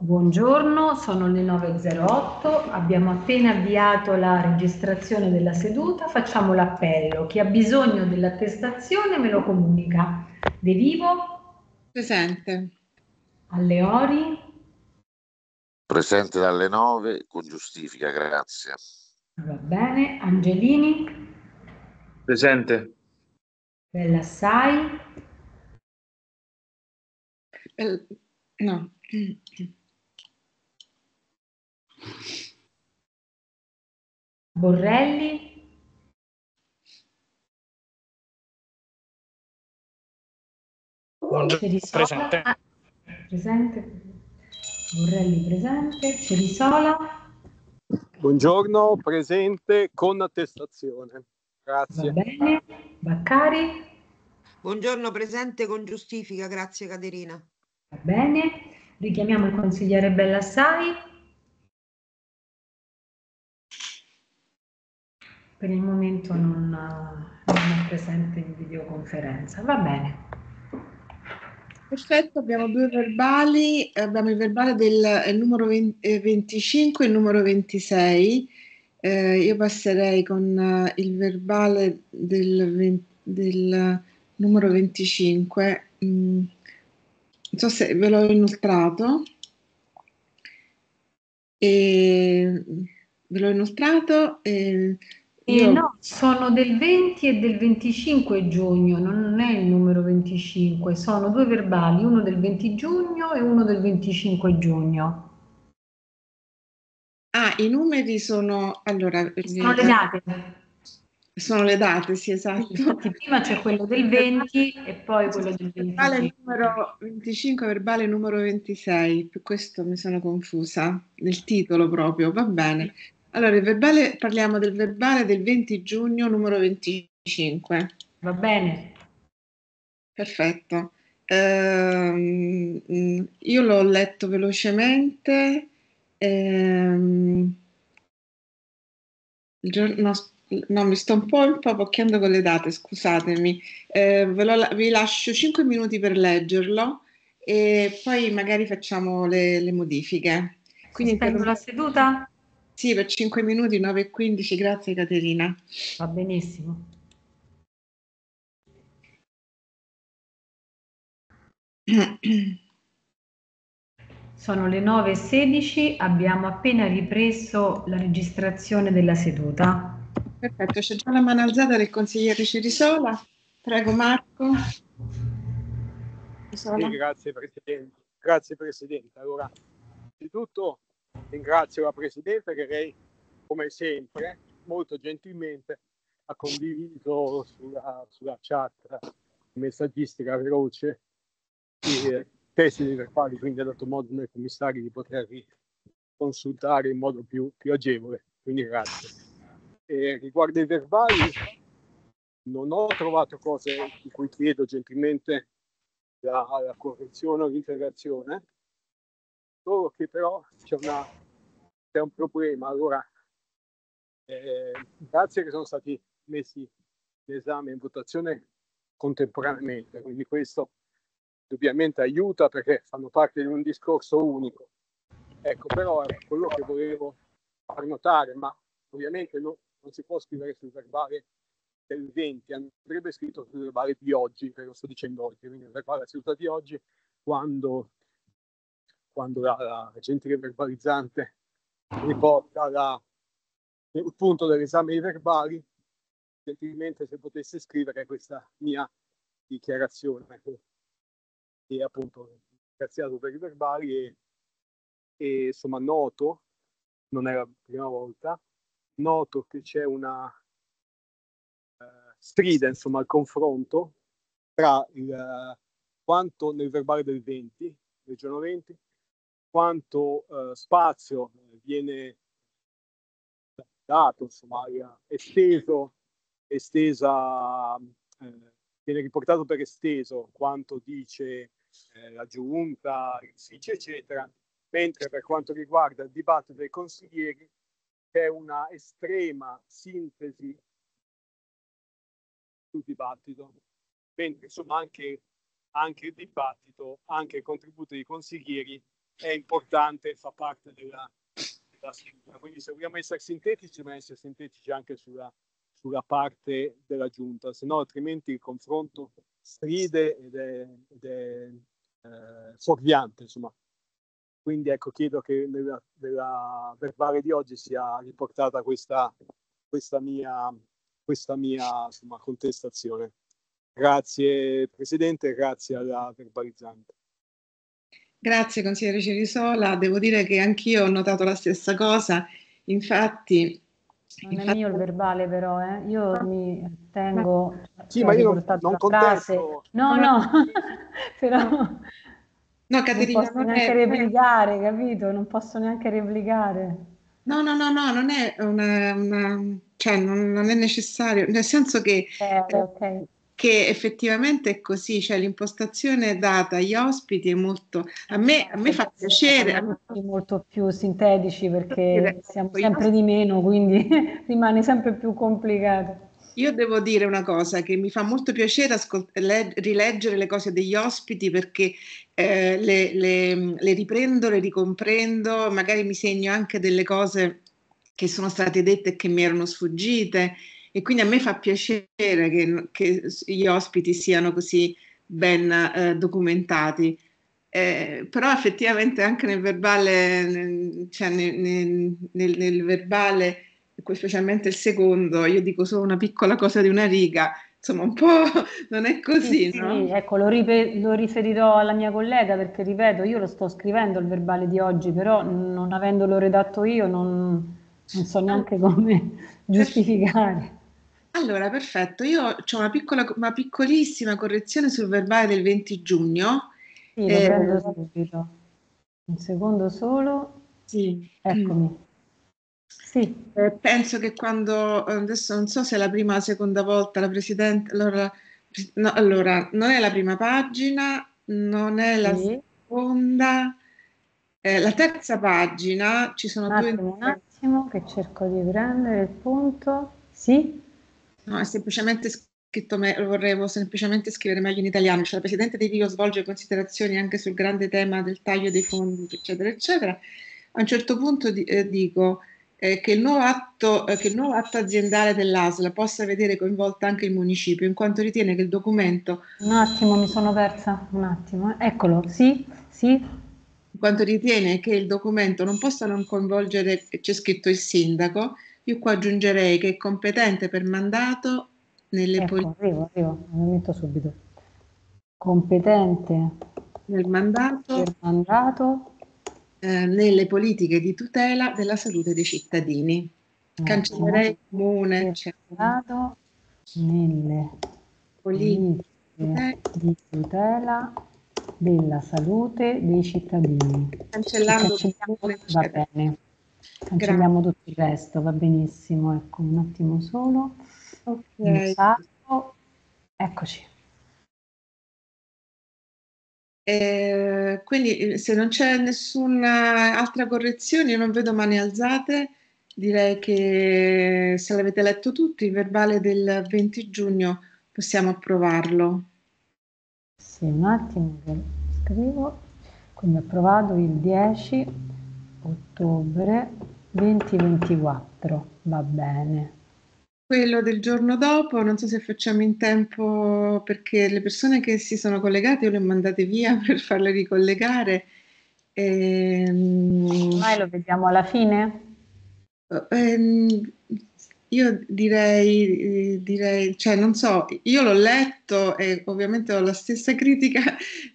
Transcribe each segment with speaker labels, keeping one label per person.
Speaker 1: Buongiorno, sono le 9.08, abbiamo appena avviato la registrazione della seduta, facciamo l'appello. Chi ha bisogno dell'attestazione me lo comunica. De Vivo? Presente. Alleori?
Speaker 2: Presente dalle 9, con giustifica, grazie. Va
Speaker 1: bene, Angelini?
Speaker 3: Presente. Bella Sai? Eh, no. Borrelli.
Speaker 4: Presente. Ah,
Speaker 3: presente. Borrelli
Speaker 1: presente. Cerisola.
Speaker 4: Buongiorno, presente con attestazione. Grazie. Va
Speaker 1: bene.
Speaker 5: Baccari.
Speaker 4: Buongiorno, presente con
Speaker 5: giustifica. Grazie Caterina.
Speaker 3: Va bene. Richiamiamo il consigliere Bellassai. Per il
Speaker 1: momento non, eh, non è presente in videoconferenza. Va bene.
Speaker 6: Perfetto, abbiamo due verbali, abbiamo il verbale del eh, numero 20, 25 eh, e il numero 26. Eh, io passerei con uh, il verbale del, del numero 25. Mm non so se ve l'ho inoltrato
Speaker 1: e ve l'ho inoltrato e eh, io... eh no, sono del 20 e del 25 giugno, non è il numero 25, sono due verbali, uno del 20 giugno e uno del 25 giugno.
Speaker 6: Ah, i numeri sono... Allora, sono le date. Sono le date, sì, esatto. Sì,
Speaker 1: prima c'è quello del 20 e poi quello del 25.
Speaker 6: Verbale numero 25, verbale numero 26, per questo mi sono confusa, nel titolo proprio, va bene. Allora, il verbale, parliamo del verbale del 20 giugno numero 25. Va bene. Perfetto. Ehm, io l'ho letto velocemente. Ehm, il giorno, no, No, mi sto un po' impapocchiando con le date, scusatemi. Eh, lo, vi lascio 5 minuti per leggerlo e poi magari facciamo le, le modifiche.
Speaker 3: Quindi Sospendo interrom- la seduta? Sì, per 5 minuti, 9 e 15. Grazie Caterina. Va benissimo. Sono le 9 e 16,
Speaker 1: abbiamo appena ripreso la registrazione della seduta. Perfetto, c'è già la mano alzata del consigliere Cirisola. Prego Marco.
Speaker 6: Sì,
Speaker 4: grazie Presidente. Grazie Presidente. Allora, innanzitutto ringrazio la Presidente che lei, come sempre, molto gentilmente ha condiviso sulla, sulla chat messaggistica veloce i testi per quali quindi ha dato modo noi commissari di poterli consultare in modo più, più agevole. Quindi grazie. E riguardo ai verbali, non ho trovato cose di cui chiedo gentilmente la, la correzione o l'integrazione, solo che però c'è, una, c'è un problema. Allora, eh, grazie che sono stati messi in esame in votazione contemporaneamente, quindi questo indubbiamente aiuta perché fanno parte di un discorso unico. Ecco, però è quello che volevo far notare, ma ovviamente non, non si può scrivere sul verbale del 20, andrebbe scritto sul verbale di oggi, perché lo sto dicendo oggi, quindi il verbale è seduta di oggi, quando, quando la, l'agente verbalizzante riporta la, il punto dell'esame dei verbali, gentilmente se potesse scrivere questa mia dichiarazione. E appunto, ringraziato per i verbali e, e insomma noto, non è la prima volta, noto che c'è una eh, strida, insomma, il confronto tra il, eh, quanto nel verbale del 20, del giorno 20, quanto eh, spazio viene dato, insomma, eh, esteso, estesa, eh, viene riportato per esteso quanto dice eh, la giunta, il SICE, eccetera, mentre per quanto riguarda il dibattito dei consiglieri che è una estrema sintesi sul dibattito, mentre insomma anche, anche il dibattito, anche il contributo dei consiglieri è importante, fa parte della, della sintesi. Quindi se vogliamo essere sintetici, dobbiamo essere sintetici anche sulla, sulla parte della giunta, se no altrimenti il confronto stride ed è, ed è eh, fuorviante, insomma quindi ecco, chiedo che nella, nella verbale di oggi sia riportata questa, questa mia, questa mia insomma, contestazione. Grazie Presidente, grazie alla verbalizzante.
Speaker 6: Grazie consigliere Cirisola, devo dire che anch'io ho notato la stessa cosa, infatti...
Speaker 1: Non infatti... è mio il verbale però, eh. io ah. mi tengo... Sì, ma io non, non contesto... Frase. No, no, però No, Caterina, non posso non neanche è... replicare, capito? Non posso neanche replicare.
Speaker 6: No, no, no, no, non è una... una... cioè non, non, è necessario, nel senso che... Eh, eh okay effettivamente è così, cioè l'impostazione
Speaker 1: data agli ospiti è molto, a me, a me fa piacere. Molto più sintetici perché siamo sempre di meno, quindi rimane sempre più complicato.
Speaker 6: Io devo dire una cosa che mi fa molto piacere ascol- le- rileggere le cose degli ospiti perché eh, le, le, le riprendo, le ricomprendo, magari mi segno anche delle cose che sono state dette e che mi erano sfuggite e quindi a me fa piacere che, che gli ospiti siano così ben eh, documentati. Eh, però effettivamente anche nel verbale, cioè nel, nel, nel verbale specialmente il secondo, io dico solo una piccola cosa di
Speaker 1: una riga, insomma un po' non è così. Sì, no? sì ecco, lo, ripe- lo, riferirò alla mia collega perché ripeto, io lo sto scrivendo il verbale di oggi, però non avendolo redatto io non, non so neanche ah. come giustificare.
Speaker 6: Allora, perfetto, io ho una, piccola, una piccolissima correzione sul verbale del 20
Speaker 1: giugno. Sì, lo eh, prendo ehm, subito. Un secondo solo. Sì. Eccomi. Sì.
Speaker 6: Eh, penso che quando, eh, adesso non so se è la prima o la seconda volta, la Presidente, allora, no, allora non è la prima pagina, non è la sì. seconda, eh, la terza pagina, ci sono un due... Un attimo che cerco di prendere il punto, sì? No, è semplicemente scritto, me- vorrei semplicemente scrivere meglio in italiano, cioè la Presidente di Rio svolge considerazioni anche sul grande tema del taglio dei fondi, eccetera, eccetera. A un certo punto di- eh, dico eh, che, il atto, eh, che, il nuovo atto, aziendale dell'ASLA possa vedere coinvolta anche il municipio, in quanto ritiene che il documento... Un attimo, mi sono persa,
Speaker 1: un attimo, eh. eccolo, sì, sì. In
Speaker 6: quanto ritiene che il documento non possa non coinvolgere, c'è scritto il sindaco, io qua aggiungerei che è competente per
Speaker 1: mandato nelle ecco, politiche... Arrivo, arrivo, lo metto subito. Competente... Nel mandato... Per mandato eh, nelle politiche
Speaker 6: di tutela della salute dei cittadini. Ah, Cancellerei comune,
Speaker 1: eccetera. Cioè, nelle politiche di tutela della salute dei cittadini. Cancellando, Cancelliamo, va cioè, bene. Cancelliamo Grazie. tutto il resto, va benissimo. Ecco, un attimo solo. Ok. Eccoci.
Speaker 6: Eh, quindi eh, se non c'è nessuna altra correzione, io non vedo mani alzate, direi che se l'avete letto tutti, il verbale del 20 giugno possiamo approvarlo.
Speaker 1: Sì, un attimo scrivo. Quindi approvato il 10 ottobre 2024, va bene
Speaker 3: quello del
Speaker 6: giorno dopo, non so se facciamo in tempo perché le persone che si sono collegate io le ho mandate via per farle ricollegare. Ehm, Mai lo vediamo alla fine? Oh, ehm, io direi, direi, cioè non so, io l'ho letto e ovviamente ho la stessa critica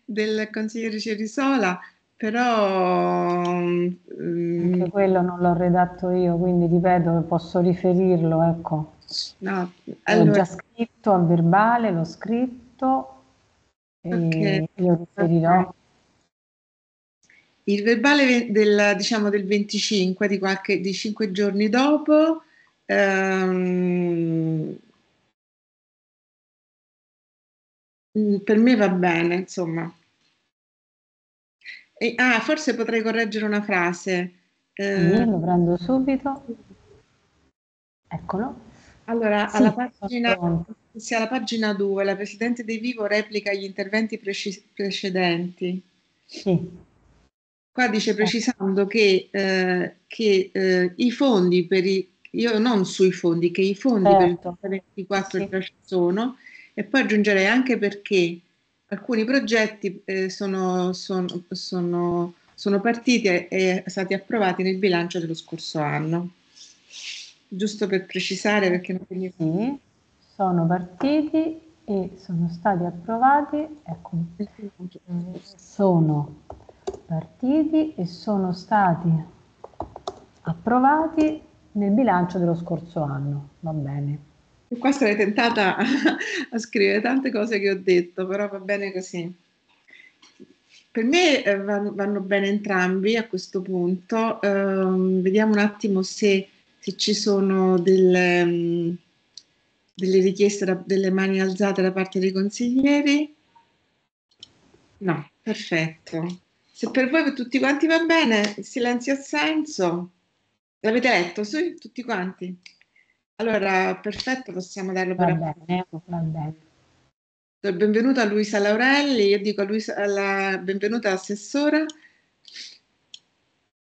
Speaker 1: del consigliere Cerisola, però... Mm, Anche quello non l'ho redatto io, quindi ripeto, posso riferirlo, ecco.
Speaker 2: No, allora... L'ho già
Speaker 1: scritto a verbale, l'ho scritto e okay. lo riferirò.
Speaker 6: Il verbale del, diciamo, del 25, di, qualche, di 5 giorni dopo, ehm,
Speaker 3: mm, per me va bene, insomma. E, ah, forse potrei correggere una frase.
Speaker 6: Eh, sì, lo prendo
Speaker 1: subito. Eccolo.
Speaker 6: Allora, alla, pagina, sì, alla pagina 2 la Presidente De Vivo replica gli interventi preci- precedenti. Sì. Qua dice eh. precisando che, eh, che eh, i fondi per i, io non sui fondi, che i fondi certo. per il 2024 certo. sì. sono e poi aggiungerei anche perché alcuni progetti eh, sono, sono, sono, sono partiti e, e stati approvati nel bilancio dello scorso anno giusto per precisare perché non mi... Sì,
Speaker 1: sono partiti e sono stati approvati, ecco, sono partiti e sono stati approvati nel bilancio dello scorso anno, va bene. Qua sarei tentata a,
Speaker 6: scrivere tante cose che ho detto, però va bene così. Per me eh, vanno, bene entrambi a questo punto. Eh, vediamo un attimo se che ci sono delle, mm, delle richieste, da, delle mani alzate da parte dei consiglieri? No, perfetto. Se per voi per tutti quanti va bene, silenzio assenso. L'avete letto, sì? Tutti quanti? Allora, perfetto, possiamo darlo va per
Speaker 1: bene, a... va bene.
Speaker 6: Benvenuta a Luisa Laurelli, io dico a Luisa, alla benvenuta assessora.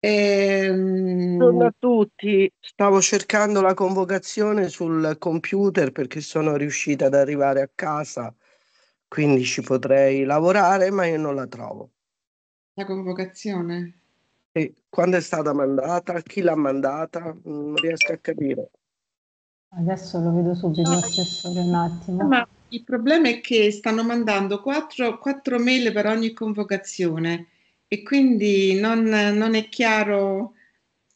Speaker 7: Ehm, Buongiorno a tutti. Stavo cercando la convocazione sul computer perché sono riuscita ad arrivare a casa, quindi ci potrei lavorare, ma io non la trovo.
Speaker 1: La convocazione?
Speaker 7: E quando è stata mandata? Chi l'ha mandata? Non riesco a capire.
Speaker 1: Adesso lo vedo
Speaker 6: subito, no. assessore, un attimo. Ma il problema è che stanno mandando quattro mail per ogni convocazione e quindi non, non è chiaro,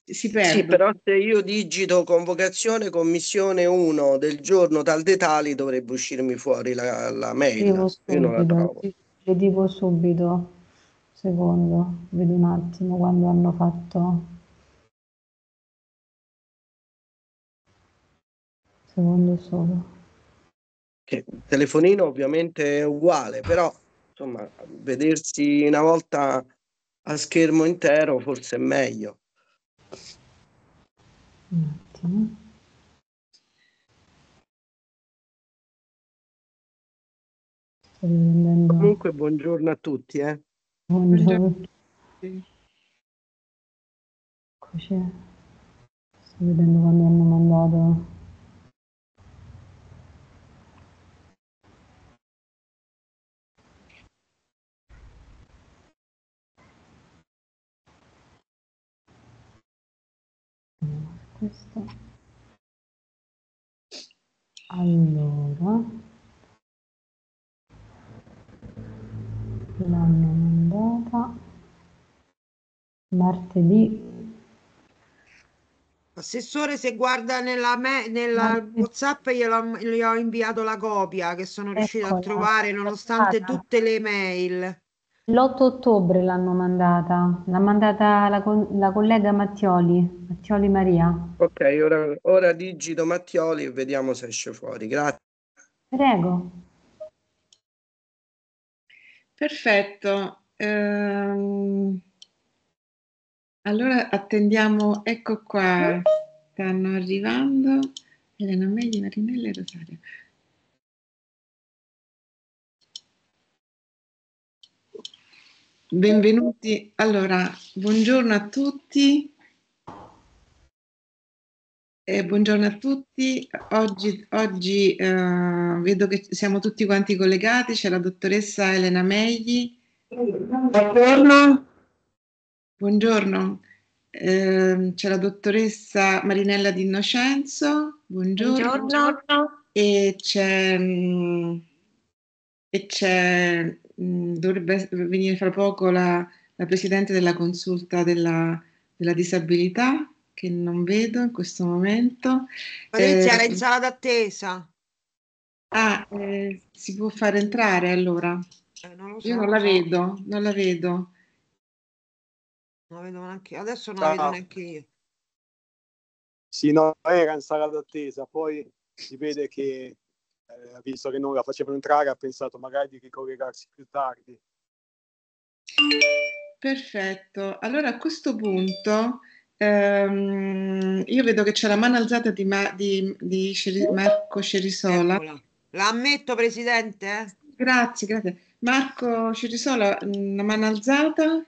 Speaker 6: si perde. Sì, però
Speaker 7: se io digito convocazione commissione 1 del giorno tal dei tali dovrebbe uscirmi fuori la, la mail. Io subito, non la trovo.
Speaker 1: Le dico subito, secondo, vedo un attimo quando hanno fatto...
Speaker 3: Secondo solo. Che il telefonino ovviamente è uguale, però insomma,
Speaker 7: vedersi una volta a schermo intero forse è meglio.
Speaker 3: Un attimo. Comunque buongiorno a tutti. Eh.
Speaker 7: Buongiorno.
Speaker 3: Eccoci.
Speaker 1: Sto vedendo quando hanno mandato
Speaker 3: questo allora
Speaker 1: l'hanno mandata martedì
Speaker 5: Assessore, se guarda nella, me, nella WhatsApp, glielo, gli ho inviato la copia che sono riuscita Eccola, a trovare nonostante tutte le mail.
Speaker 1: L'8 ottobre l'hanno mandata, l'ha mandata la, co- la collega Mattioli, Mattioli Maria.
Speaker 7: Ok, ora, ora digito Mattioli e vediamo se esce
Speaker 3: fuori. Grazie. Prego. Perfetto. Ehm, allora attendiamo, ecco qua, mm. stanno arrivando Elena Megli, Marinella e Rosario. Benvenuti, allora buongiorno a tutti.
Speaker 6: Eh, buongiorno a tutti, oggi, oggi eh, vedo che siamo tutti quanti collegati, c'è la dottoressa Elena Megli. Buongiorno. Buongiorno, eh, c'è la dottoressa Marinella D'Innocenzo, buongiorno.
Speaker 3: buongiorno.
Speaker 6: E c'è, mm, e c'è Mm, dovrebbe venire fra poco la, la Presidente della Consulta della, della, Disabilità, che non vedo in questo momento. Patrizia, eh, in
Speaker 5: sala d'attesa.
Speaker 6: Ah, eh, si può far entrare allora?
Speaker 5: Eh, non so, Io non la so. vedo,
Speaker 3: non la vedo.
Speaker 4: Non la vedo neanche Adesso non Ciao. la vedo neanche io. Sì, no, era in sala d'attesa, poi si vede che eh, visto che non la facevano entrare, ha pensato magari di ricollegarsi più tardi.
Speaker 6: Perfetto, allora a questo punto ehm, io vedo che c'è la mano alzata di, Ma- di, di Ceri- Marco Cerisola. Eccola.
Speaker 5: La ammetto, Presidente.
Speaker 6: Grazie, grazie. Marco
Speaker 3: Cerisola, una mm, mano alzata.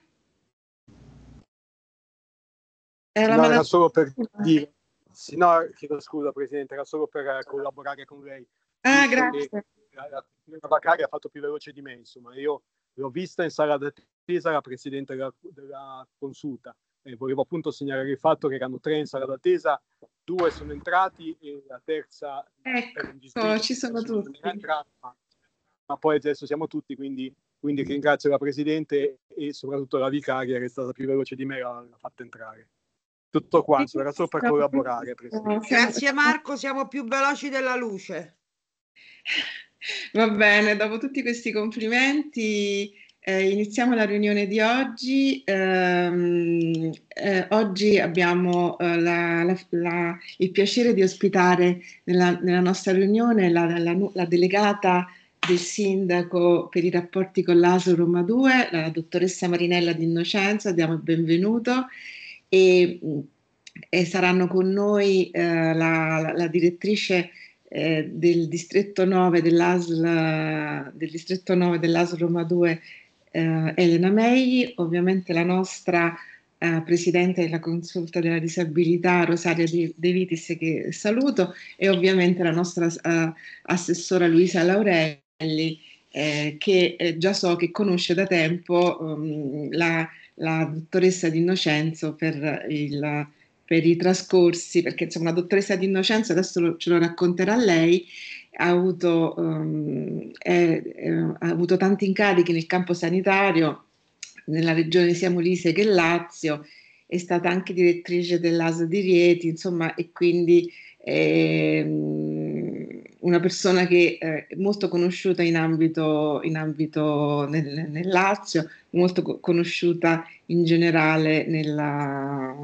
Speaker 4: Era, no, era solo per dire. Sì, no, chiedo scusa Presidente, era solo per eh, collaborare con lei. Ah, grazie. La Vacari ha fatto più veloce di me, insomma, io l'ho vista in sala d'attesa la presidente della, della consulta e volevo appunto segnalare il fatto che erano tre in sala d'attesa, due sono entrati e la terza ecco, distrito, ci sono tutti. Entrata, ma, ma, poi adesso siamo tutti, quindi, quindi ringrazio la presidente e soprattutto la vicaria che è stata più veloce di me, l'ha, l'ha fatta entrare. Tutto quanto, era solo per collaborare.
Speaker 6: Grazie Marco, siamo più veloci della luce. Va bene, dopo tutti questi complimenti eh, iniziamo la riunione di oggi. Eh, eh, oggi abbiamo eh, la, la, la, il piacere di ospitare nella, nella nostra riunione la, delegata del sindaco per i rapporti con l'ASO Roma 2, la dottoressa Marinella D'Innocenza, diamo il benvenuto. E, mm, e saranno con noi eh, la, direttrice eh, del distretto 9 dell'ASL, del distretto 9 dell'ASL Roma 2 eh, Elena Megli, ovviamente la nostra eh, Presidente della Consulta della Disabilità Rosaria De Vitis che saluto e ovviamente la nostra eh, Assessora Luisa Laurelli eh, che eh, già so che conosce da tempo um, la, la, dottoressa Di Innocenzo per il per i trascorsi, perché insomma la dottoressa di Innocenza, adesso lo, ce lo racconterà lei, ha avuto, um, è, è, ha avuto tanti incarichi nel campo sanitario nella regione sia Molise che Lazio, è stata anche direttrice dell'ASA di Rieti, insomma, e quindi è ehm, una persona che è eh, molto conosciuta in ambito, in ambito nel, nel Lazio, molto conosciuta in generale nella,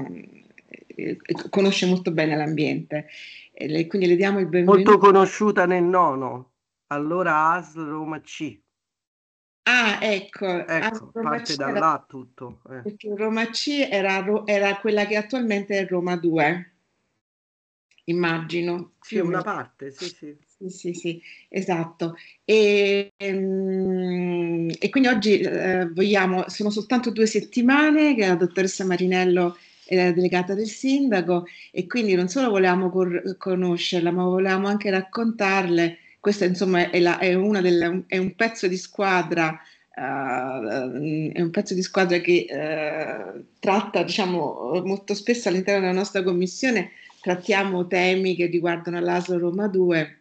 Speaker 6: eh, conosce molto bene l'ambiente. Le, quindi le diamo il benvenuto. Molto conosciuta
Speaker 7: nel nono, allora ASL Roma C. Ah, ecco,
Speaker 6: ecco parte da era, là
Speaker 7: tutto. Eh.
Speaker 6: Roma C era, era, quella che attualmente è Roma 2, immagino. Sì, una
Speaker 7: parte, sì, sì.
Speaker 6: Sì, sì, sì, esatto. E, ehm, e quindi oggi eh, vogliamo, sono soltanto due settimane che la dottoressa Marinello era la delegata del sindaco e quindi non solo volevamo cor- conoscerla, ma volevamo anche raccontarle. Questo insomma è, la, è, delle, è un pezzo di squadra Uh, è un pezzo di squadra che uh, tratta, diciamo, molto spesso all'interno della nostra commissione trattiamo temi che riguardano l'Aslo Roma 2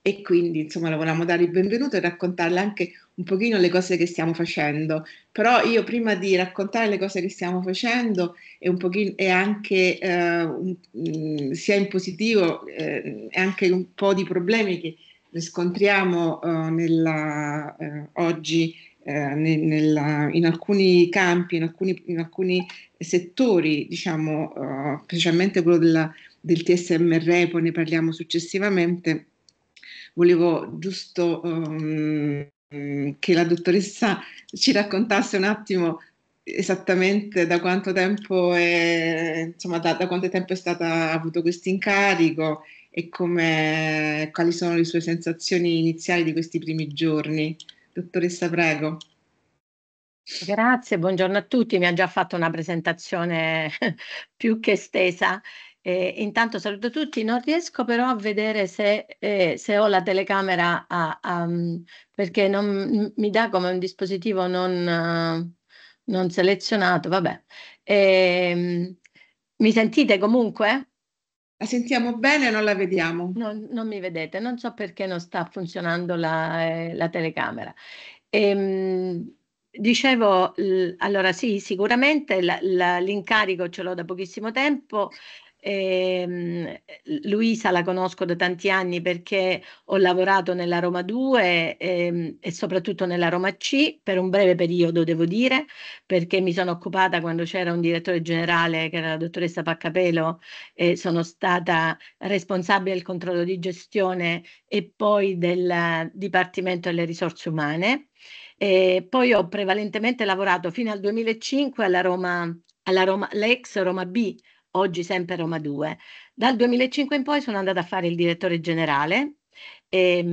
Speaker 6: e quindi, insomma, la volevamo dare il benvenuto e raccontarle anche un pochino le cose che stiamo facendo, però io prima di raccontare le cose che stiamo facendo è, un pochino, è anche eh, un, mm, sia in positivo, eh, anche un po' di problemi che riscontriamo eh, nella, eh, oggi eh, ne, nella, in alcuni campi, in alcuni, in alcuni settori, diciamo, eh, specialmente quello della, del TSMR, poi ne parliamo successivamente volevo giusto um, Ehm, che la dottoressa ci raccontasse un attimo esattamente da quanto tempo è, insomma, da, da quanto tempo è stata avuto questo incarico e come, quali sono le sue sensazioni iniziali di questi primi giorni. Dottoressa, prego.
Speaker 8: Grazie, buongiorno a tutti. Mi ha già fatto una presentazione più che estesa eh, intanto saluto tutti, non riesco però a vedere se, eh, se ho la telecamera a, a, mm, perché non, mi dà come un dispositivo non, eh, non selezionato, vabbè. Eh, mi sentite comunque? La sentiamo bene o non la vediamo? Non, non, mi vedete, non so perché non sta funzionando la, eh, la telecamera. Ehm, dicevo, allora sì, sicuramente l'incarico ce l'ho da pochissimo tempo. Eh, Luisa la conosco da tanti anni perché ho lavorato nella Roma 2 eh, e soprattutto nella Roma C per un breve periodo, devo dire, perché mi sono occupata quando c'era un direttore generale che era la dottoressa Paccapelo e sono stata responsabile del controllo di gestione e poi del Dipartimento delle risorse umane. E poi ho prevalentemente lavorato fino al 2005 alla Roma, alla Roma, l'ex Roma B oggi sempre Roma 2. Dal 2005 in poi sono andata a fare il direttore generale, e, ehm,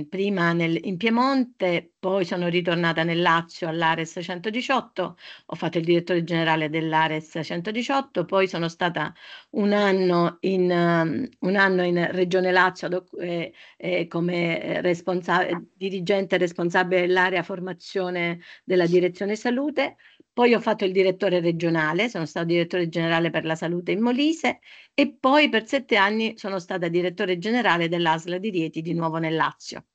Speaker 8: mh, prima nel, in Piemonte, poi sono ritornata nel Lazio all'Ares 118, ho fatto il direttore generale dell'Ares 118, poi sono stata un anno in, um, un anno in Regione Lazio doc, eh, eh, come eh, responsa- dirigente responsabile dell'area formazione della direzione salute poi ho fatto il direttore regionale, sono stato direttore generale per la salute in Molise e poi per sette anni sono stata direttore generale dell'ASLA di Rieti, di nuovo nel Lazio.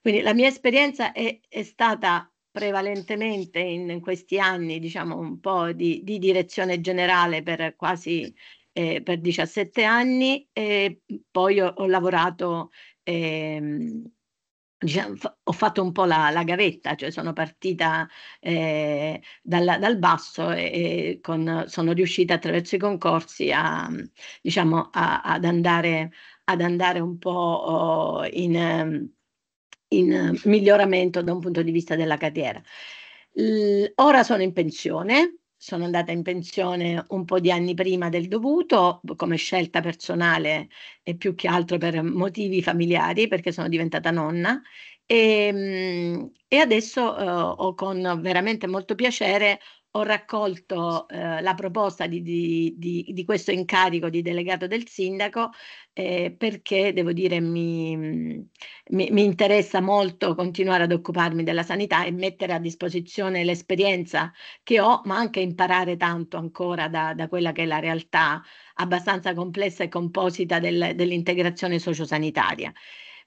Speaker 8: Quindi la mia esperienza è, è stata prevalentemente in, questi anni, diciamo un po' di, di direzione generale per quasi eh, per 17 anni e poi ho, ho lavorato ehm, Diciamo, ho fatto un po' la, la gavetta, cioè sono partita eh, dal, dal, basso e, e con, sono riuscita attraverso i concorsi a, diciamo, a, ad, andare, ad, andare, un po' oh, in, in miglioramento da un punto di vista della carriera. L, ora sono in pensione, sono andata in pensione un po' di anni prima del dovuto, come scelta personale e più che altro per motivi familiari, perché sono diventata nonna. E, ehm, e adesso eh, ho con veramente molto piacere ho raccolto eh, la proposta di, di, di, di, questo incarico di delegato del sindaco eh, perché devo dire mi, mi, mi, interessa molto continuare ad occuparmi della sanità e mettere a disposizione l'esperienza che ho, ma anche imparare tanto ancora da, da quella che è la realtà abbastanza complessa e composita del, dell'integrazione sociosanitaria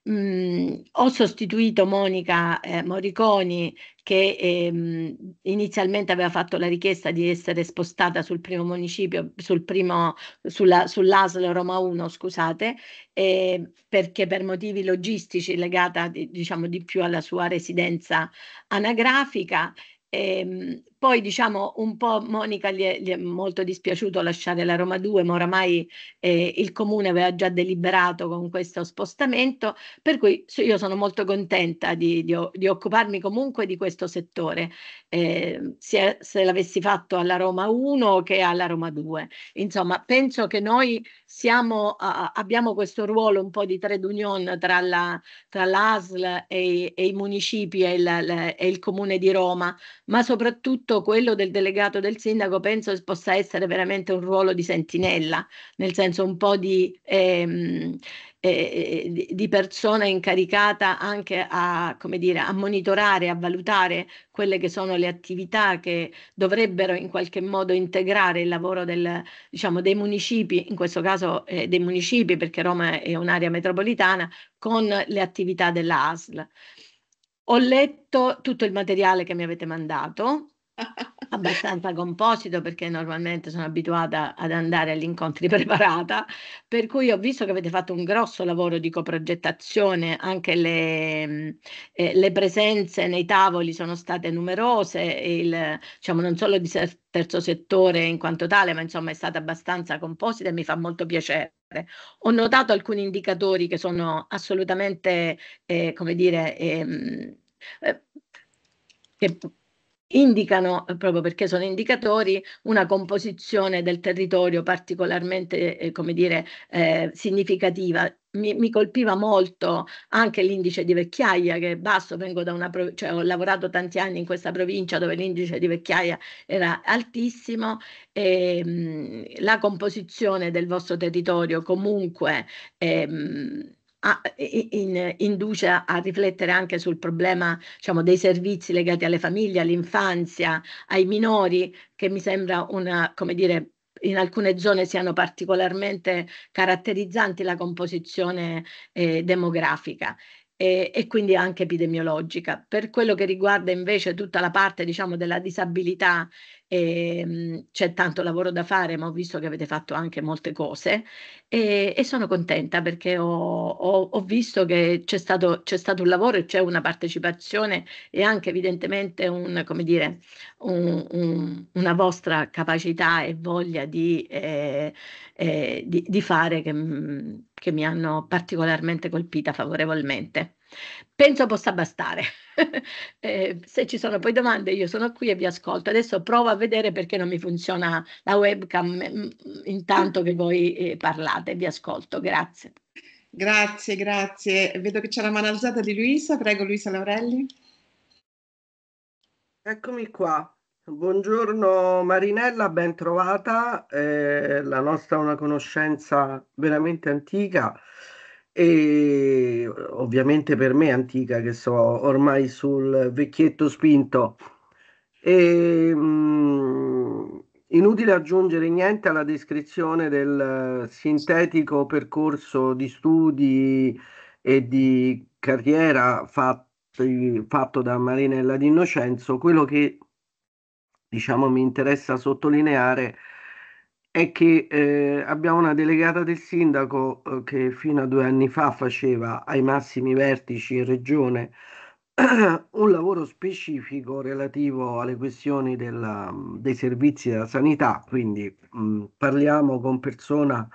Speaker 8: mh, mhmm, ho sostituito Monica eh, Moriconi che ehm, inizialmente aveva fatto la richiesta di essere spostata sul primo municipio, sul primo, sulla, sull'ASL Roma 1, scusate, eh, perché per motivi logistici legata di, diciamo di più alla sua residenza anagrafica. Ehm, poi diciamo un po' Monica gli è, gli è molto dispiaciuto lasciare la Roma 2, ma oramai eh, il comune aveva già deliberato con questo spostamento, per cui io sono molto contenta di, di, di occuparmi comunque di questo settore, eh, sia se l'avessi fatto alla Roma 1 che alla Roma 2. Insomma, penso che noi siamo, a, abbiamo questo ruolo un po' di trade union tra, la, tra l'ASL e, e, i municipi e il, la, e il comune di Roma, ma soprattutto soprattutto quello del delegato del sindaco penso possa essere veramente un ruolo di sentinella, nel senso un po' di, ehm, eh, eh di persona incaricata anche a, come dire, a monitorare, a valutare quelle che sono le attività che dovrebbero in qualche modo integrare il lavoro del, diciamo, dei municipi, in questo caso eh, dei municipi perché Roma è un'area metropolitana, con le attività della ASL. Ho letto tutto il materiale che mi avete mandato, abbastanza composito perché normalmente sono abituata ad andare agli incontri preparata, per cui ho visto che avete fatto un grosso lavoro di coprogettazione, anche le, mm, eh, le presenze nei tavoli sono state numerose, il, diciamo, non solo di terzo settore in quanto tale, ma insomma è stata abbastanza composita e mi fa molto piacere. Ho notato alcuni indicatori che sono assolutamente, eh, come dire, ehm, eh, che indicano, eh, proprio perché sono indicatori, una composizione del territorio particolarmente, eh, come dire, eh, significativa. Mi, mi, colpiva molto anche l'indice di vecchiaia che è basso, vengo da una prov- cioè ho lavorato tanti anni in questa provincia dove l'indice di vecchiaia era altissimo e mh, mm, la composizione del vostro territorio comunque... È, mh, mm, a, in, induce a riflettere anche sul problema diciamo, dei servizi legati alle famiglie, all'infanzia, ai minori, che mi sembra una, come dire, in alcune zone siano particolarmente caratterizzanti la composizione eh, demografica e, e, quindi anche epidemiologica. Per quello che riguarda invece tutta la parte diciamo, della disabilità e, ehm, c'è tanto lavoro da fare, ma ho visto che avete fatto anche molte cose e, e sono contenta perché ho, ho, ho visto che c'è stato, c'è stato, un lavoro e c'è una partecipazione e anche evidentemente un, dire, un, un, una vostra capacità e voglia di, eh, eh, di, di fare che, mm, che mi hanno particolarmente colpita favorevolmente. Penso possa bastare. eh, se ci sono poi domande io sono qui e vi ascolto. Adesso provo a vedere perché non mi funziona la webcam mm, mm, intanto che voi eh, parlate, vi ascolto, grazie. Grazie, grazie.
Speaker 6: Vedo che c'è la mano alzata di Luisa, prego Luisa Laurelli.
Speaker 7: Eccomi qua. Buongiorno Marinella, ben trovata. Eh, la nostra è una conoscenza veramente antica e ovviamente per me antica che so ormai sul vecchietto spinto e, mh, mm, inutile aggiungere niente alla descrizione del sintetico percorso di studi e di carriera fatti, fatto da Marinella D'Innocenzo quello che diciamo mi interessa sottolineare è che eh, abbiamo una delegata del sindaco eh, che fino a due anni fa faceva ai massimi vertici in regione un lavoro specifico relativo alle questioni della, dei servizi della sanità, quindi mh, mm, parliamo con persona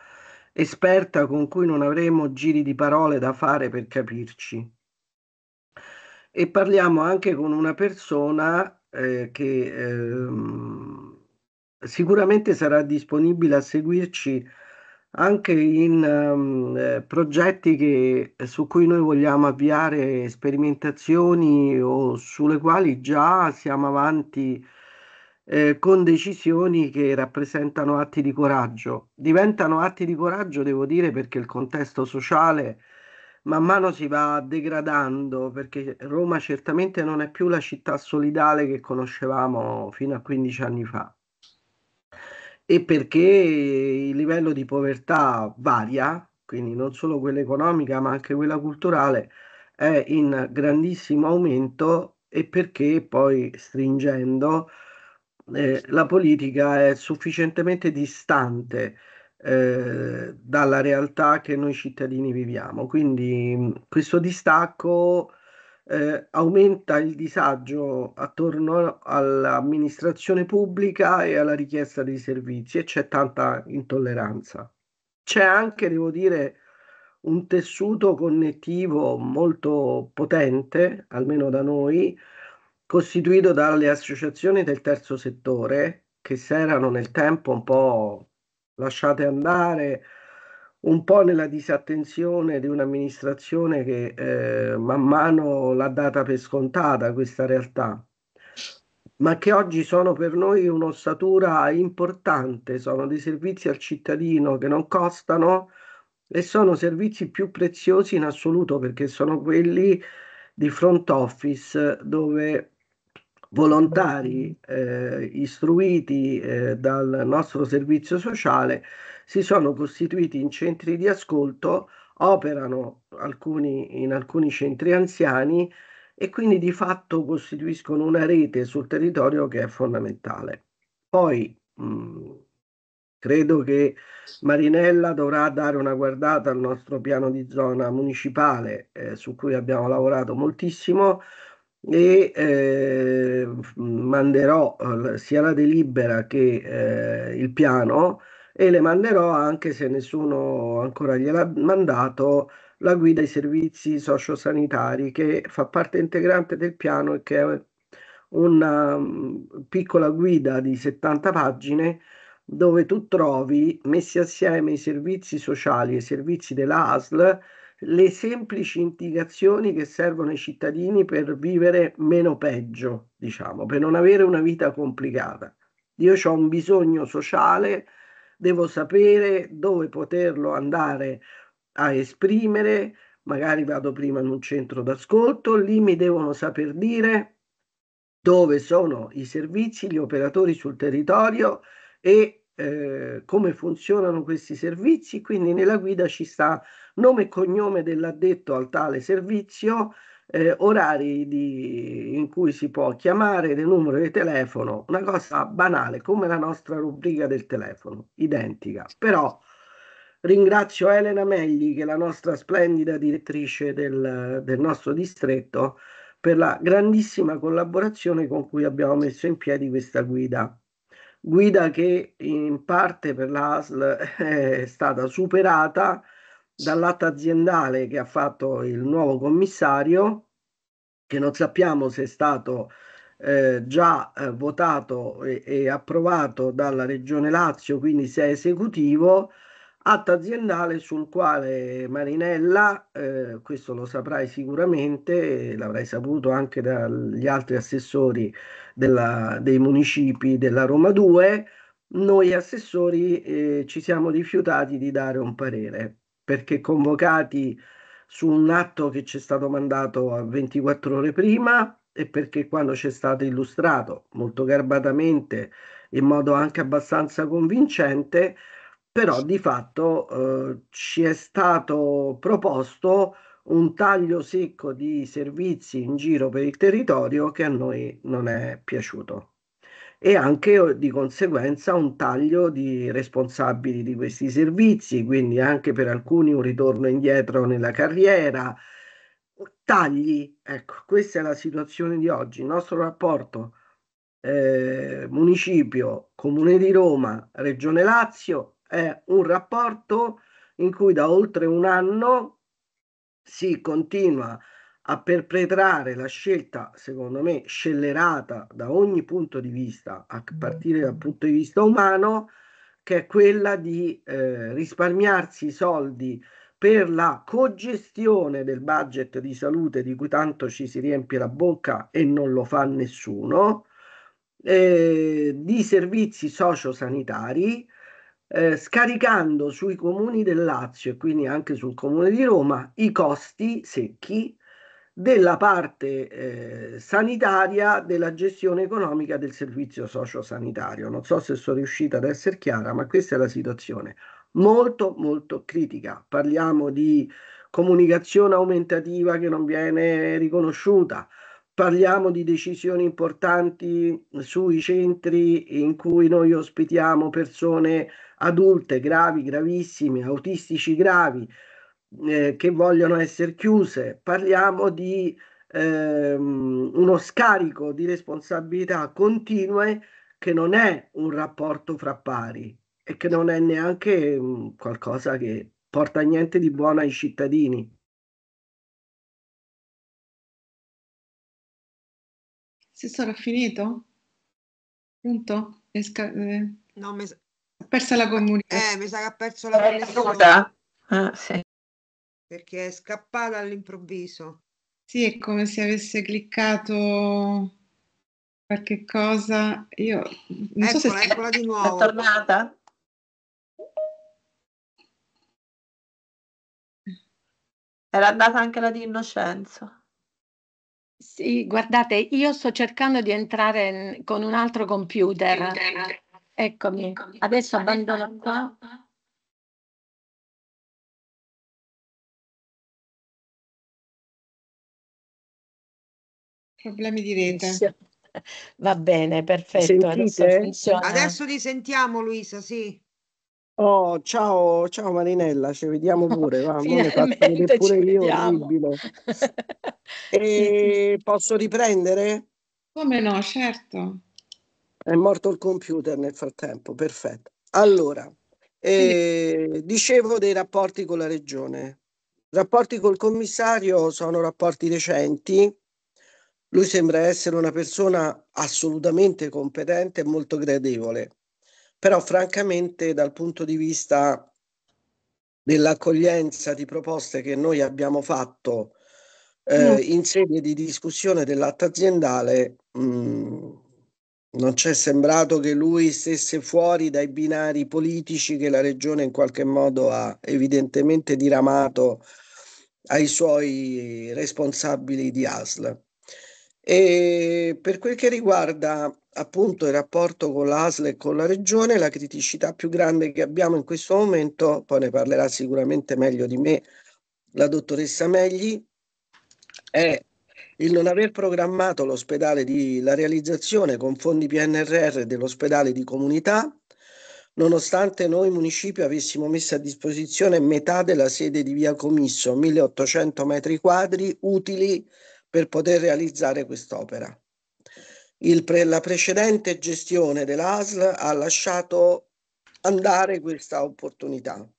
Speaker 7: esperta con cui non avremo giri di parole da fare per capirci. E parliamo anche con una persona eh, che... Ehm, Sicuramente sarà disponibile a seguirci anche in ehm, eh, progetti che, su cui noi vogliamo avviare sperimentazioni o sulle quali già siamo avanti eh, con decisioni che rappresentano atti di coraggio. Diventano atti di coraggio, devo dire, perché il contesto sociale man mano si va degradando perché Roma certamente non è più la città solidale che conoscevamo fino a 15 anni fa e perché il livello di povertà varia, quindi non solo quella economica ma anche quella culturale, è in grandissimo aumento e perché poi stringendo eh, la politica è sufficientemente distante eh, dalla realtà che noi cittadini viviamo. Quindi mm, questo distacco eh, aumenta il disagio attorno all'amministrazione pubblica e alla richiesta dei servizi e c'è tanta intolleranza. C'è anche, devo dire, un tessuto connettivo molto potente, almeno da noi, costituito dalle associazioni del terzo settore che si erano nel tempo un po' lasciate andare, un po' nella disattenzione di un'amministrazione che eh, man mano l'ha data per scontata questa realtà, ma che oggi sono per noi un'ossatura importante, sono dei servizi al cittadino che non costano e sono servizi più preziosi in assoluto perché sono quelli di front office dove volontari eh, istruiti eh, dal nostro servizio sociale si sono costituiti in centri di ascolto, operano alcuni, in alcuni centri anziani e quindi di fatto costituiscono una rete sul territorio che è fondamentale. Poi mh, credo che Marinella dovrà dare una guardata al nostro piano di zona municipale eh, su cui abbiamo lavorato moltissimo e eh, manderò eh, sia la delibera che eh, il piano e le manderò anche se nessuno ancora gliel'ha mandato la guida ai servizi sociosanitari che fa parte integrante del piano e che è una mm, piccola guida di 70 pagine dove tu trovi messi assieme i servizi sociali e i servizi della ASL le semplici indicazioni che servono ai cittadini per vivere meno peggio, diciamo, per non avere una vita complicata. Io ho un bisogno sociale devo sapere dove poterlo andare a esprimere, magari vado prima in un centro d'ascolto, lì mi devono saper dire dove sono i servizi, gli operatori sul territorio e eh, come funzionano questi servizi, quindi nella guida ci sta nome e cognome dell'addetto al tale servizio, eh, orari di, in cui si può chiamare del numero di telefono, una cosa banale come la nostra rubrica del telefono, identica. Però ringrazio Elena Megli, che è la nostra splendida direttrice del, del nostro distretto, per la grandissima collaborazione con cui abbiamo messo in piedi questa guida guida che in parte per l'ASL è stata superata dall'atto aziendale che ha fatto il nuovo commissario, che non sappiamo se è stato eh, già eh, votato e, e, approvato dalla Regione Lazio, quindi se è esecutivo, atto aziendale sul quale Marinella, eh, questo lo saprai sicuramente, l'avrai saputo anche dagli altri assessori della, dei municipi della Roma 2, noi assessori eh, ci siamo rifiutati di dare un parere perché convocati su un atto che ci è stato mandato a 24 ore prima e perché quando ci è stato illustrato molto garbatamente in modo anche abbastanza convincente, però di fatto eh, ci è stato proposto un taglio secco di servizi in giro per il territorio che a noi non è piaciuto e anche oh, di conseguenza un taglio di responsabili di questi servizi, quindi anche per alcuni un ritorno indietro nella carriera. Tagli, ecco, questa è la situazione di oggi. Il nostro rapporto eh, municipio, comune di Roma, regione Lazio è un rapporto in cui da oltre un anno si continua a a perpetrare la scelta, secondo me, scellerata da ogni punto di vista, a mm-hmm. partire dal punto di vista umano, che è quella di eh, risparmiarsi i soldi per la cogestione del budget di salute di cui tanto ci si riempie la bocca e non lo fa nessuno, eh, di servizi sociosanitari, eh, scaricando sui comuni del Lazio e quindi anche sul comune di Roma i costi secchi della parte eh, sanitaria della gestione economica del servizio sociosanitario. Non so se sono riuscita ad essere chiara, ma questa è la situazione molto molto critica. Parliamo di comunicazione aumentativa che non viene riconosciuta, parliamo di decisioni importanti sui centri in cui noi ospitiamo persone adulte, gravi, gravissime, autistici gravi eh, che vogliono essere chiuse, parliamo di ehm, uno scarico di responsabilità continue che non è un rapporto fra pari e che non è
Speaker 3: neanche mh, mm, qualcosa che porta niente di buono ai cittadini. Si sarà finito? Pronto? Esca- eh. No, mi... Ha persa la eh, comunicazione.
Speaker 5: Eh, mi sa che ha perso la connessione. Ah, sì perché è scappata all'improvviso.
Speaker 6: Sì, è come se avesse cliccato qualche
Speaker 3: cosa. Io non eccola, so se eccola di nuovo. È tornata? Era andata anche la di Innocenzo. Sì, guardate, io sto cercando di entrare con un altro computer. Eccomi. Eccomi. Adesso abbandono qua. Problemi di rete. Va bene, perfetto. Adesso, Adesso
Speaker 5: ti sentiamo Luisa, sì.
Speaker 7: Oh, ciao, ciao Marinella, ci vediamo pure. Va, Finalmente pure io, orribile. e posso riprendere? Come no, certo. È morto il computer nel frattempo, perfetto. Allora, eh, dicevo dei rapporti con la regione. Rapporti col commissario sono rapporti recenti, lui sembra essere una persona assolutamente competente e molto gradevole, però francamente dal punto di vista dell'accoglienza di proposte che noi abbiamo fatto eh, no. Mm. in sede di discussione dell'atto aziendale, mm, non ci è sembrato che lui stesse fuori dai binari politici che la regione in qualche modo ha evidentemente diramato ai suoi responsabili di ASL. E per quel che riguarda appunto il rapporto con l'ASL e con la regione, la criticità più grande che abbiamo in questo momento, poi ne parlerà sicuramente meglio di me la dottoressa Megli, è il non aver programmato l'ospedale di la realizzazione con fondi PNRR dell'ospedale di comunità, nonostante noi municipio avessimo messo a disposizione metà della sede di via Comisso, 1800 metri quadri utili per poter realizzare quest'opera. Il Pre, la precedente gestione dell'ASL ha lasciato andare questa opportunità.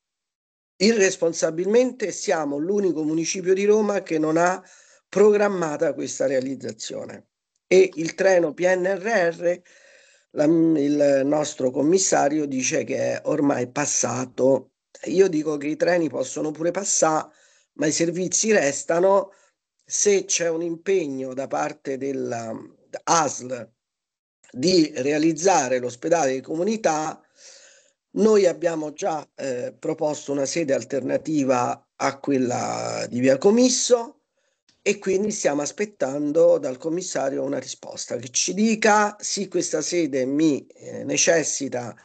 Speaker 7: Irresponsabilmente siamo l'unico municipio di Roma che non ha programmata questa realizzazione e il treno PNRR, la, il nostro commissario dice che è ormai passato. Io dico che i treni possono pure passare, ma i servizi restano se c'è un impegno da parte dell'ASL di realizzare l'ospedale di comunità, noi abbiamo già eh, proposto una sede alternativa a quella di Via Comisso e quindi stiamo aspettando dal commissario una risposta che ci dica sì questa sede mi eh, necessita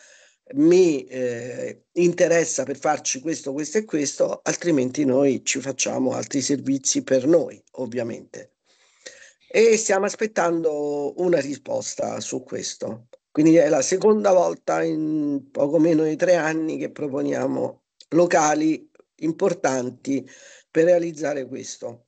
Speaker 7: mi eh, interessa per farci questo, questo e questo, altrimenti noi ci facciamo altri servizi per noi, ovviamente. E stiamo aspettando una risposta su questo. Quindi è la seconda volta in poco meno di tre anni che proponiamo locali importanti per realizzare questo.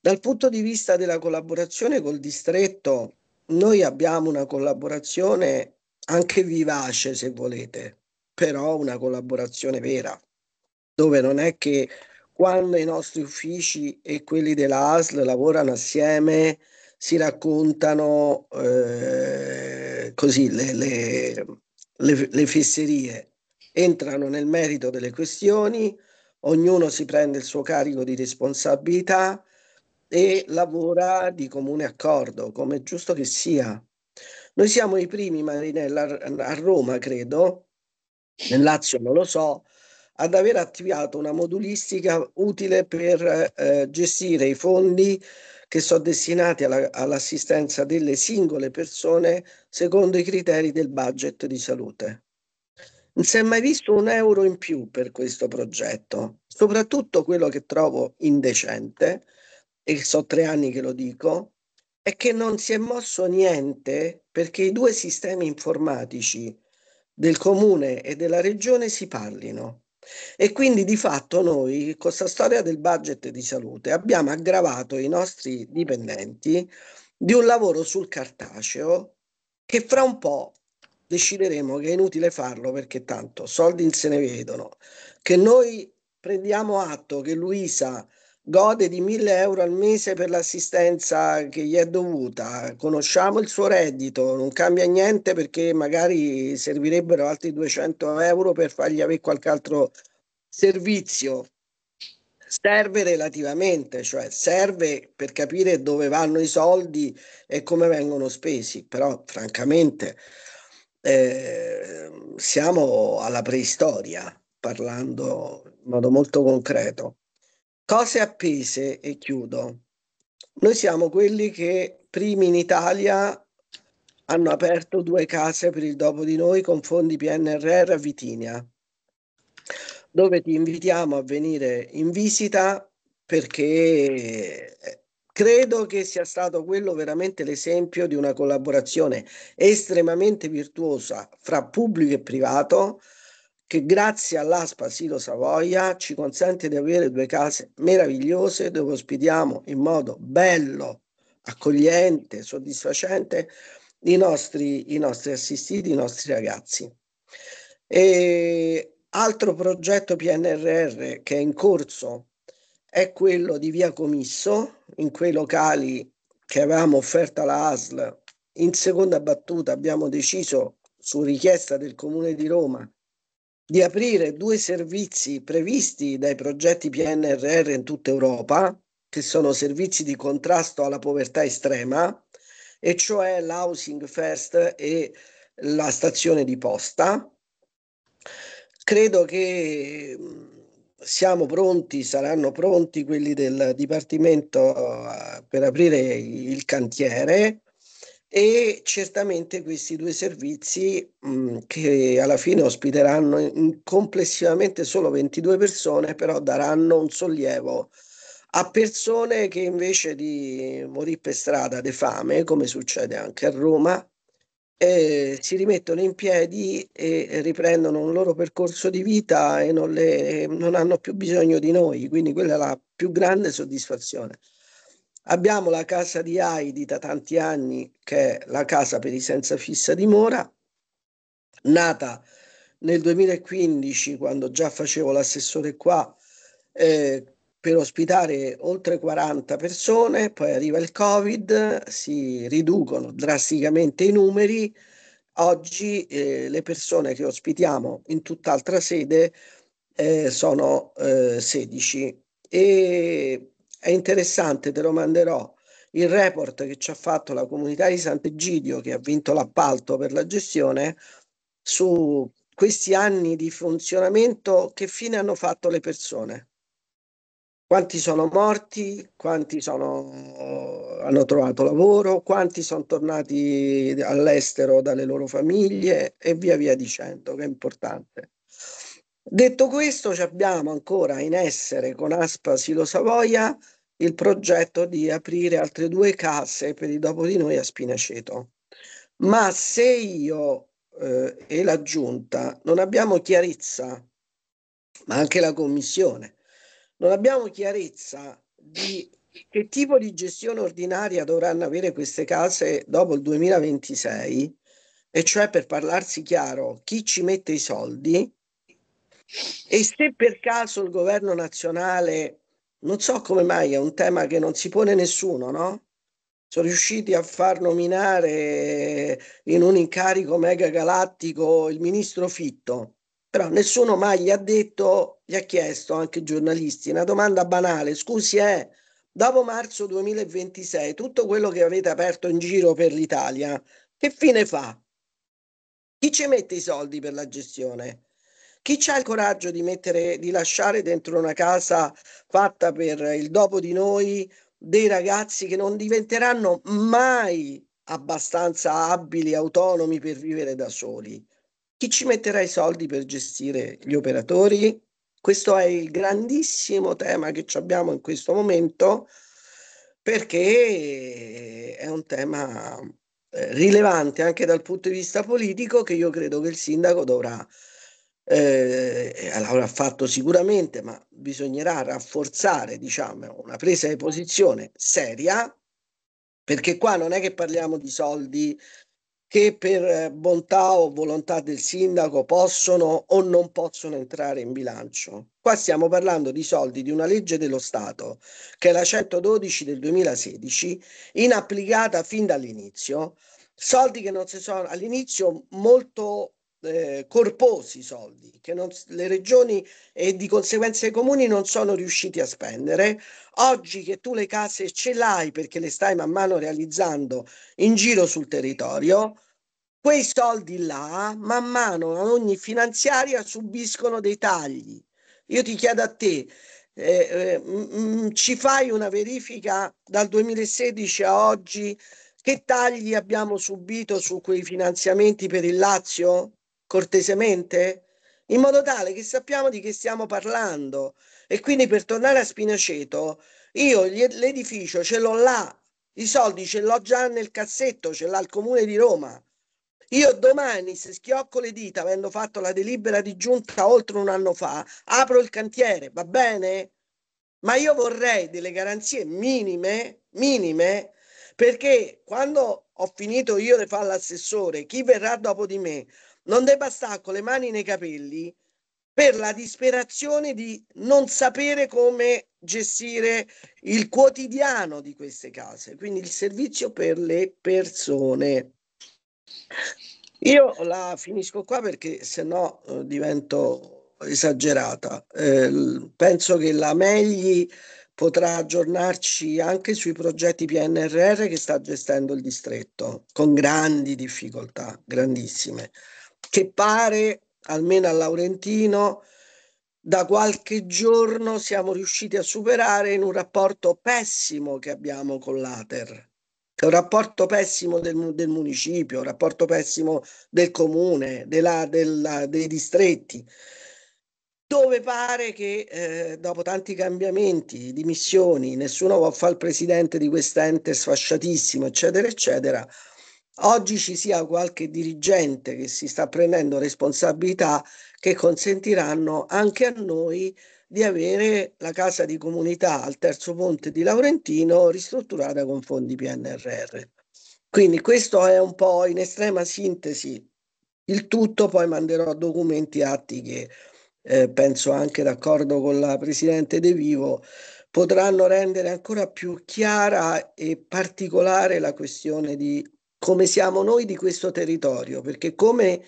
Speaker 7: Dal punto di vista della collaborazione col distretto, noi abbiamo una collaborazione anche vivace se volete, però una collaborazione vera, dove non è che quando i nostri uffici e quelli della ASL lavorano assieme si raccontano eh, così le, le, le, le fesserie, entrano nel merito delle questioni, ognuno si prende il suo carico di responsabilità e lavora di comune accordo, come è giusto che sia. Noi siamo i primi, Marinella, a Roma, credo, nel Lazio non lo so, ad aver attivato una modulistica utile per eh, gestire i fondi che sono destinati alla, all'assistenza delle singole persone secondo i criteri del budget di salute. Non si è mai visto un euro in più per questo progetto, soprattutto quello che trovo indecente, e so tre anni che lo dico, è che non si è mosso niente perché i due sistemi informatici del comune e della regione si parlino. E quindi di fatto noi, con questa storia del budget di salute, abbiamo aggravato i nostri dipendenti di un lavoro sul cartaceo che fra un po' decideremo che è inutile farlo perché tanto soldi se ne vedono, che noi prendiamo atto che Luisa gode di 1000 euro al mese per l'assistenza che gli è dovuta, conosciamo il suo reddito, non cambia niente perché magari servirebbero altri 200 euro per fargli avere qualche altro servizio. Serve relativamente, cioè serve per capire dove vanno i soldi e come vengono spesi, però francamente eh, siamo alla preistoria, parlando in modo molto concreto. Cose appese e chiudo. Noi siamo quelli che primi in Italia hanno aperto due case per il dopo di noi con fondi PNRR a Vitinia, dove ti invitiamo a venire in visita perché eh, credo che sia stato quello veramente l'esempio di una collaborazione estremamente virtuosa fra pubblico e privato che grazie all'ASPA Silo Savoia ci consente di avere due case meravigliose dove ospitiamo in modo bello, accogliente, soddisfacente i nostri, i nostri assistiti, i nostri ragazzi. E altro progetto PNRR che è in corso è quello di via Comisso, in quei locali che avevamo offerto alla ASL. In seconda battuta abbiamo deciso, su richiesta del Comune di Roma, di aprire due servizi previsti dai progetti PNRR in tutta Europa, che sono servizi di contrasto alla povertà estrema, e cioè l'Housing First e la stazione di posta. Credo che siamo pronti, saranno pronti quelli del Dipartimento eh, per aprire il cantiere e certamente questi due servizi mh, mm, che alla fine ospiteranno in, complessivamente solo 22 persone, però daranno un sollievo a persone che invece di morire per strada di fame, come succede anche a Roma, eh, si rimettono in piedi e riprendono un loro percorso di vita e non, le, non hanno più bisogno di noi, quindi quella è la più grande soddisfazione. Abbiamo la casa di Haidi da tanti anni, che è la casa per i senza fissa dimora, nata nel 2015, quando già facevo l'assessore qua, eh, per ospitare oltre 40 persone, poi arriva il Covid, si riducono drasticamente i numeri. Oggi eh, le persone che ospitiamo in tutt'altra sede eh, sono 16 eh, e è interessante, te lo manderò, il report che ci ha fatto la comunità di Sant'Egidio, che ha vinto l'appalto per la gestione, su questi anni di funzionamento, che fine hanno fatto le persone. Quanti sono morti, quanti sono, hanno trovato lavoro, quanti sono tornati all'estero dalle loro famiglie e via via dicendo, che è importante. Detto questo, abbiamo ancora in essere con Aspa Silo Savoia il progetto di aprire altre due case per i dopo di noi a Spinaceto. Ma se io eh, e la giunta non abbiamo chiarezza, ma anche la commissione, non abbiamo chiarezza di che tipo di gestione ordinaria dovranno avere queste case dopo il 2026, e cioè per parlarsi chiaro, chi ci mette i soldi, e se per caso il governo nazionale, non so come mai, è un tema che non si pone nessuno, no? Sono riusciti a far nominare in un incarico mega galattico il ministro Fitto, però nessuno mai gli ha detto, gli ha chiesto anche i giornalisti, una domanda banale, scusi, è eh, dopo marzo 2026 tutto quello che avete aperto in giro per l'Italia, che fine fa? Chi ci mette i soldi per la gestione? Chi ha il coraggio di, mettere, di lasciare dentro una casa fatta per il dopo di noi dei ragazzi che non diventeranno mai abbastanza abili, autonomi per vivere da soli? Chi ci metterà i soldi per gestire gli operatori? Questo è il grandissimo tema che abbiamo in questo momento perché è un tema eh, rilevante anche dal punto di vista politico che io credo che il sindaco dovrà eh, l'avrà fatto sicuramente, ma bisognerà rafforzare diciamo, una presa di posizione seria, perché qua non è che parliamo di soldi che per eh, bontà o volontà del sindaco possono o non possono entrare in bilancio. Qua stiamo parlando di soldi di una legge dello Stato, che è la 112 del 2016, inapplicata fin dall'inizio, soldi che non si sono all'inizio molto eh, corposi soldi che non, le regioni e di conseguenza i comuni non sono riusciti a spendere. Oggi che tu le case ce l'hai perché le stai man mano realizzando in giro sul territorio, quei soldi là man mano a ogni finanziaria subiscono dei tagli. Io ti chiedo a te, eh, eh, mh, ci fai una verifica dal 2016 a oggi? Che tagli abbiamo subito su quei finanziamenti per il Lazio? cortesemente, in modo tale che sappiamo di che stiamo parlando. E quindi per tornare a Spinaceto, io l'edificio ce l'ho là, i soldi ce l'ho già nel cassetto, ce l'ha il comune di Roma. Io domani, se schiocco le dita, avendo fatto la delibera di giunta oltre un anno fa, apro il cantiere, va bene? Ma io vorrei delle garanzie minime, minime, perché quando ho finito io le fa l'assessore, chi verrà dopo di me non debba stare con le mani nei capelli per la disperazione di non sapere come gestire il quotidiano di queste case, quindi il servizio per le persone. Io la finisco qua perché se no eh, divento esagerata. Eh, penso che la Megli potrà aggiornarci anche sui progetti PNRR che sta gestendo il distretto con grandi difficoltà, grandissime che pare, almeno a Laurentino, da qualche giorno siamo riusciti a superare in un rapporto pessimo che abbiamo con l'Ater, che è un rapporto pessimo del, del municipio, un rapporto pessimo del comune, della, della, dei distretti, dove pare che eh, dopo tanti cambiamenti, dimissioni, nessuno può fare il presidente di quest'ente sfasciatissimo, eccetera, eccetera, oggi ci sia qualche dirigente che si sta prendendo responsabilità che consentiranno anche a noi di avere la casa di comunità al terzo ponte di Laurentino ristrutturata con fondi PNRR. Quindi questo è un po' in estrema sintesi il tutto, poi manderò documenti atti che eh, penso anche d'accordo con la Presidente De Vivo potranno rendere ancora più chiara e particolare la questione di come siamo noi di questo territorio, perché come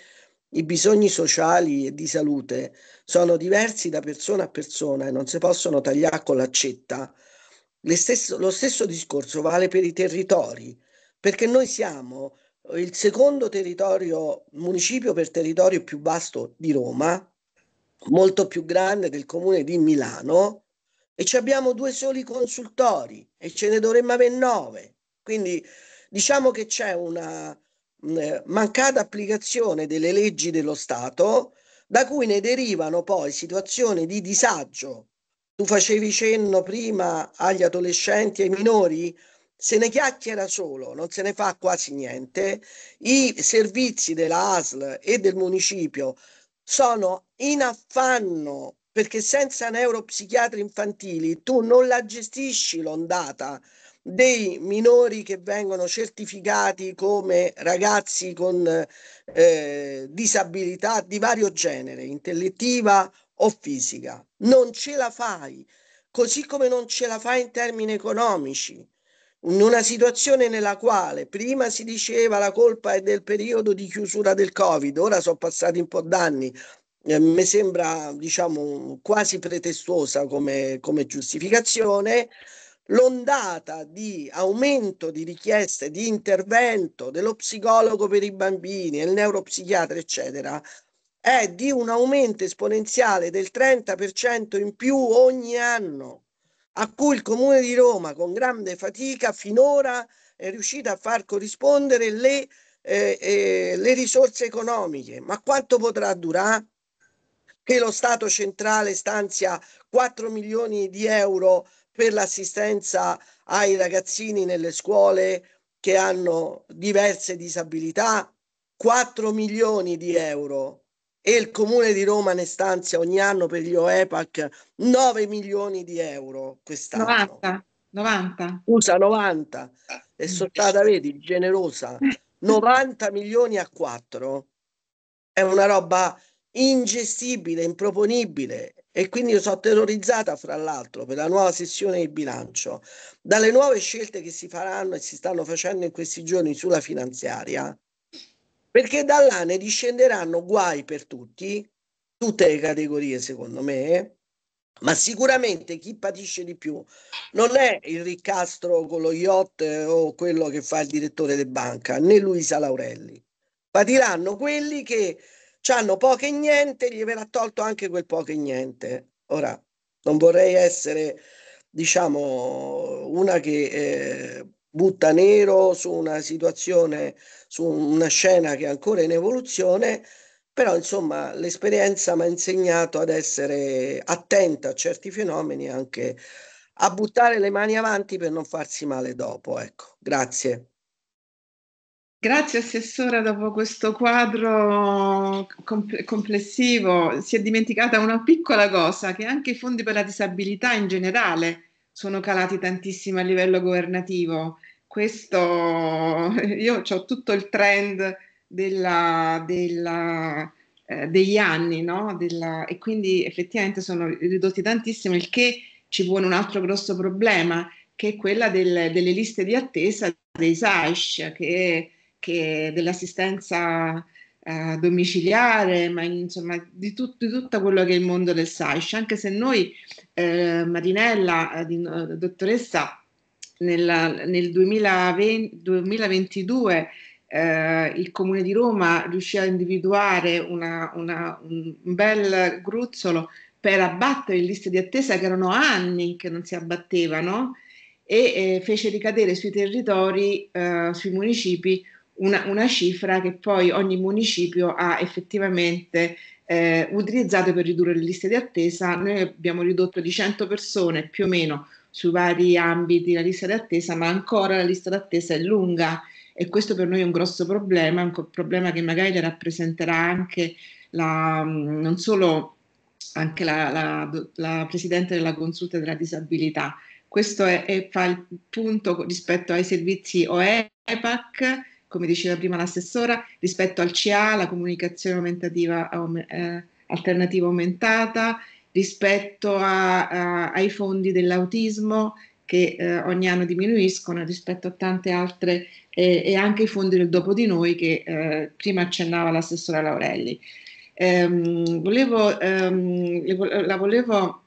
Speaker 7: i bisogni sociali e di salute sono diversi da persona a persona e non si possono tagliare con l'accetta, stesso, lo stesso discorso vale per i territori, perché noi siamo il secondo territorio, municipio per territorio più vasto di Roma, molto più grande del comune di Milano, e ci abbiamo due soli consultori e ce ne dovremmo avere nove. Quindi Diciamo che c'è una mm, eh, mancata applicazione delle leggi dello Stato da cui ne derivano poi situazioni di disagio. Tu facevi cenno prima agli adolescenti e ai minori, se ne chiacchiera solo, non se ne fa quasi niente. I servizi della ASL e del municipio sono in affanno perché senza neuropsichiatri infantili tu non la gestisci l'ondata dei minori che vengono certificati come ragazzi con eh, disabilità di vario genere, intellettiva o fisica. Non ce la fai, così come non ce la fai in termini economici. In una situazione nella quale prima si diceva la colpa è del periodo di chiusura del Covid, ora sono passati un po' d'anni, eh, mi sembra diciamo quasi pretestuosa come, come giustificazione, l'ondata di aumento di richieste di intervento dello psicologo per i bambini, il neuropsichiatra, eccetera, è di un aumento esponenziale del 30% in più ogni anno, a cui il Comune di Roma con grande fatica finora è riuscito a far corrispondere le, eh, eh, le risorse economiche. Ma quanto potrà durare? Che lo Stato centrale stanzia 4 milioni di euro per l'assistenza ai ragazzini nelle scuole che hanno diverse disabilità, 4 milioni di euro e il Comune di Roma ne stanzia ogni anno per gli OEPAC 9 milioni di euro quest'anno. 90, 90. Usa 90, è stata, vedi, generosa. 90 milioni a 4 è una roba ingestibile, improponibile e quindi io sono terrorizzata, fra l'altro, per la nuova sessione di bilancio, dalle nuove scelte che si faranno e si stanno facendo in questi giorni sulla finanziaria, perché da là ne discenderanno guai per tutti, tutte le categorie secondo me, ma sicuramente chi patisce di più non è il ricastro con lo yacht eh, o quello che fa il direttore di banca, né Luisa Laurelli. Patiranno quelli che hanno poco e niente, gli verrà tolto anche quel poco e niente. Ora, non vorrei essere, diciamo, una che eh, butta nero su una situazione, su una scena che è ancora in evoluzione, però insomma l'esperienza mi ha insegnato ad essere attenta a certi fenomeni anche a buttare le mani avanti per non farsi male dopo, ecco. Grazie. Grazie Assessora, dopo questo quadro complessivo si è
Speaker 6: dimenticata una piccola cosa, che anche i fondi per la disabilità in generale sono calati tantissimo a livello governativo. Questo, io ho tutto il trend della, della, eh, degli anni, no? della, e quindi effettivamente sono ridotti tantissimo, il che ci pone un altro grosso problema, che è quella del, delle liste di attesa dei SAIS, che che dell'assistenza eh, domiciliare, ma insomma di, tut- di, tutto quello che è il mondo del SAIS, anche se noi, eh, Marinella, eh, eh dottoressa, nella, nel 2020, 2022 eh, il Comune di Roma riuscì a individuare una, una, un bel gruzzolo per abbattere le liste di attesa che erano anni che non si abbattevano e eh, fece ricadere sui territori, eh, sui municipi, una, una cifra che poi ogni municipio ha effettivamente eh, utilizzate per ridurre le liste di attesa. Noi abbiamo ridotto di 100 persone più o meno sui vari ambiti la lista di attesa, ma ancora la lista d'attesa è lunga e questo per noi è un grosso problema, un problema che magari rappresenterà anche la, mm, non solo anche la, la, la Presidente della Consulta della Disabilità. Questo è, è, fa il punto rispetto ai servizi OEPAC come diceva prima l'assessora, rispetto al CA, la comunicazione aumentativa eh, alternativa aumentata, rispetto a, a, ai fondi dell'autismo che eh, ogni anno diminuiscono rispetto a tante altre eh, e anche i fondi del dopo di noi che eh, prima accennava l'assessora Laurelli. Ehm, volevo, ehm, la volevo,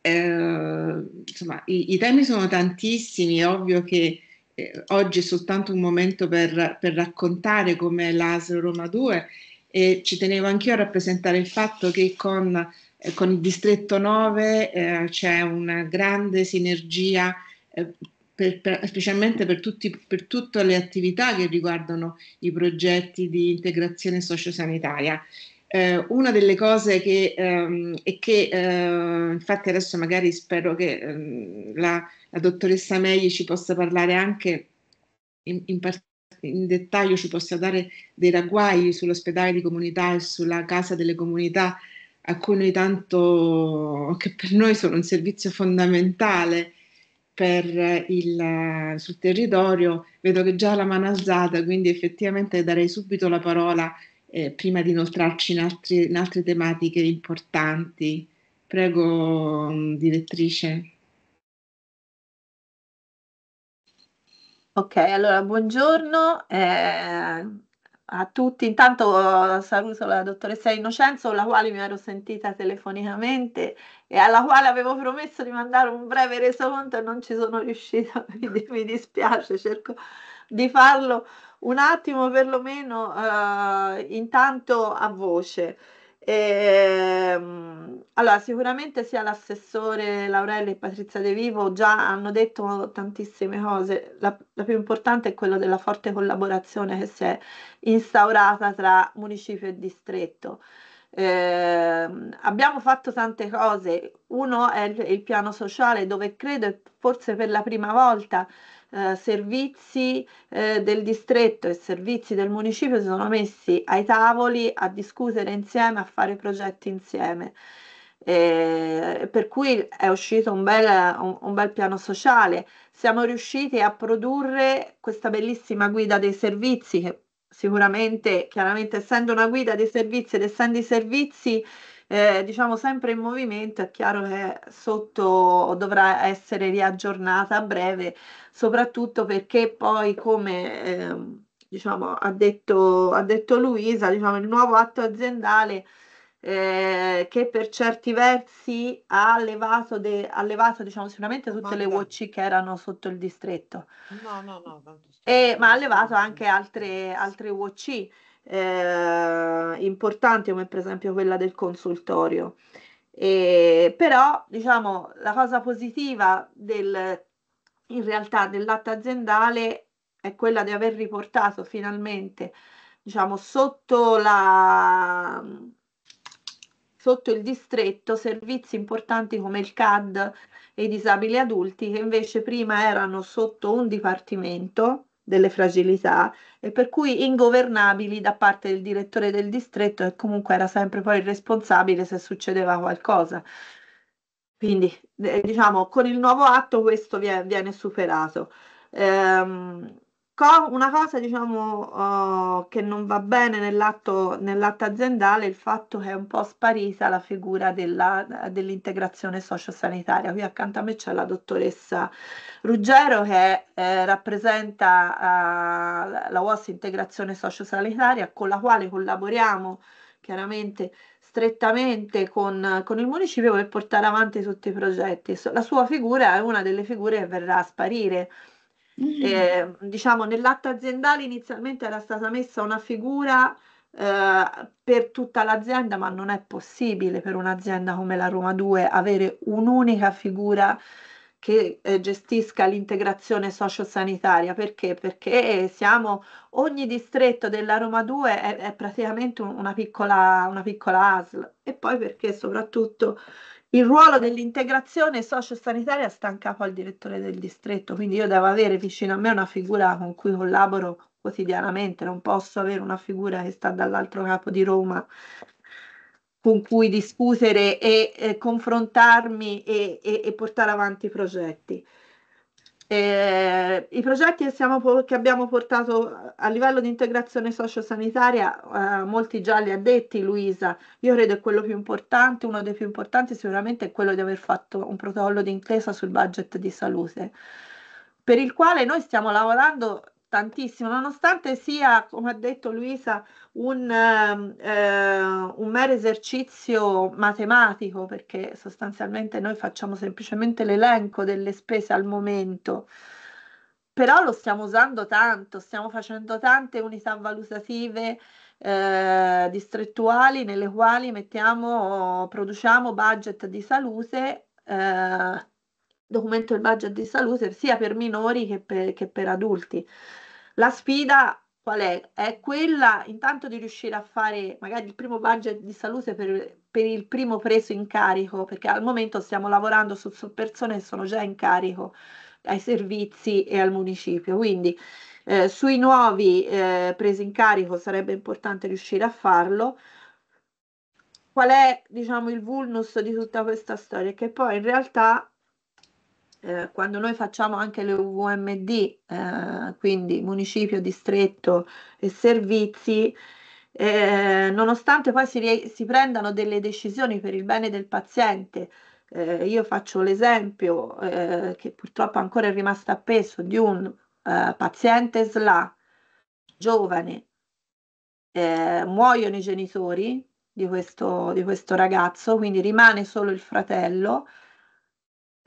Speaker 6: eh, insomma, i, i, temi sono tantissimi, è ovvio che eh, oggi è soltanto un momento per, per raccontare come l'ASL Roma 2 e ci tenevo anch'io a rappresentare il fatto che con, eh, con il distretto 9 eh, c'è una grande sinergia eh, per, per, specialmente per, tutti, per, tutte le attività che riguardano i progetti di integrazione sociosanitaria. Eh, una delle cose che, ehm, e che eh, infatti adesso magari spero che ehm, la, la, dottoressa Megli ci possa parlare anche in, in, part- in dettaglio, ci possa dare dei ragguagli sull'ospedale di comunità e sulla casa delle comunità a cui noi tanto, che per noi sono un servizio fondamentale per il, sul territorio, vedo che già la mano alzata, quindi effettivamente darei subito la parola a eh, prima di inoltrarci in, altri, in altre tematiche importanti. Prego, mm, direttrice.
Speaker 9: Ok, allora buongiorno eh, a tutti. Intanto saluto la dottoressa Innocenzo, la quale mi ero sentita telefonicamente e alla quale avevo promesso di mandare un breve resoconto e non ci sono riuscita, quindi mi dispiace, cerco di farlo un attimo perlomeno eh, intanto a voce. E, ehm, allora, sicuramente sia l'assessore Laurelli e Patrizia De Vivo già hanno detto tantissime cose. La, la, più importante è quella della forte collaborazione che si è instaurata tra municipio e distretto. Eh, abbiamo fatto tante cose, uno è il, il piano sociale dove credo forse per la prima volta eh, servizi eh, del distretto e servizi del municipio si sono messi ai tavoli a discutere insieme, a fare progetti insieme. Eh, per cui è uscito un bel, un, un bel, piano sociale. Siamo riusciti a produrre questa bellissima guida dei servizi che sicuramente, chiaramente essendo una guida dei servizi ed essendo i servizi eh, diciamo sempre in movimento, è chiaro che sotto dovrà essere riaggiornata a breve, soprattutto perché poi come eh, diciamo, ha, detto, ha detto Luisa, diciamo, il nuovo atto aziendale eh, che per certi versi ha levato, de, ha levato diciamo, sicuramente tutte Manda. le voci che erano sotto il distretto, no, no, no, e, ma ha levato anche altre, altre voci eh, importanti come per esempio quella del consultorio. E, però diciamo la cosa positiva del, in realtà dell'atto aziendale è quella di aver riportato finalmente diciamo sotto la sotto il distretto servizi importanti come il CAD e i disabili adulti che invece prima erano sotto un dipartimento delle fragilità e per cui ingovernabili da parte del direttore del distretto che comunque era sempre poi il responsabile se succedeva qualcosa. Quindi eh, diciamo con il nuovo atto questo viene, viene superato. Ehm, Co- una cosa diciamo uh, che non va bene nell'atto, nell'atto, aziendale è il fatto che è un po' sparita la figura della, dell'integrazione sociosanitaria. Qui accanto a me c'è la dottoressa Ruggero che eh, rappresenta uh, la vostra Integrazione Sociosanitaria con la quale collaboriamo chiaramente strettamente con, con, il municipio per portare avanti tutti i progetti. La sua figura è una delle figure che verrà a sparire Mm. Eh, diciamo, nell'atto aziendale inizialmente era stata messa una figura eh, per tutta l'azienda, ma non è possibile per un'azienda come la Roma 2 avere un'unica figura che eh, gestisca l'integrazione sociosanitaria. Perché? Perché siamo, ogni distretto della Roma 2 è, è praticamente una, piccola, una piccola ASL e poi perché soprattutto il ruolo dell'integrazione sociosanitaria sta in capo al direttore del distretto, quindi io devo avere vicino a me una figura con cui collaboro quotidianamente, non posso avere una figura che sta dall'altro capo di Roma con cui discutere e eh, confrontarmi e, e, e portare avanti i progetti. Eh, I progetti che, siamo, che, abbiamo portato a livello di integrazione sociosanitaria, eh, molti già li ha detti Luisa, io credo che quello più importante, uno dei più importanti sicuramente è quello di aver fatto un protocollo d'intesa sul budget di salute, per il quale noi stiamo lavorando tantissimo, nonostante sia, come ha detto Luisa, un, ehm, eh, un mero esercizio matematico, perché sostanzialmente noi facciamo semplicemente l'elenco delle spese al momento, però lo stiamo usando tanto, stiamo facendo tante unità valutative. Eh, distrettuali nelle quali mettiamo, produciamo budget di salute, eh, documento il budget di salute sia per minori che per, che per adulti. La sfida qual è? È quella intanto di riuscire a fare magari il primo budget di salute per, per il primo preso in carico, perché al momento stiamo lavorando su, su persone che sono già in carico ai servizi e al municipio. Quindi eh, sui nuovi eh, presi in carico sarebbe importante riuscire a farlo. Qual è diciamo, il vulnus di tutta questa storia? Che poi in realtà eh, quando noi facciamo anche le UMD, eh, quindi municipio, distretto e servizi, eh, nonostante poi si, si, prendano delle decisioni per il bene del paziente, eh, io faccio l'esempio eh, che purtroppo ancora è rimasto appeso di un paziente SLA giovane, muoiono i genitori di questo, di questo ragazzo, quindi rimane solo il fratello,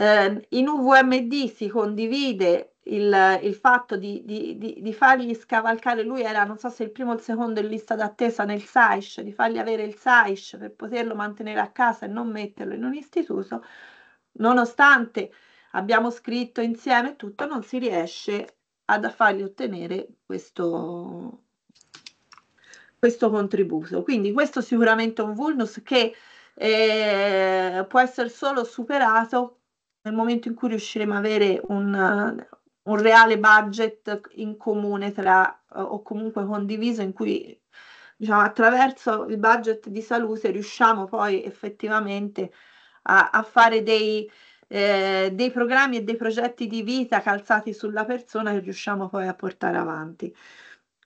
Speaker 9: eh, in UVMD si condivide il, il fatto di, di, di, di, fargli scavalcare, lui era non so se il primo o il secondo in lista d'attesa nel SAISH, di fargli avere il SAISH per poterlo mantenere a casa e non metterlo in un istituto, nonostante abbiamo scritto insieme tutto, non si riesce ad fargli ottenere questo, questo contributo. Quindi questo è sicuramente un vulnus che eh, può essere solo superato nel momento in cui riusciremo ad avere un, un reale budget in comune tra, eh, o comunque condiviso in cui diciamo, attraverso il budget di salute riusciamo poi effettivamente a, a fare dei, eh, dei programmi e dei progetti di vita calzati sulla persona che riusciamo poi a portare avanti.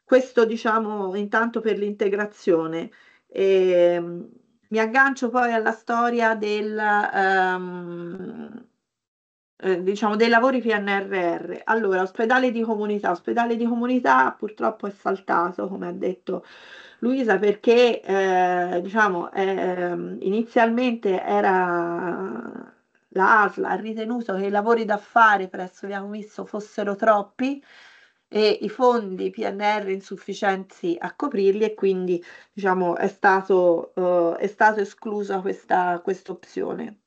Speaker 9: Questo diciamo intanto per l'integrazione. E, ehm, mi aggancio poi alla storia del, um, eh, diciamo dei lavori PNRR. Allora, ospedale di comunità, ospedale di comunità purtroppo è saltato, come ha detto Luisa, perché eh, diciamo eh, inizialmente era la ASLA ha ritenuto che i lavori da fare presso Via Comisso fossero troppi e i fondi PNR insufficienti a coprirli e quindi diciamo, è, stato, eh, stato esclusa questa opzione.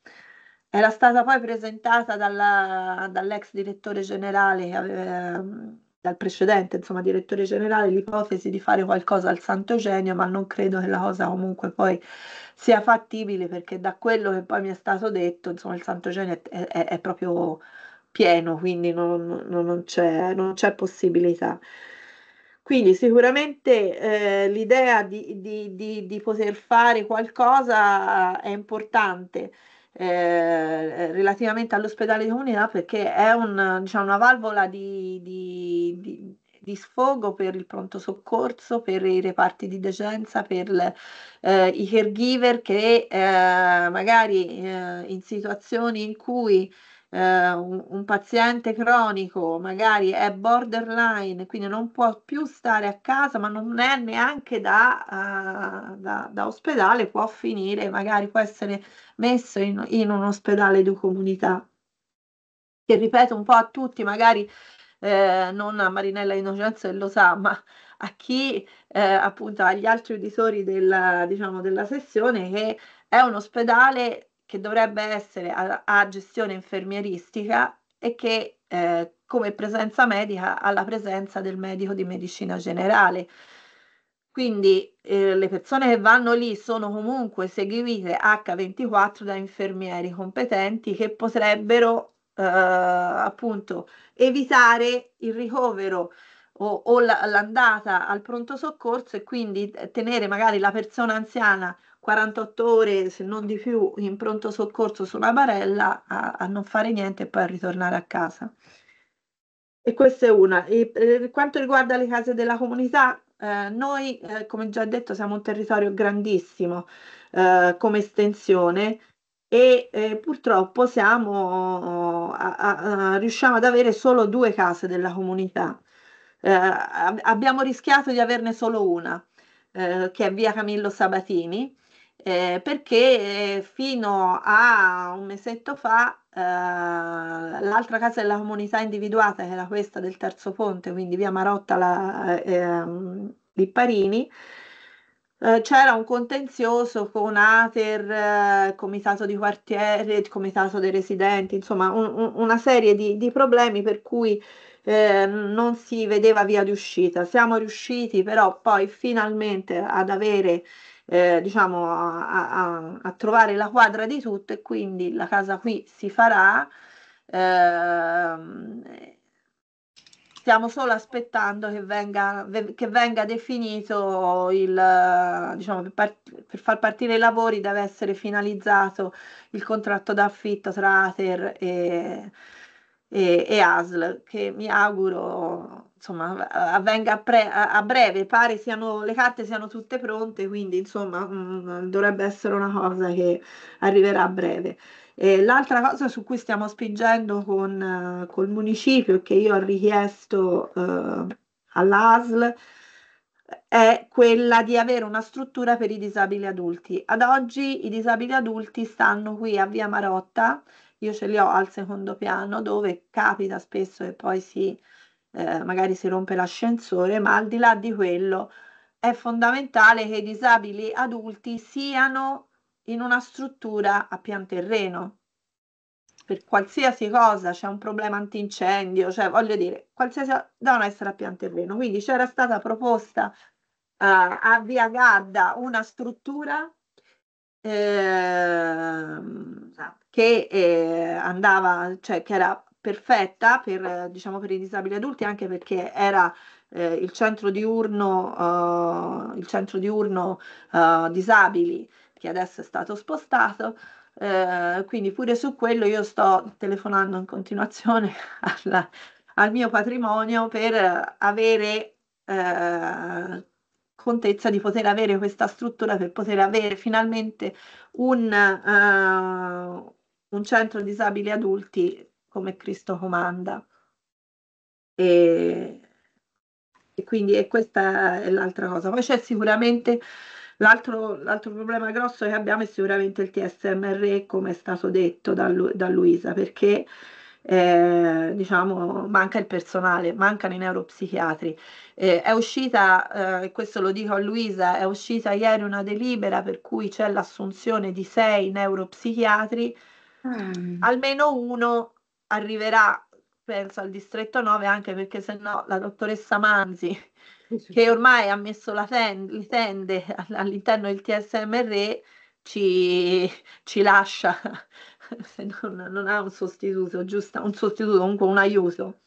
Speaker 9: Era stata poi presentata dalla, dall'ex direttore generale, eh, ehm, dal precedente insomma, direttore generale, l'ipotesi di fare qualcosa al Sant'Eugenio, ma non credo che la cosa comunque poi sia fattibile perché da quello che poi mi è stato detto, insomma, il Sant'Eugenio è, è, è proprio pieno, quindi non, non, non, c'è, non c'è possibilità. Quindi sicuramente eh, l'idea di, di, di, di, poter fare qualcosa è importante eh, relativamente all'ospedale di comunità perché è un, diciamo, una valvola di, di, di, di, sfogo per il pronto soccorso, per i reparti di decenza, per eh, i caregiver che eh, magari eh, in situazioni in cui eh, un, un, paziente cronico magari è borderline, quindi non può più stare a casa, ma non è neanche da, uh, da, da ospedale, può finire, magari può essere messo in, in un ospedale di comunità. Che ripeto un po' a tutti, magari eh, non a Marinella Innocenzo che lo sa, ma a chi eh, appunto agli altri uditori della, diciamo, della sessione che è un ospedale che dovrebbe essere a, a gestione infermieristica e che eh, come presenza medica alla presenza del medico di medicina generale. Quindi eh, le persone che vanno lì sono comunque seguite H24 da infermieri competenti che potrebbero eh, appunto evitare il ricovero o, o l'andata al pronto soccorso e quindi eh, tenere magari la persona anziana 48 ore, se non di più, in pronto soccorso sulla barella a, a non fare niente e poi a ritornare a casa. E questa è una. E, per eh, quanto riguarda le case della comunità, eh, noi, eh, come già detto, siamo un territorio grandissimo eh, come estensione e eh, purtroppo siamo, a, a, riusciamo ad avere solo due case della comunità. Eh, abbiamo rischiato di averne solo una, che è via Camillo Sabatini, eh, perché eh, fino a un mesetto fa eh, l'altra casa della comunità individuata, che era questa del Terzo Ponte, quindi via Marotta la, di eh, ehm, Parini, eh, c'era un contenzioso con Ater, comitato di quartiere, comitato dei residenti, insomma un, un, una serie di, di, problemi per cui eh, non si vedeva via di uscita. Siamo riusciti però poi finalmente ad avere eh, diciamo, a, a, a, trovare la quadra di tutto e quindi la casa qui si farà. Eh, stiamo solo aspettando che venga, che venga definito il, diciamo, per, part- per, far partire i lavori deve essere finalizzato il contratto d'affitto tra Ater e, e, e ASL, che mi auguro insomma, avvenga a, breve, pare siano le carte siano tutte pronte, quindi insomma mh, mm, mm, dovrebbe essere una cosa che arriverà a breve. E l'altra cosa su cui stiamo spingendo con uh, col municipio che io ho richiesto uh, eh, all'ASL è quella di avere una struttura per i disabili adulti. Ad oggi i disabili adulti stanno qui a Via Marotta, io ce li ho al secondo piano dove capita spesso che poi si eh, magari si rompe l'ascensore, ma al di là di quello è fondamentale che i disabili adulti siano in una struttura a pian terreno. Per qualsiasi cosa c'è un problema antincendio, cioè voglio dire, qualsiasi devono essere a pian terreno. Quindi c'era stata proposta uh, a Via Gadda una struttura eh, che eh, andava, cioè che era perfetta per, eh, diciamo, per i disabili adulti anche perché era eh, il centro diurno, uh, il centro diurno uh, disabili che adesso è stato spostato. Uh, quindi pure su quello io sto telefonando in continuazione alla, al mio patrimonio per avere eh, contezza di poter avere questa struttura, per poter avere finalmente un, un centro disabili adulti come Cristo comanda. E, e quindi e questa è l'altra cosa. Poi c'è sicuramente l'altro, l'altro problema grosso che abbiamo è sicuramente il TSMR, come è stato detto da, Lu, da Luisa, perché eh, diciamo, manca il personale, mancano i neuropsichiatri. Eh, è uscita, eh, questo lo dico a Luisa, è uscita ieri una delibera per cui c'è l'assunzione di sei neuropsichiatri, mm. almeno uno arriverà, penso, al distretto 9 anche perché se no la dottoressa Manzi, che ormai ha messo la ten- le tende all'interno del TSMR, ci, ci lascia, se non, non ha un sostituto, giusto? Un sostituto, comunque un aiuto.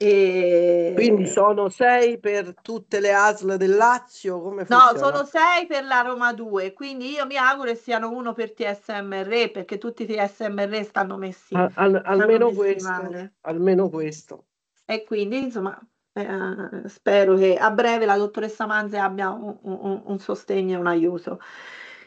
Speaker 7: E... Quindi sono sei per tutte le ASL del Lazio? Come no, sono
Speaker 9: sei per la Roma 2, quindi io mi auguro che siano uno per TSMR perché tutti i TSMR stanno messi,
Speaker 7: al, al, stanno almeno, messi questo, almeno, questo,
Speaker 9: E quindi insomma eh, spero che a breve la dottoressa Manze abbia un, un, un sostegno e un aiuto.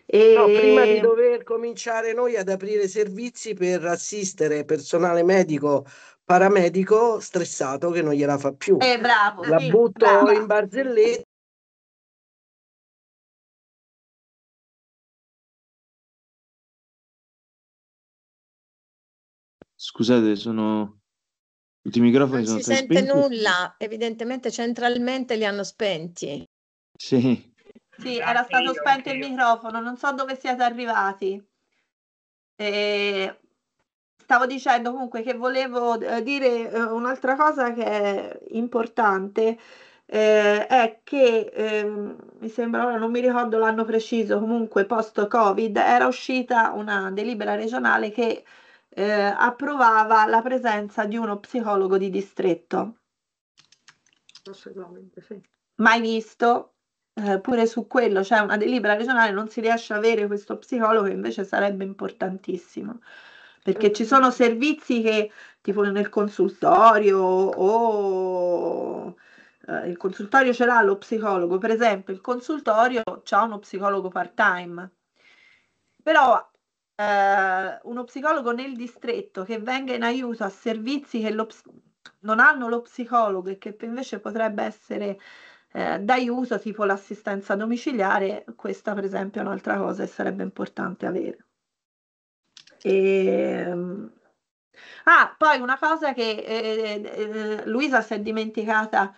Speaker 9: E... No, prima di
Speaker 7: dover cominciare noi ad aprire servizi per assistere personale medico paramedico
Speaker 3: stressato che non gliela fa più. Eh, bravo, la sì, butto bravo. in barzelletta. Scusate, sono tutti
Speaker 4: i microfoni non sono si sente spenti.
Speaker 8: nulla, evidentemente centralmente li hanno spenti.
Speaker 4: Sì.
Speaker 9: Sì, era stato spento il microfono, non so dove siete arrivati. E eh, stavo dicendo comunque che volevo eh, dire eh, un'altra cosa che è importante. Eh, è che ehm, mi sembra ora non mi ricordo l'anno preciso, comunque post Covid era uscita una delibera regionale che eh, approvava la presenza di uno psicologo di distretto. sì. Mai visto, eh, pure su quello, cioè una delibera regionale non si riesce ad avere questo psicologo invece sarebbe importantissimo perché ci sono servizi che tipo nel consultorio o eh, il consultorio ce l'ha lo psicologo, per esempio il consultorio ha uno psicologo part time, però eh, uno psicologo nel distretto che venga in aiuto a servizi che lo, non hanno lo psicologo e che invece potrebbe essere eh, d'aiuto, tipo l'assistenza domiciliare, questa per esempio è un'altra cosa che sarebbe importante avere.
Speaker 1: E... Ehm,
Speaker 9: ah, poi una cosa che eh, eh, eh, Luisa si è dimenticata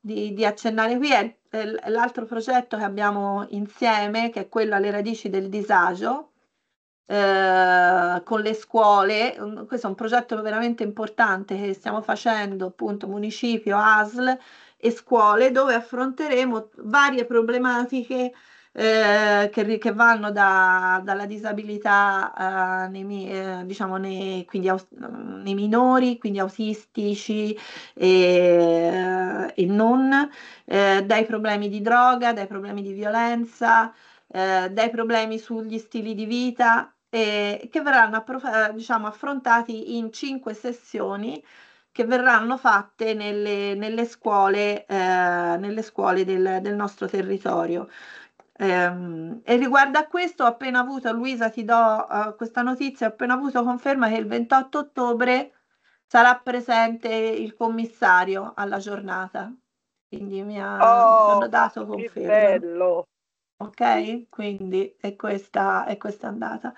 Speaker 9: di, di accennare qui è eh, l'altro progetto che abbiamo insieme, che è quello alle radici del disagio, eh, con le scuole. Questo è un progetto veramente importante che stiamo facendo, appunto, municipio, ASL e scuole, dove affronteremo varie problematiche eh, che, che, vanno da, dalla disabilità eh, nei, eh, diciamo nei, quindi aus, nei minori, quindi autistici e, eh, e non, eh, dai problemi di droga, dai problemi di violenza, dai problemi sugli stili di vita che verranno approf- diciamo, affrontati in cinque sessioni che verranno fatte nelle, nelle scuole, nelle scuole del, del nostro territorio. Ehm, e riguardo a questo, ho appena avuto, Luisa, ti do uh, questa notizia, ho appena avuto conferma che il 28 ottobre sarà presente il commissario alla giornata. Quindi mi, ha, oh, mi dato conferma. Che bello! Ok, quindi è questa, è questa andata.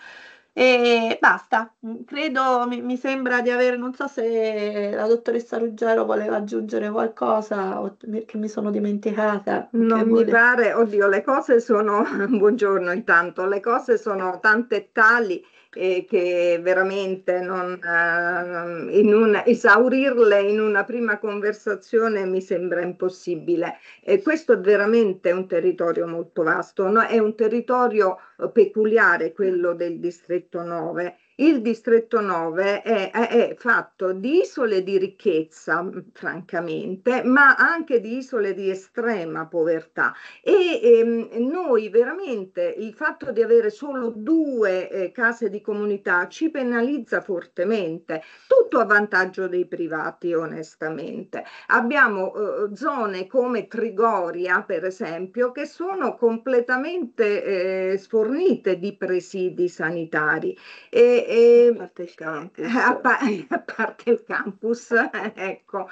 Speaker 9: E basta, mm, credo, mi, mi, sembra di avere, non so se la dottoressa Ruggero voleva aggiungere qualcosa o che mi sono dimenticata. Non mi
Speaker 2: pare, oddio, le cose sono, buongiorno intanto, le cose sono tante tali e che veramente non, eh, in una, esaurirle in una prima conversazione mi sembra impossibile. E questo è veramente un territorio molto vasto, no? è un territorio eh, peculiare mm. quello del distretto 9 il distretto 9 è, è, è, fatto di isole di ricchezza, mm, francamente, ma anche di isole di estrema povertà. E ehm, noi veramente il fatto di avere solo due eh, case di comunità ci penalizza fortemente, tutto a vantaggio dei privati, onestamente. Abbiamo eh, zone come Trigoria, per esempio, che sono completamente eh, sfornite di presidi sanitari. E, e, a mm, parte il campus. A, pa- a parte il campus, ecco,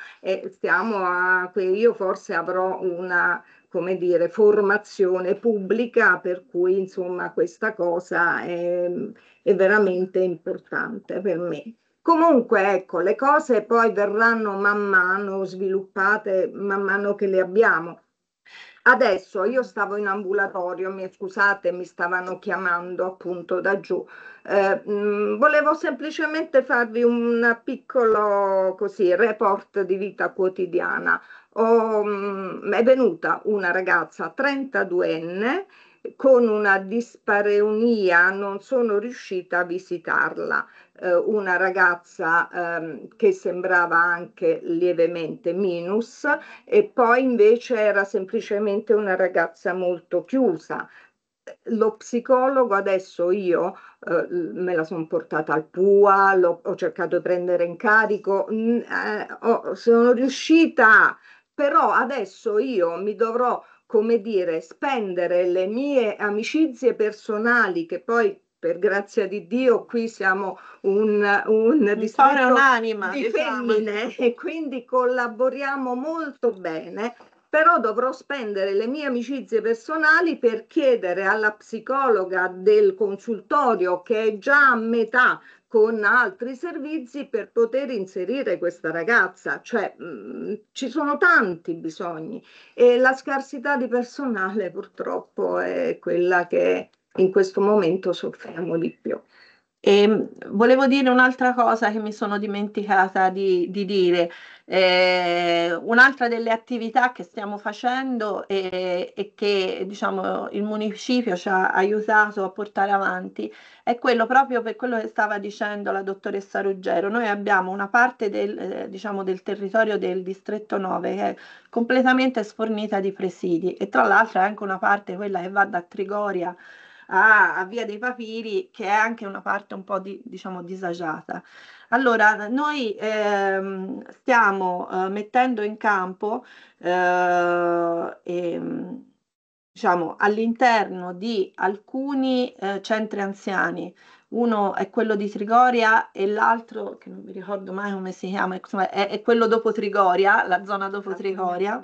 Speaker 2: stiamo a, io forse avrò una come dire, formazione pubblica, per cui insomma questa cosa è, è veramente importante per me. Comunque, ecco, le cose poi verranno man mano sviluppate, man mano che le abbiamo. Adesso io stavo in ambulatorio, mi scusate, mi stavano chiamando appunto da giù. Eh, mm, volevo semplicemente farvi un piccolo così, report di vita quotidiana. Ho, mh, mm, è venuta una ragazza 32enne con una dispareunia non sono riuscita a visitarla, eh, una ragazza eh, che sembrava anche lievemente minus e poi invece era semplicemente una ragazza molto chiusa. Lo psicologo adesso io eh, me la sono portata al PUA, l'ho, ho cercato di prendere in carico, mm, eh, oh, sono riuscita, però adesso io mi dovrò, come dire, spendere le mie amicizie personali che poi per grazia di Dio qui siamo un, un, un un'anima, di diciamo. femmine e quindi collaboriamo molto bene però dovrò spendere le mie amicizie personali per chiedere alla psicologa del consultorio che è già a metà con altri servizi per poter inserire questa ragazza, cioè mh, mm, ci sono tanti bisogni e la scarsità di personale purtroppo è quella che in questo momento soffriamo di più.
Speaker 9: E ehm, volevo dire un'altra cosa che mi sono dimenticata di, di dire. Eh, un'altra delle attività che stiamo facendo e, e che diciamo, il municipio ci ha aiutato a portare avanti è quello proprio per quello che stava dicendo la dottoressa Ruggero. Noi abbiamo una parte del, eh, diciamo, del territorio del distretto 9 che è completamente sfornita di presidi e tra l'altro è anche una parte quella che va da Trigoria a, a Via dei Papiri, che è anche una parte un po' di, diciamo, disagiata. Allora, noi ehm, stiamo eh, mettendo in campo eh, ehm, diciamo, all'interno di alcuni eh, centri anziani, uno è quello di Trigoria e l'altro, che non mi ricordo mai come si chiama, è, è quello dopo Trigoria, la zona dopo Trigoria.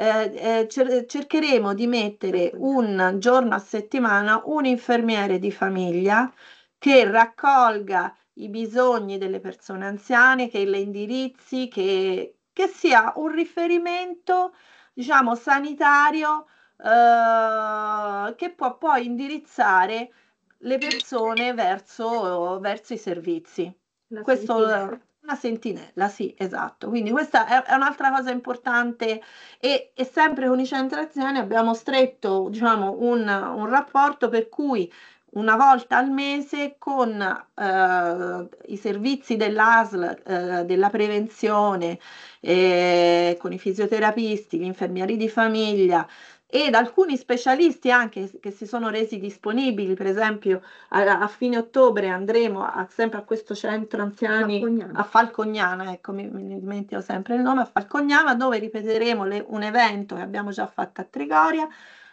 Speaker 9: Eh, eh, cer- cercheremo di mettere un giorno a settimana un infermiere di famiglia che raccolga i bisogni delle persone anziane, che le indirizzi, che, che sia un riferimento diciamo, sanitario eh, che può poi indirizzare le persone verso, verso i servizi. La Questo una sentinella, sì, esatto. Quindi questa è, è un'altra cosa importante e, e, sempre con i centri anziani abbiamo stretto diciamo, un, un rapporto per cui una volta al mese con eh, i servizi dell'ASL, eh, della prevenzione, eh, con i fisioterapisti, gli infermieri di famiglia, ed alcuni specialisti anche che si sono resi disponibili, per esempio a, a fine ottobre andremo a, sempre a questo centro anziani Falcognana. a Falcognana, ecco mi, mi, dimentico sempre il nome, a Falcognana dove ripeteremo le, un evento che abbiamo già fatto a Trigoria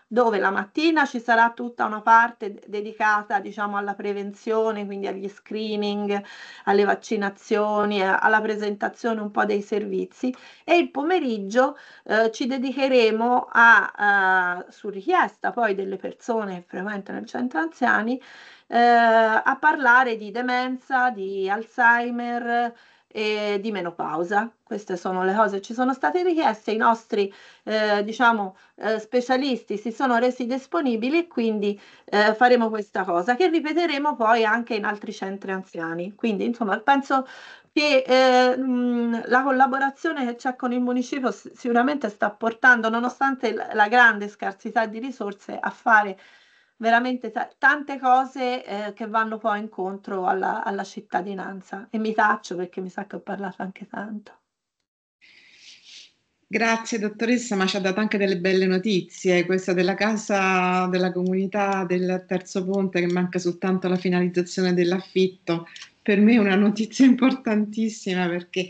Speaker 9: dove la mattina ci sarà tutta una parte dedicata diciamo, alla prevenzione, quindi agli screening, alle vaccinazioni, alla presentazione un po' dei servizi e il pomeriggio eh, ci dedicheremo a, a, su richiesta poi delle persone che frequentano il centro anziani, eh, a parlare di demenza, di Alzheimer, e di menopausa. Queste sono le cose che ci sono state richieste, i nostri eh, diciamo, eh, specialisti si sono resi disponibili e quindi eh, faremo questa cosa che ripeteremo poi anche in altri centri anziani. Quindi insomma penso che eh, mm, la collaborazione che c'è con il municipio sicuramente sta portando, nonostante la grande scarsità di risorse, a fare veramente t- tante cose eh, che vanno poi incontro alla, alla cittadinanza e mi taccio perché mi sa che ho parlato anche tanto.
Speaker 6: Grazie dottoressa, ma ci ha dato anche delle belle notizie, questa della casa della comunità del Terzo Ponte che manca soltanto la finalizzazione dell'affitto, per me è una notizia importantissima perché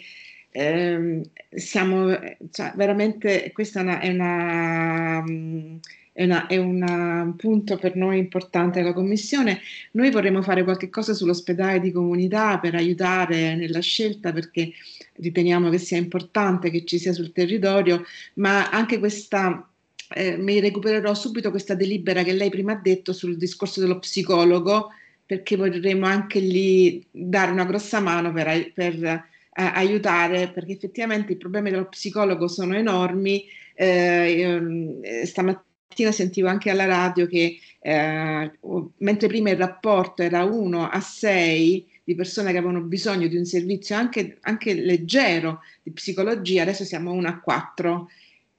Speaker 6: ehm, siamo, cioè, veramente questa è una, è una mm, è, una, è una, un um, punto per noi importante della Commissione. Noi vorremmo fare qualche cosa sull'ospedale di comunità per aiutare nella scelta perché riteniamo che sia importante che ci sia sul territorio, ma anche questa... Eh, mi recupererò subito questa delibera che lei prima ha detto sul discorso dello psicologo, perché vorremmo anche lì dare una grossa mano per, per a, eh, aiutare, perché effettivamente i problemi dello psicologo sono enormi. Eh, mm, eh stamattina mattina sentivo anche alla radio che eh, mentre prima il rapporto era 1 a 6 di persone che avevano bisogno di un servizio anche, anche leggero di psicologia, adesso siamo 1 a 4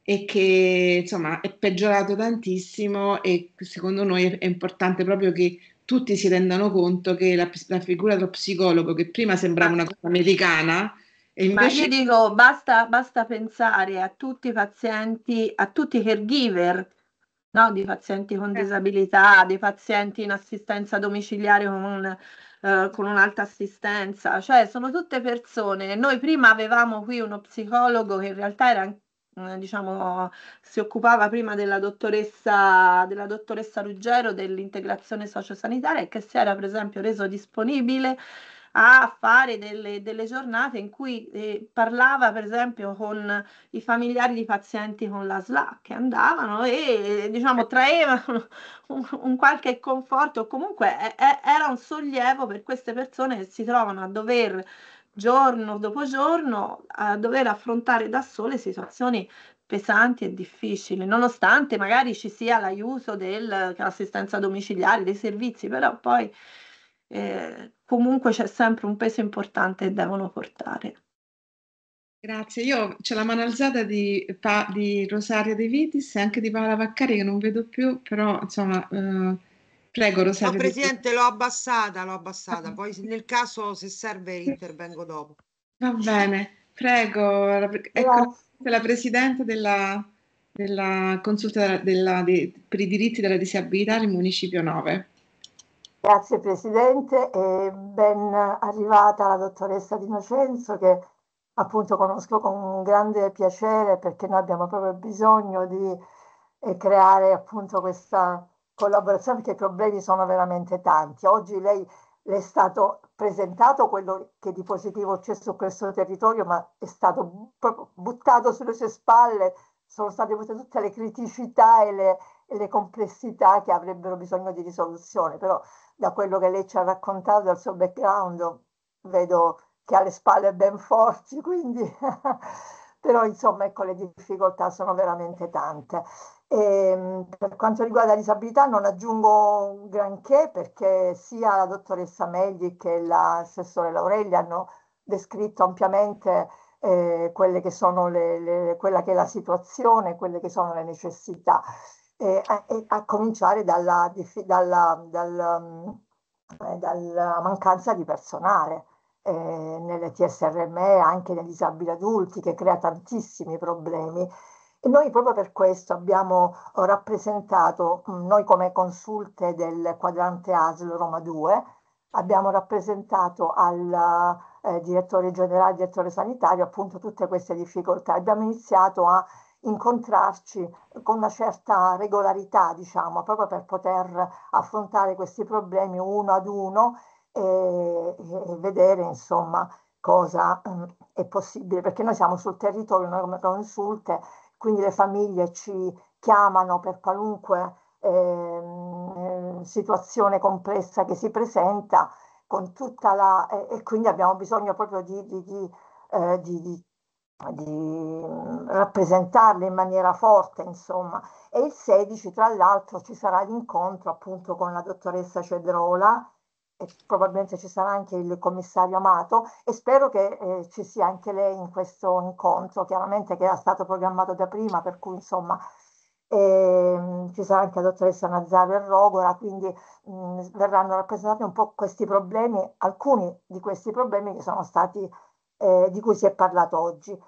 Speaker 6: e che insomma è peggiorato tantissimo e secondo noi è, è importante proprio che tutti si rendano conto che la, la, figura dello psicologo, che prima sembrava una cosa americana, invece... Ma io
Speaker 9: dico, basta, basta pensare a tutti i pazienti, a tutti i caregiver no? di pazienti con eh. disabilità, di pazienti in assistenza domiciliare con, eh, con un'alta assistenza, cioè sono tutte persone. Noi prima avevamo qui uno psicologo che in realtà era anche mm, diciamo, si occupava prima della dottoressa, della dottoressa Ruggero dell'integrazione sociosanitaria e che si era per esempio reso disponibile a fare delle, delle giornate in cui eh, parlava per esempio con i familiari di pazienti con la SLA che andavano e diciamo traevano un, un qualche conforto comunque è, è, era un sollievo per queste persone che si trovano a dover giorno dopo giorno a dover affrontare da sole situazioni pesanti e difficili, nonostante magari ci sia l'aiuto dell'assistenza domiciliare, dei servizi, però poi eh, comunque c'è sempre un peso importante che devono portare.
Speaker 6: Grazie, io c'è la mano alzata di, pa- di Rosaria De Vitis e anche di Paola Vaccari che non vedo più, però insomma, eh, prego Rosaria. No,
Speaker 5: Presidente, l'ho abbassata, l'ho abbassata, ah. poi nel caso se serve intervengo dopo.
Speaker 6: Va bene, prego, ecco la Presidente della, della Consulta della, della, di, per i diritti della disabilità del Municipio 9.
Speaker 10: Grazie Presidente e ben arrivata la dottoressa Di Nocenzo che appunto conosco con grande piacere perché noi abbiamo proprio bisogno di eh, creare appunto questa collaborazione perché i problemi sono veramente tanti. Oggi lei le è stato presentato quello che di positivo c'è su questo territorio ma è stato buttato sulle sue spalle, sono state buttate tutte le criticità e le, e le complessità che avrebbero bisogno di risoluzione. Però da quello che lei ci ha raccontato, dal suo background, vedo che ha le spalle ben forti, quindi... Però insomma, ecco, le difficoltà sono veramente tante. E, ehm, per quanto riguarda la disabilità non aggiungo granché perché sia la dottoressa Megli che l'assessore Laurelli hanno descritto ampiamente eh, quelle che sono le, le, quella che è la situazione, quelle che sono le necessità eh, a, a, cominciare dalla, dalla, dalla, eh, dalla mancanza di personale. Eh, nelle e anche negli disabili adulti, che crea tantissimi problemi. E noi proprio per questo abbiamo rappresentato, mm, noi come consulte del quadrante ASL Roma 2, abbiamo rappresentato al eh, direttore generale, direttore sanitario, appunto tutte queste difficoltà. Abbiamo iniziato a incontrarci con una certa regolarità, diciamo, proprio per poter affrontare questi problemi uno ad uno e, e vedere, insomma, cosa um, è possibile, perché noi siamo sul territorio, noi come consulte, quindi le famiglie ci chiamano per qualunque ehm, eh, situazione complessa che si presenta con tutta la, eh, e quindi abbiamo bisogno proprio di, di, di, eh, di di mm, rappresentarle in maniera forte, insomma. E il 16, tra l'altro, ci sarà l'incontro appunto con la dottoressa Cedrola e probabilmente ci sarà anche il commissario Amato e spero che eh, ci sia anche lei in questo incontro, chiaramente che era stato programmato da prima, per cui insomma e, ehm, ci sarà anche la dottoressa Nazzaro e Rogora, quindi mh, mm, verranno rappresentati un po' questi problemi, alcuni di questi problemi che sono stati eh, di cui si è parlato oggi.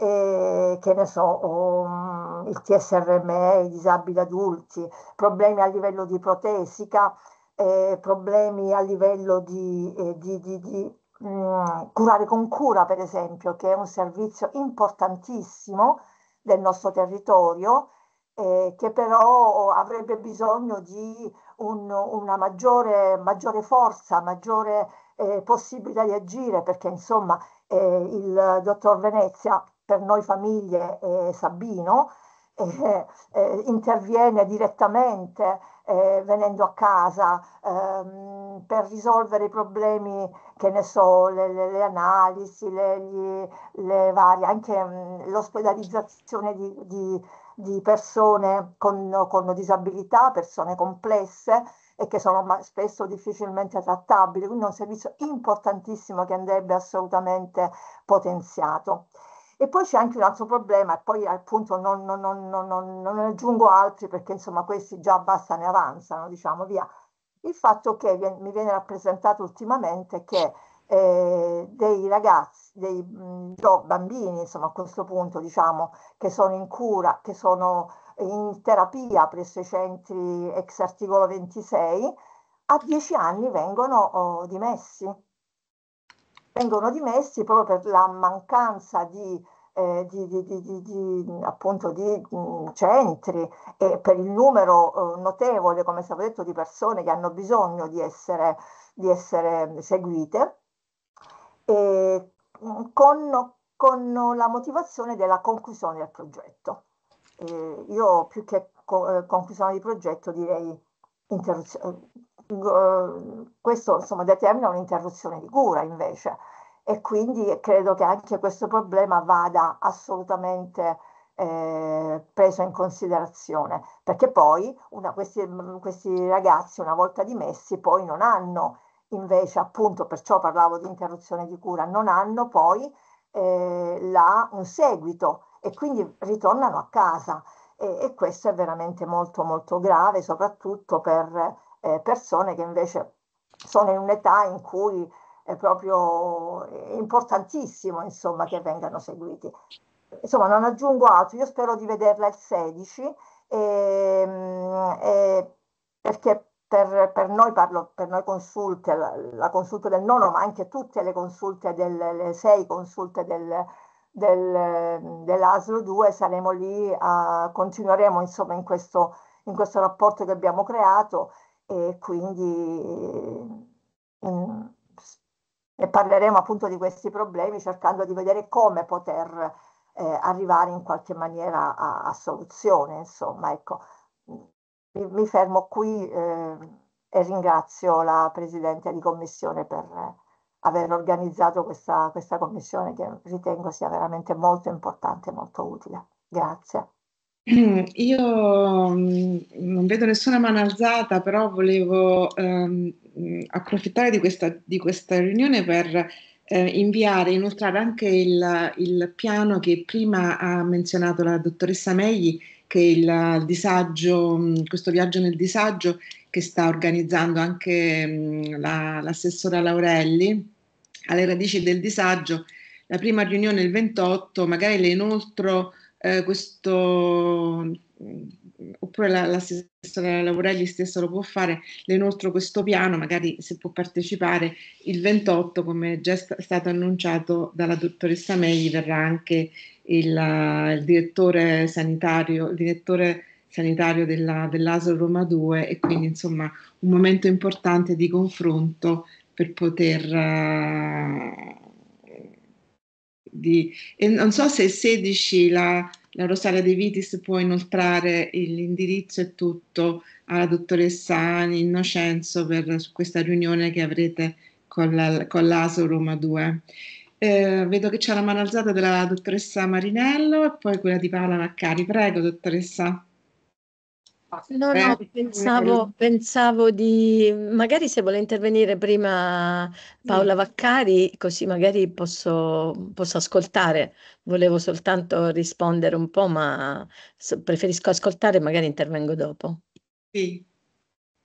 Speaker 10: E, che ne so, um, il TSRME, i disabili adulti, problemi a livello di protesica, eh, problemi a livello di, eh, di, di, di mh, mm, curare con cura, per esempio, che è un servizio importantissimo del nostro territorio, eh, che però avrebbe bisogno di un, una maggiore, maggiore, forza, maggiore eh, possibilità di agire, perché insomma eh, il dottor Venezia, per noi famiglie e Sabino, eh, eh, interviene direttamente eh, venendo a casa ehm, per risolvere i problemi, che ne so, le, le, le analisi, le, gli, le, varie, anche mh, mm, l'ospedalizzazione di, di, di persone con, con disabilità, persone complesse e che sono spesso difficilmente trattabili, quindi è un servizio importantissimo che andrebbe assolutamente potenziato. E poi c'è anche un altro problema, e poi appunto non, non, non, non, aggiungo altri perché insomma questi già basta ne avanzano, diciamo via. Il fatto che mi viene rappresentato ultimamente che eh, dei ragazzi, dei no, mm, bambini, insomma a questo punto diciamo, che sono in cura, che sono in terapia presso i centri ex articolo 26, a dieci anni vengono oh, dimessi. Vengono dimessi proprio per la mancanza di, eh, di, di, di appunto, mh, mm, centri e per il numero eh, notevole, come si è detto, di persone che hanno bisogno di essere, essere seguite. E, mm, con, con la motivazione della conclusione del progetto eh, io più che co- eh, conclusione di progetto direi interruzione. Mm, eh, questo insomma, determina un'interruzione di cura invece e quindi credo che anche questo problema vada assolutamente eh, preso in considerazione, perché poi una, questi, mm, questi, ragazzi una volta dimessi poi non hanno invece appunto, perciò parlavo di interruzione di cura, non hanno poi eh, la, un seguito e quindi ritornano a casa e, e questo è veramente molto molto grave soprattutto per eh, persone che invece sono in un'età in cui è proprio eh, importantissimo insomma che vengano seguiti. Insomma non aggiungo altro, io spero di vederla il 16 e, ehm, e perché per, per, noi parlo, per noi consulte, la, la consulta del nono, ma anche tutte le consulte, delle sei consulte del, del, dell'ASLO 2 saremo lì, a, continueremo insomma in questo, in questo rapporto che abbiamo creato e quindi in, e parleremo appunto di questi problemi cercando di vedere come poter eh, arrivare in qualche maniera a, a soluzione. Insomma, ecco, mi, mi fermo qui eh, e ringrazio la Presidente di Commissione per aver organizzato questa, questa commissione che ritengo sia veramente molto importante e molto utile. Grazie.
Speaker 1: Io mm,
Speaker 6: non vedo nessuna mano alzata, però volevo ehm, mm, approfittare di questa, di questa, riunione per eh, inviare, inoltrare anche il, il, piano che prima ha menzionato la dottoressa Megli, che è il, il disagio, mm, questo viaggio nel disagio, che sta organizzando anche mh, la, l'assessora Laurelli alle radici del disagio, la prima riunione il 28, magari le inoltro eh, questo, oppure la, l'assessora Laurelli stessa lo può fare, le inoltro questo piano, magari se può partecipare il 28, come già sta, stato annunciato dalla dottoressa Megli, verrà anche il, il direttore sanitario, il direttore sanitario della, dell'ASO Roma 2 e quindi insomma un momento importante di confronto per poter... Uh, di, e non so se il 16 la, la Rosaria De Vitis può inoltrare l'indirizzo e tutto alla dottoressa Innocenzo per questa riunione che avrete con, la, con l'ASO Roma 2. Eh, vedo che c'è la mano alzata della dottoressa Marinello e poi quella di Paola Maccari. Prego, dottoressa.
Speaker 8: No, no, eh, pensavo, eh, eh. pensavo, di magari se vuole intervenire prima Paola Vaccari, così magari posso, posso ascoltare. Volevo soltanto rispondere un po', ma preferisco ascoltare, magari intervengo dopo.
Speaker 3: Sì,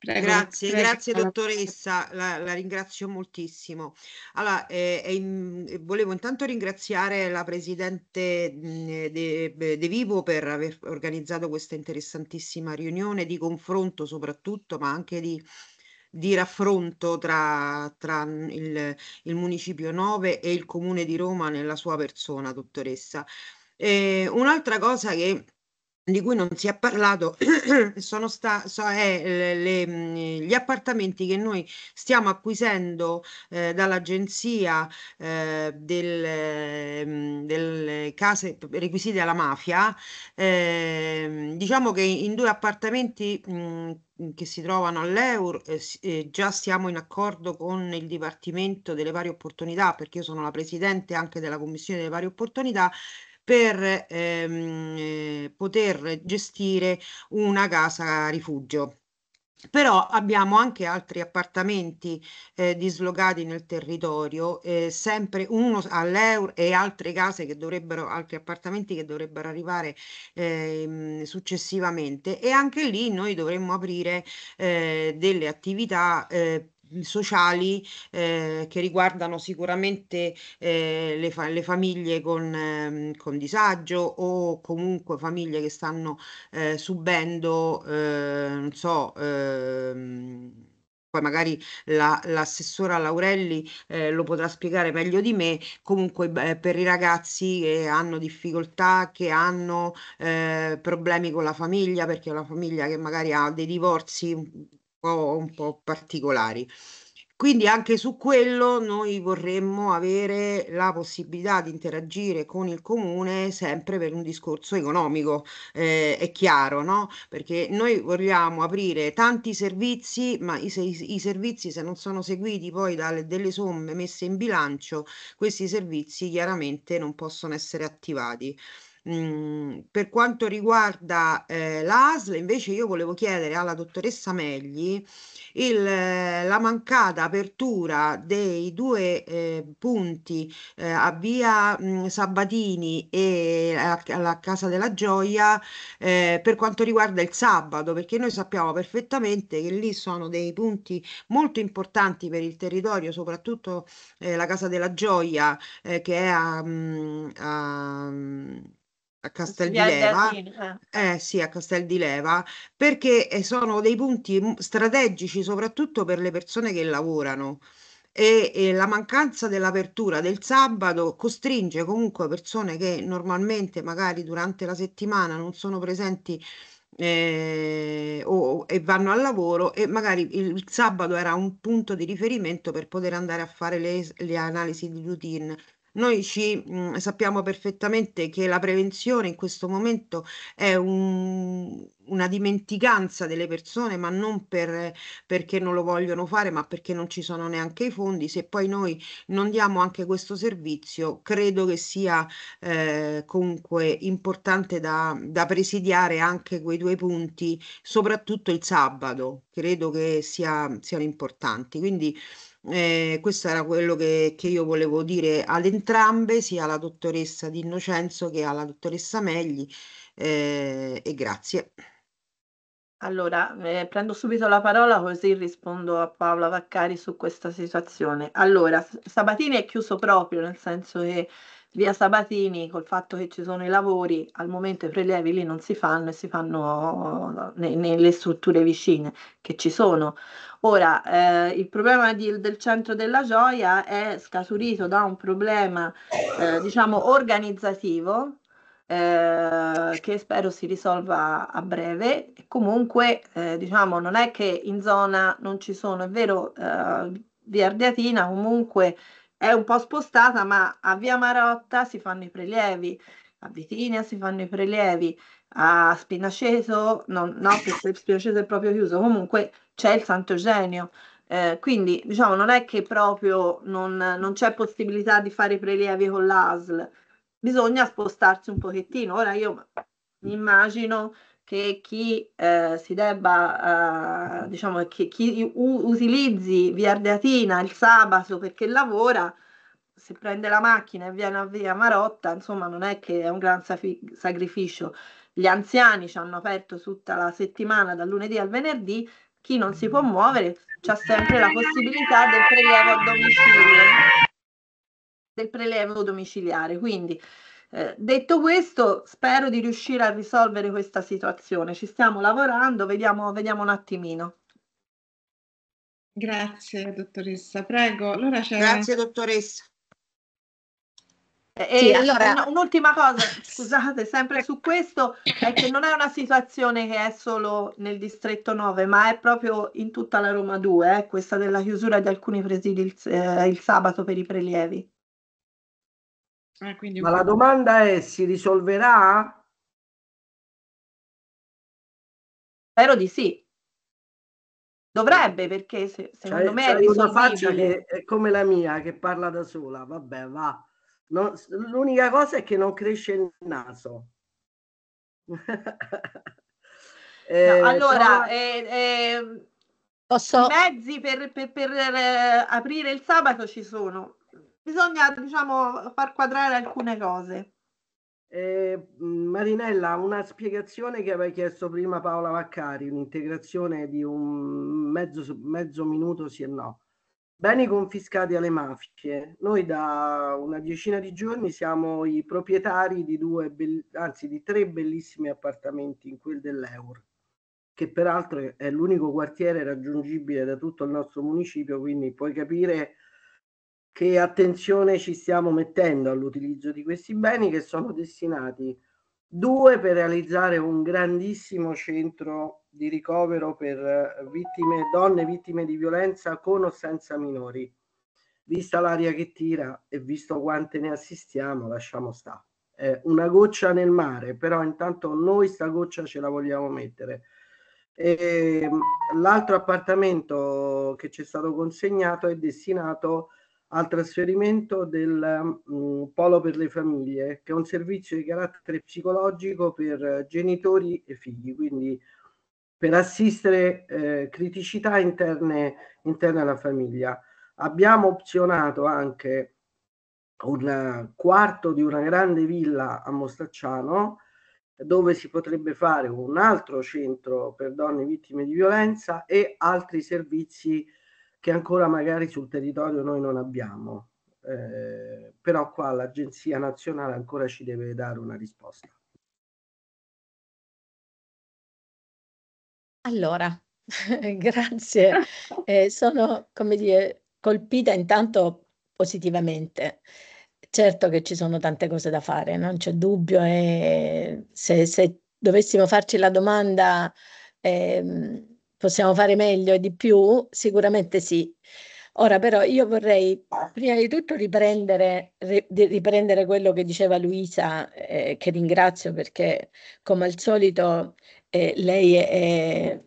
Speaker 3: Prego, grazie, prego. grazie
Speaker 5: dottoressa, la, la, ringrazio moltissimo. Allora, eh, eh, volevo intanto ringraziare la Presidente mm, eh, De, De Vivo per aver organizzato questa interessantissima riunione di confronto soprattutto, ma anche di, di raffronto tra, tra il, il Municipio 9 e il Comune di Roma nella sua persona, dottoressa. Eh, un'altra cosa che di cui non si è parlato sono sta, so, è, le, le, gli appartamenti che noi stiamo acquisendo eh, dall'agenzia eh, del, ehm, delle case requisite alla mafia eh, diciamo che in due appartamenti mh, che si trovano all'EUR, eh, eh già siamo in accordo con il Dipartimento delle Varie Opportunità, perché io sono la presidente anche della Commissione delle Varie Opportunità, per ehm, eh, poter gestire una casa rifugio. Però abbiamo anche altri appartamenti eh, dislocati nel territorio, eh, sempre uno all'Eur e altre case che dovrebbero, altri appartamenti che dovrebbero arrivare eh, successivamente e anche lì noi dovremmo aprire eh, delle attività eh, sociali eh, che riguardano sicuramente eh, le, fa- le, famiglie con, ehm, con, disagio o comunque famiglie che stanno eh, subendo, eh, non so, ehm, poi magari la, l'assessora Laurelli eh, lo potrà spiegare meglio di me, comunque beh, per i ragazzi che hanno difficoltà, che hanno eh, problemi con la famiglia, perché è una famiglia che magari ha dei divorzi po', un po' particolari. Quindi anche su quello noi vorremmo avere la possibilità di interagire con il comune sempre per un discorso economico, eh, è chiaro, no? Perché noi vogliamo aprire tanti servizi, ma i, i, i servizi se non sono seguiti poi dalle somme messe in bilancio, questi servizi chiaramente non possono essere attivati. Mhmm, per quanto riguarda eh, l'ASL, invece io volevo chiedere alla dottoressa Megli il, eh, la mancata apertura dei due eh, punti eh, a via mh, mhmm, Sabatini e alla Casa della Gioia eh, per quanto riguarda il sabato, perché noi sappiamo perfettamente che lì sono dei punti molto importanti per il territorio, soprattutto eh, la Casa della Gioia eh, che è a, mhmm, a a Castel di Leva,
Speaker 3: eh.
Speaker 5: eh, sì, a Castel di Leva, perché eh, sono dei punti strategici soprattutto per le persone che lavorano. E, e, la mancanza dell'apertura del sabato costringe comunque persone che normalmente magari durante la settimana non sono presenti eh, o, e vanno al lavoro e magari il, il, sabato era un punto di riferimento per poter andare a fare le, le analisi di routine noi ci, mh, mhmm, sappiamo perfettamente che la prevenzione in questo momento è un, una dimenticanza delle persone, ma non per, perché non lo vogliono fare, ma perché non ci sono neanche i fondi. Se poi noi non diamo anche questo servizio, credo che sia eh, comunque importante da, da presidiare anche quei due punti, soprattutto il sabato, credo che sia, siano importanti. Quindi eh, questo era quello che, che, io volevo dire ad entrambe, sia alla dottoressa Di Innocenzo
Speaker 9: che alla dottoressa Megli. Eh, e grazie. Allora, eh, prendo subito la parola così rispondo a Paola Vaccari su questa situazione. Allora, Sabatini è chiuso proprio, nel senso che via Sabatini col fatto che ci sono i lavori, al momento i prelievi lì non si fanno e si fanno ne, nelle strutture vicine che ci sono. Ora, eh, il problema di, del centro della gioia è scaturito da un problema, eh, diciamo, organizzativo, eh, che spero si risolva a breve. Comunque, eh, diciamo, non è che in zona non ci sono, è vero, eh, via Ardiatina comunque è un po' spostata, ma a Via Marotta si fanno i prelievi, a Vitinia si fanno i prelievi, a Spinaceto, no, no Spinaceso è proprio chiuso, comunque c'è il Sant'Eugenio. Eh, quindi diciamo non è che proprio non, non c'è possibilità di fare i prelievi con l'ASL, bisogna spostarsi un pochettino. Ora io mi immagino che chi eh, si debba, eh, diciamo, che chi u- utilizzi via Ardeatina il sabato perché lavora, se prende la macchina e viene a via Marotta, insomma, non è che è un gran safi- sacrificio. Gli anziani ci hanno aperto tutta la settimana, dal lunedì al venerdì, chi non si può muovere ha sempre la possibilità del prelievo a
Speaker 3: domicilio.
Speaker 9: Del prelievo domiciliare, quindi eh, detto questo, spero di riuscire a risolvere questa situazione. Ci stiamo lavorando, vediamo, vediamo un attimino. Grazie dottoressa, prego. Allora Grazie dottoressa. E sì, allora... un'ultima cosa, scusate, sempre su questo, è che non è una situazione che è solo nel distretto 9, ma è proprio in tutta la Roma 2, eh, questa della chiusura di alcuni presidi il, eh,
Speaker 3: il sabato per i prelievi. Eh, quindi... Ma la domanda è, si risolverà? Spero di sì. Dovrebbe, eh. perché se, secondo cioè, me cioè è una faccia che è come
Speaker 7: la mia, che parla da sola. Vabbè, va. No, l'unica cosa è che non cresce il naso. eh, no, allora,
Speaker 9: eh, eh, posso... i mezzi per, per, per eh, aprire il sabato
Speaker 7: ci sono
Speaker 9: bisogna diciamo, far quadrare alcune cose.
Speaker 7: Eh, mm, Marinella, una spiegazione che aveva chiesto prima Paola Vaccari, un'integrazione di un mezzo, mezzo minuto sì e no. Beni confiscati alle mafie. Noi da una decina di giorni siamo i proprietari di, due, anzi, di tre bellissimi appartamenti in quel dell'Eur, che peraltro è l'unico quartiere raggiungibile da tutto il nostro municipio, quindi puoi capire che attenzione ci stiamo mettendo all'utilizzo di questi beni che sono destinati due per realizzare un grandissimo centro di ricovero per eh, vittime, donne vittime di violenza con o senza minori. Vista l'aria che tira e visto quante ne assistiamo, lasciamo sta. Eh, una goccia nel mare, però intanto noi sta goccia ce la vogliamo mettere. E, ehm, l'altro appartamento che ci è stato consegnato è destinato a al trasferimento del mh, mm, Polo per le famiglie, che è un servizio di carattere psicologico per eh, genitori e figli, quindi per assistere eh, criticità interne, interne alla famiglia. Abbiamo opzionato anche un quarto di una grande villa a Mostacciano, dove si potrebbe fare un altro centro per donne vittime di violenza e altri servizi che ancora magari sul territorio noi non
Speaker 3: abbiamo. Eh, però qua l'Agenzia Nazionale ancora ci deve dare una risposta. Allora, grazie. Eh, sono, come dire, colpita intanto
Speaker 8: positivamente. Certo che ci sono tante cose da fare, non c'è dubbio. E eh, se, se dovessimo farci la domanda... Eh, possiamo fare meglio e di più? Sicuramente sì. Ora però io vorrei prima di tutto riprendere, riprendere quello che diceva Luisa, eh, che ringrazio perché come al solito eh, lei è,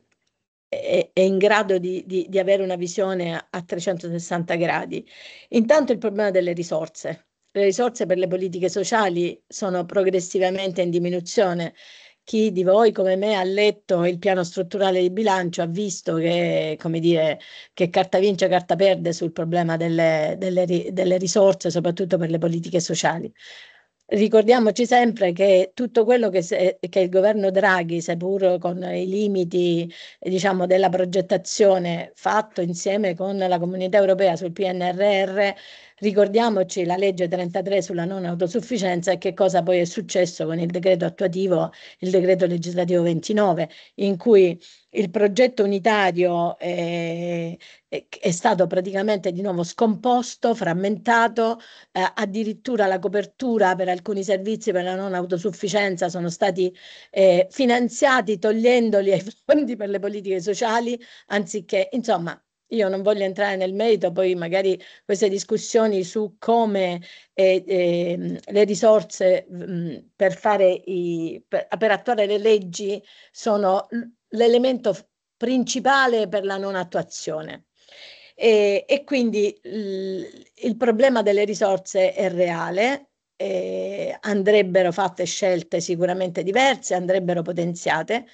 Speaker 8: è, è, in grado di, di, di avere una visione a 360 gradi. Intanto il problema delle risorse. Le risorse per le politiche sociali sono progressivamente in diminuzione chi di voi come me ha letto il piano strutturale di bilancio ha visto che, come dire, che carta vince, carta perde sul problema delle, delle, delle risorse, soprattutto per le politiche sociali. Ricordiamoci sempre che tutto quello che, se, che, il governo Draghi, seppur con i limiti diciamo, della progettazione fatto insieme con la comunità europea sul PNRR, Ricordiamoci la legge 33 sulla non autosufficienza e che cosa poi è successo con il decreto attuativo, il decreto legislativo 29, in cui il progetto unitario eh, è, è stato praticamente di nuovo scomposto, frammentato, eh, addirittura la copertura per alcuni servizi per la non autosufficienza sono stati eh, finanziati togliendoli ai fondi per le politiche sociali, anziché, insomma, io non voglio entrare nel merito, poi magari queste discussioni su come eh, eh, le risorse mh, mhmm, per, fare i, per, per attuare le leggi sono l'elemento principale per la non attuazione. E, e quindi il, il problema delle risorse è reale, eh, andrebbero fatte scelte sicuramente diverse, andrebbero potenziate,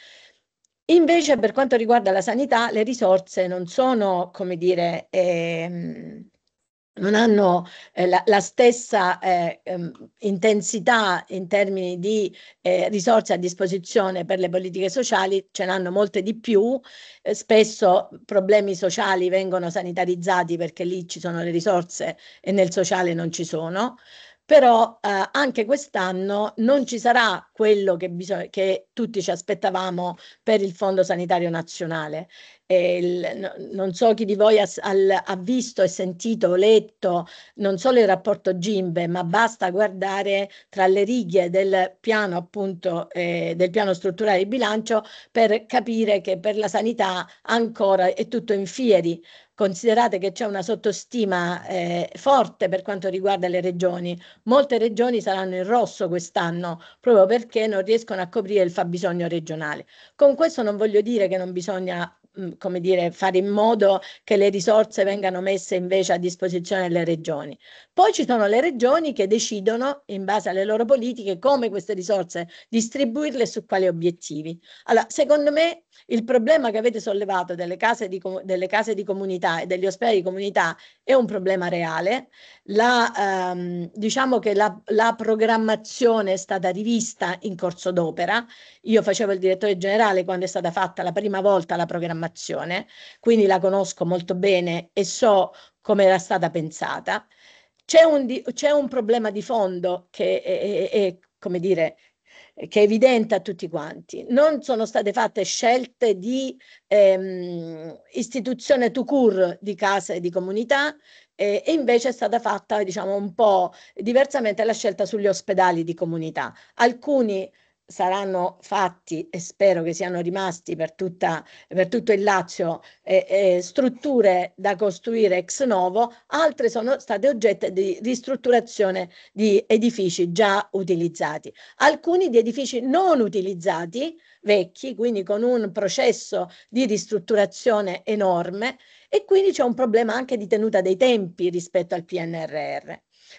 Speaker 8: Invece per quanto riguarda la sanità, le risorse non sono, come dire, ehm, non hanno eh, la, la, stessa eh, ehm, intensità in termini di eh, risorse a disposizione per le politiche sociali, ce n'hanno molte di più, eh, spesso problemi sociali vengono sanitarizzati perché lì ci sono le risorse e nel sociale non ci sono però eh, anche quest'anno non ci sarà quello che, bisog- che, tutti ci aspettavamo per il Fondo Sanitario Nazionale. Il, no, non so chi di voi ha, ha, visto e sentito, letto non solo il rapporto Gimbe, ma basta guardare tra le righe del piano, appunto, eh, del piano strutturale di bilancio per capire che per la sanità ancora è tutto in fieri Considerate che c'è una sottostima eh, forte per quanto riguarda le regioni. Molte regioni saranno in rosso quest'anno proprio perché non riescono a coprire il fabbisogno regionale. Con questo non voglio dire che non bisogna mm, come dire, fare in modo che le risorse vengano messe invece a disposizione delle regioni. Poi ci sono le regioni che decidono, in base alle loro politiche, come queste risorse distribuirle e su quali obiettivi. Allora, secondo me il problema che avete sollevato delle case di, delle case di comunità e degli ospedali di comunità è un problema reale. La, ehm, diciamo che la, la programmazione è stata rivista in corso d'opera. Io facevo il direttore generale quando è stata fatta la prima volta la programmazione, quindi la conosco molto bene e so come era stata pensata. C'è un, c'è un problema di fondo che è, è, è come dire, che è evidente a tutti quanti. Non sono state fatte scelte di ehm, istituzione to cure di case e di comunità eh, e invece è stata fatta diciamo un po' diversamente la scelta sugli ospedali di comunità. Alcuni saranno fatti e spero che siano rimasti per, tutta, per tutto il Lazio eh, eh, strutture da costruire ex novo, altre sono state oggetto di ristrutturazione di edifici già utilizzati. Alcuni di edifici non utilizzati, vecchi, quindi con un processo di ristrutturazione enorme e quindi c'è un problema anche di tenuta dei tempi rispetto al PNRR.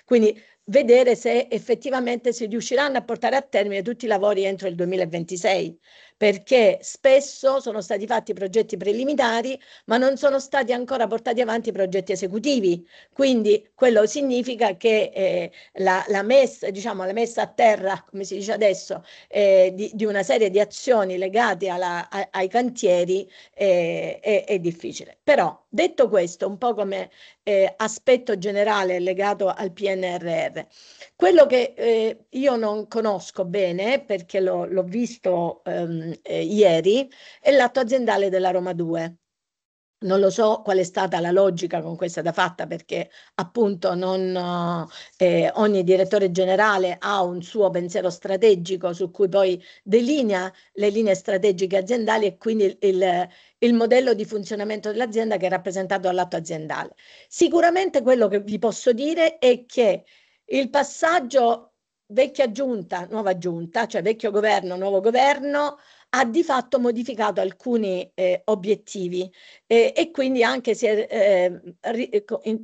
Speaker 8: Quindi vedere se effettivamente si riusciranno a portare a termine tutti i lavori entro il 2026, perché spesso sono stati fatti progetti preliminari, ma non sono stati ancora portati avanti progetti esecutivi. Quindi quello significa che eh, la, la, messa, diciamo, la, messa, a terra, come si dice adesso, eh, di, di, una serie di azioni legate alla, a, ai cantieri eh, è, è, difficile. Però detto questo, un po' come eh, aspetto generale legato al PNRR, quello che eh, io non conosco bene, perché l'ho visto ehm, eh, ieri è l'atto aziendale della Roma 2. Non lo so qual è stata la logica con cui è stata fatta perché appunto non, eh, ogni direttore generale ha un suo pensiero strategico su cui poi delinea le linee strategiche aziendali e quindi il, il, il modello di funzionamento dell'azienda che è rappresentato dall'atto aziendale. Sicuramente quello che vi posso dire è che il passaggio vecchia giunta, nuova giunta, cioè vecchio governo, nuovo governo, ha di fatto modificato alcuni eh, obiettivi eh, e quindi anche si è, eh, ri, ecco, in,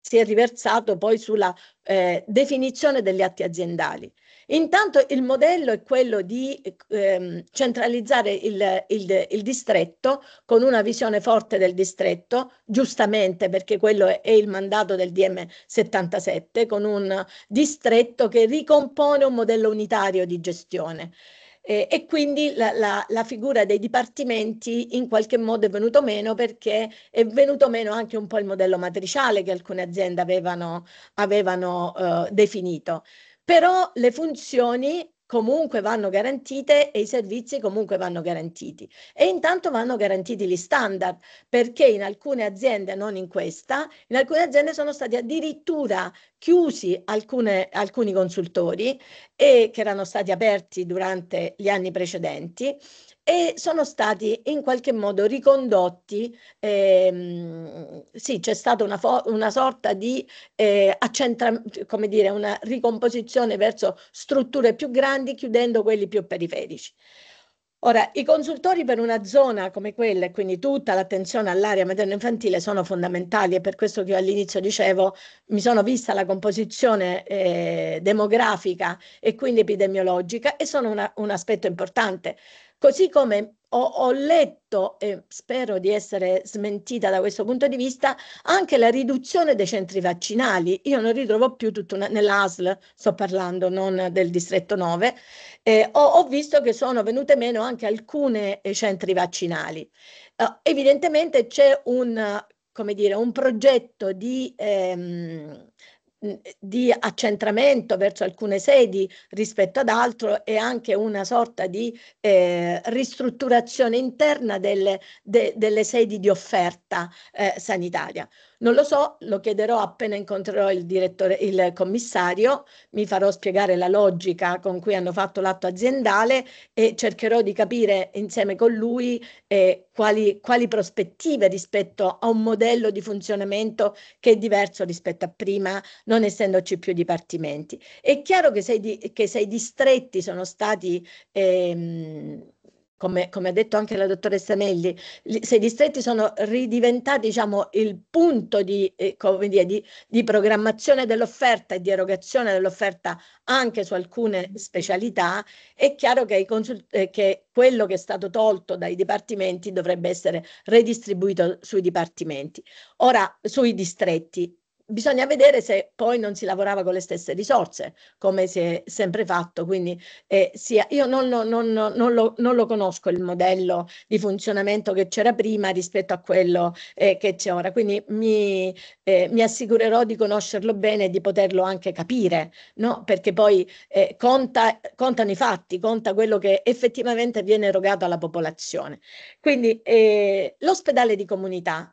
Speaker 8: si è riversato poi sulla eh, definizione degli atti aziendali. Intanto il modello è quello di ehm, centralizzare il, il, il, distretto con una visione forte del distretto, giustamente perché quello è, è il mandato del DM77, con un distretto che ricompone un modello unitario di gestione eh, e quindi la, la, la, figura dei dipartimenti in qualche modo è venuto meno perché è venuto meno anche un po' il modello matriciale che alcune aziende avevano, avevano eh, definito. Però le funzioni comunque vanno garantite e i servizi comunque vanno garantiti. E intanto vanno garantiti gli standard, perché in alcune aziende, non in questa, in alcune aziende sono stati addirittura chiusi alcune, alcuni consultori e che erano stati aperti durante gli anni precedenti e sono stati in qualche modo ricondotti, ehm, sì c'è stata una, una sorta di eh, come dire, una ricomposizione verso strutture più grandi chiudendo quelli più periferici. Ora, i consultori per una zona come quella, e quindi tutta l'attenzione all'area materno-infantile, sono fondamentali È per questo che io all'inizio dicevo, mi sono vista la composizione eh, demografica e quindi epidemiologica e sono una, un aspetto importante. Così come ho, ho letto, e spero di essere smentita da questo punto di vista, anche la riduzione dei centri vaccinali. Io non ritrovo più tutto nell'ASL, sto parlando non del distretto 9, eh, ho, ho, visto che sono venute meno anche alcune eh, centri vaccinali. Eh, evidentemente c'è un, come dire, un progetto di... Ehm, di accentramento verso alcune sedi rispetto ad altro e anche una sorta di eh, ristrutturazione interna delle, de, delle, sedi di offerta eh, sanitaria. Non lo so, lo chiederò appena incontrerò il direttore, il commissario, mi farò spiegare la logica con cui hanno fatto l'atto aziendale e cercherò di capire insieme con lui eh, quali, quali prospettive rispetto a un modello di funzionamento che è diverso rispetto a prima, non essendoci più dipartimenti. È chiaro che sei, che sei distretti sono stati... Ehm, come, come, ha detto anche la dottoressa Nelli, se i distretti sono ridiventati diciamo, il punto di, eh, dire, di, di programmazione dell'offerta e di erogazione dell'offerta anche su alcune specialità, è chiaro che, eh, che, quello che è stato tolto dai dipartimenti dovrebbe essere redistribuito sui dipartimenti. Ora, sui distretti bisogna vedere se poi non si lavorava con le stesse risorse, come si è sempre fatto. Quindi, eh, sia, io non, non, non, lo, non, lo, conosco il modello di funzionamento che c'era prima rispetto a quello eh, che c'è ora, quindi mi, eh, mi, assicurerò di conoscerlo bene e di poterlo anche capire, no? perché poi eh, conta, contano i fatti, conta quello che effettivamente viene erogato alla popolazione. Quindi eh, l'ospedale di comunità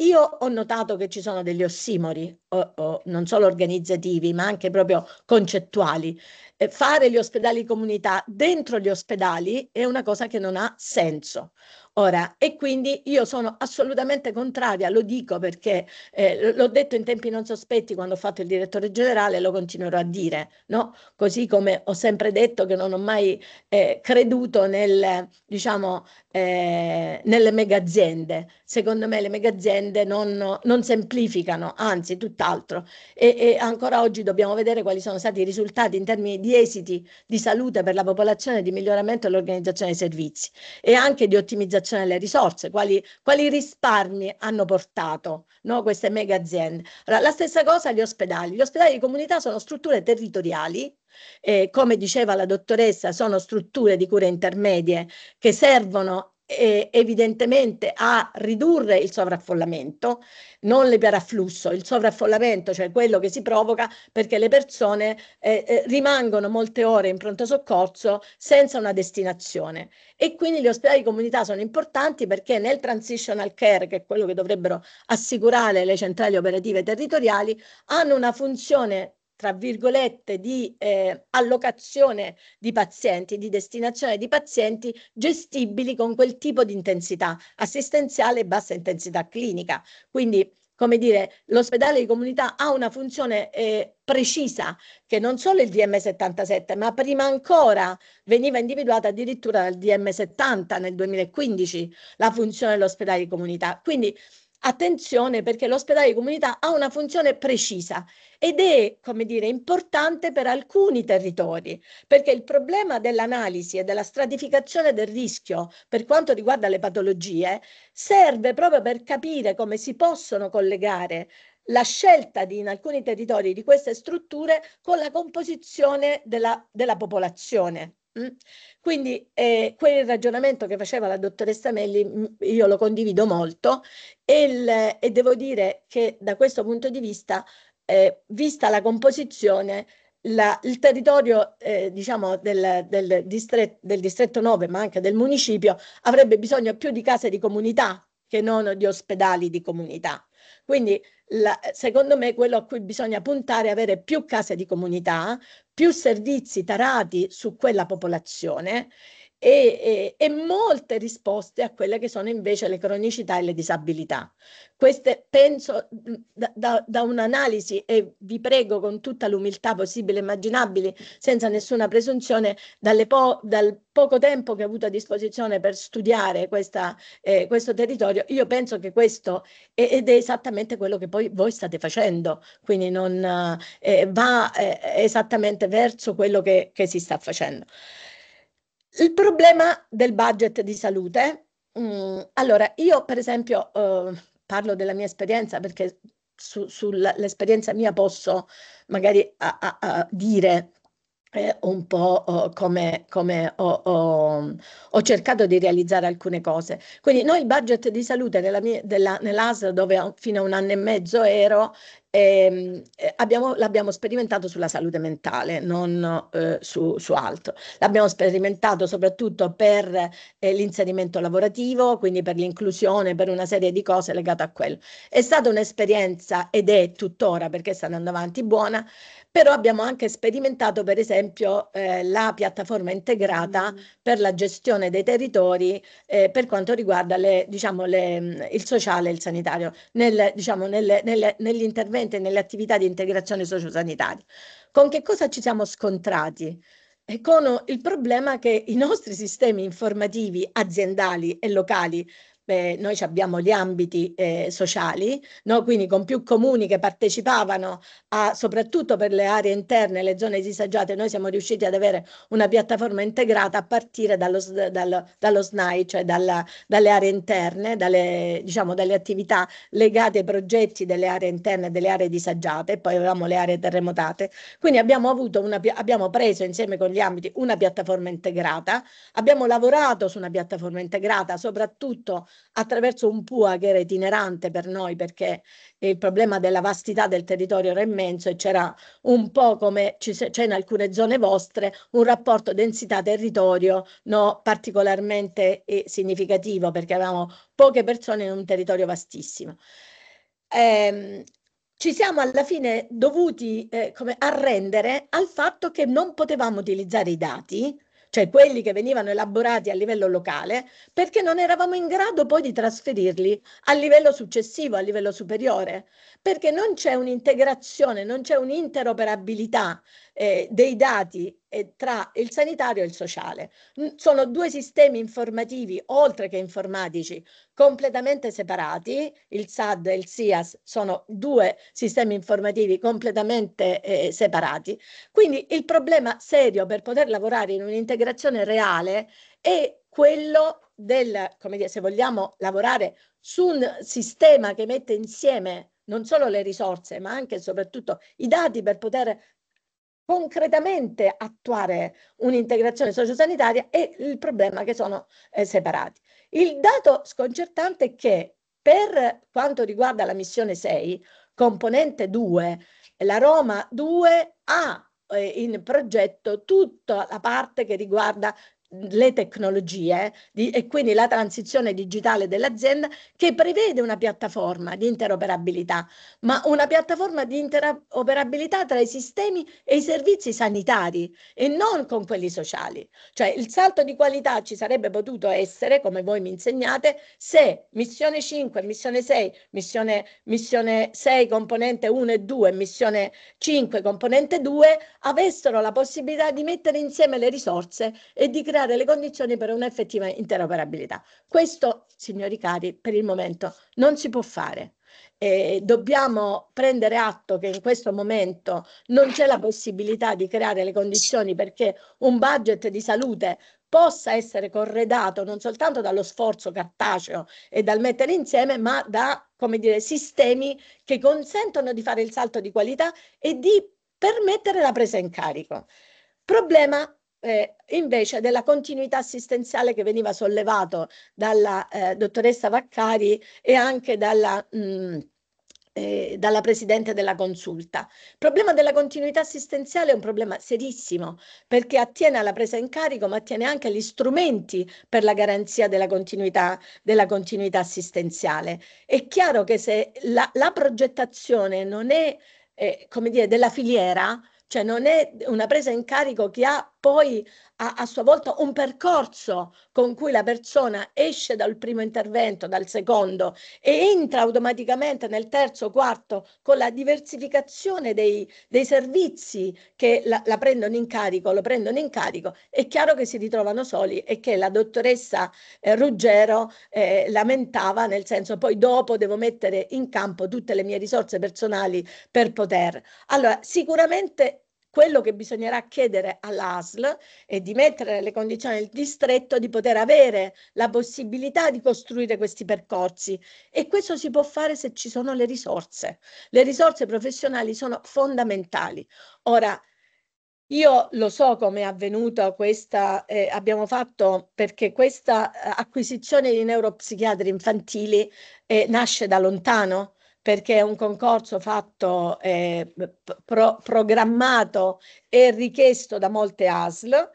Speaker 8: io ho notato che ci sono degli ossimori, oh, oh, non solo organizzativi, ma anche proprio concettuali. Eh, fare gli ospedali comunità dentro gli ospedali è una cosa che non ha senso. Ora, e quindi io sono assolutamente contraria, lo dico perché eh, l'ho detto in tempi non sospetti quando ho fatto il direttore generale e lo continuerò a dire, no? così come ho sempre detto che non ho mai eh, creduto nel, diciamo, eh, nelle mega aziende. Secondo me le mega aziende non, non semplificano, anzi tutt'altro. E, e ancora oggi dobbiamo vedere quali sono stati i risultati in termini di esiti di salute per la popolazione, di miglioramento dell'organizzazione dei servizi e anche di ottimizzazione direzione delle risorse, quali, quali risparmi hanno portato no, queste mega aziende. Allora, la stessa cosa agli ospedali. Gli ospedali di comunità sono strutture territoriali eh, come diceva la dottoressa, sono strutture di cure intermedie che servono eh, evidentemente a ridurre il sovraffollamento, non il paraflusso, il sovraffollamento, cioè quello che si provoca perché le persone eh, eh, rimangono molte ore in pronto soccorso senza una destinazione. E quindi gli ospedali di comunità sono importanti perché nel transitional care, che è quello che dovrebbero assicurare le centrali operative territoriali, hanno una funzione tra virgolette, di eh, allocazione di pazienti, di destinazione di pazienti gestibili con quel tipo di intensità assistenziale e bassa intensità clinica. Quindi, come dire, l'ospedale di comunità ha una funzione eh, precisa che non solo il DM77, ma prima ancora veniva individuata addirittura dal DM70 nel 2015 la funzione dell'ospedale di comunità. Quindi attenzione perché l'ospedale di comunità ha una funzione precisa ed è, come dire, importante per alcuni territori, perché il problema dell'analisi e della stratificazione del rischio per quanto riguarda le patologie serve proprio per capire come si possono collegare la scelta di, in alcuni territori di queste strutture con la composizione della, della popolazione. Mm. Quindi eh, quel ragionamento che faceva la dottoressa Melli mm, io lo condivido molto e, il, e devo dire che da questo punto di vista, eh, vista la composizione, la, il territorio eh, diciamo del, del, distretto, del distretto 9 ma anche del municipio avrebbe bisogno più di case di comunità che non di ospedali di comunità. Quindi la, secondo me quello a cui bisogna puntare è avere più case di comunità, più servizi tarati su quella popolazione e, e, e, molte risposte a quelle che sono invece le cronicità e le disabilità. Queste penso da, da, da un'analisi e vi prego con tutta l'umiltà possibile e immaginabile, senza nessuna presunzione, po dal poco tempo che ho avuto a disposizione per studiare questa, eh, questo territorio, io penso che questo è, ed è esattamente quello che poi voi state facendo, quindi non eh, va eh, esattamente verso quello che, che si sta facendo. Il problema del budget di salute. Mm, allora, io per esempio eh, parlo della mia esperienza perché su, sull'esperienza mia posso magari a, a, a dire eh, un po' oh, come, come ho, ho, ho, cercato di realizzare alcune cose. Quindi noi il budget di salute nella mia, della, nell'ASL dove fino a un anno e mezzo ero ehm, eh, abbiamo, l'abbiamo sperimentato sulla salute mentale, non eh, su, su, altro. L'abbiamo sperimentato soprattutto per eh, l'inserimento lavorativo, quindi per l'inclusione, per una serie di cose legate a quello. È stata un'esperienza ed è tuttora perché sta andando avanti buona, però abbiamo anche sperimentato per esempio eh, la piattaforma integrata mm. per la gestione dei territori eh, per quanto riguarda le, diciamo, le, il sociale e il sanitario, nel, diciamo, nelle, nelle, nell'intervento principalmente nelle attività di integrazione sociosanitaria. Con che cosa ci siamo scontrati? E con il problema che i nostri sistemi informativi aziendali e locali beh, noi abbiamo gli ambiti eh, sociali, no? quindi con più comuni che partecipavano a, soprattutto per le aree interne, le zone disagiate, noi siamo riusciti ad avere una piattaforma integrata a partire dallo, dal, dallo SNAI, cioè dalla, dalle aree interne, dalle, diciamo, dalle attività legate ai progetti delle aree interne, delle aree disagiate, poi avevamo le aree terremotate. Quindi abbiamo, avuto una, abbiamo preso insieme con gli ambiti una piattaforma integrata, abbiamo lavorato su una piattaforma integrata, soprattutto attraverso un PUA che era itinerante per noi perché il problema della vastità del territorio era immenso e c'era un po' come c'è in alcune zone vostre un rapporto densità-territorio no, particolarmente significativo perché avevamo poche persone in un territorio vastissimo. Ehm, ci siamo alla fine dovuti eh, come, arrendere al fatto che non potevamo utilizzare i dati cioè quelli che venivano elaborati a livello locale, perché non eravamo in grado poi di trasferirli a livello successivo, a livello superiore, perché non c'è un'integrazione, non c'è un'interoperabilità eh, dei dati tra il sanitario e il sociale. Sono due sistemi informativi, oltre che informatici, completamente separati. Il SAD e il SIAS sono due sistemi informativi completamente eh, separati. Quindi il problema serio per poter lavorare in un'integrazione reale è quello del, come dire, se vogliamo lavorare su un sistema che mette insieme non solo le risorse, ma anche e soprattutto i dati per poter concretamente attuare un'integrazione sociosanitaria e il problema che sono eh, separati. Il dato sconcertante è che per quanto riguarda la missione 6, componente 2, la Roma 2 ha eh, in progetto tutta la parte che riguarda le tecnologie di, e quindi la transizione digitale dell'azienda che prevede una piattaforma di interoperabilità, ma una piattaforma di interoperabilità tra i sistemi e i servizi sanitari e non con quelli sociali. Cioè il salto di qualità ci sarebbe potuto essere, come voi mi insegnate, se missione 5, missione 6, missione, missione 6 componente 1 e 2, missione 5 componente 2 avessero la possibilità di mettere insieme le risorse e di creare creare le condizioni per un'effettiva interoperabilità. Questo, signori cari, per il momento non si può fare. Eh, dobbiamo prendere atto che in questo momento non c'è la possibilità di creare le condizioni perché un budget di salute possa essere corredato non soltanto dallo sforzo cartaceo e dal mettere insieme, ma da come dire, sistemi che consentono di fare il salto di qualità e di permettere la presa in carico. Problema eh, invece della continuità assistenziale che veniva sollevato dalla eh, dottoressa Vaccari e anche dalla... Mh, mm, eh, dalla Presidente della Consulta. Il problema della continuità assistenziale è un problema serissimo perché attiene alla presa in carico ma attiene anche agli strumenti per la garanzia della continuità, della continuità assistenziale. È chiaro che se la, la progettazione non è, eh, come dire, della filiera, cioè non è una presa in carico che ha poi a, a, sua volta un percorso con cui la persona esce dal primo intervento, dal secondo e entra automaticamente nel terzo, quarto con la diversificazione dei, dei servizi che la, la, prendono in carico, lo prendono in carico, è chiaro che si ritrovano soli e che la dottoressa eh, Ruggero eh, lamentava nel senso poi dopo devo mettere in campo tutte le mie risorse personali per poter. Allora, sicuramente quello che bisognerà chiedere all'ASL è di mettere nelle condizioni del distretto di poter avere la possibilità di costruire questi percorsi e questo si può fare se ci sono le risorse. Le risorse professionali sono fondamentali. Ora, io lo so come è avvenuta questa, eh, abbiamo fatto perché questa eh, acquisizione di neuropsichiatri infantili eh, nasce da lontano, perché è un concorso fatto, eh, pro, programmato e richiesto da molte ASL.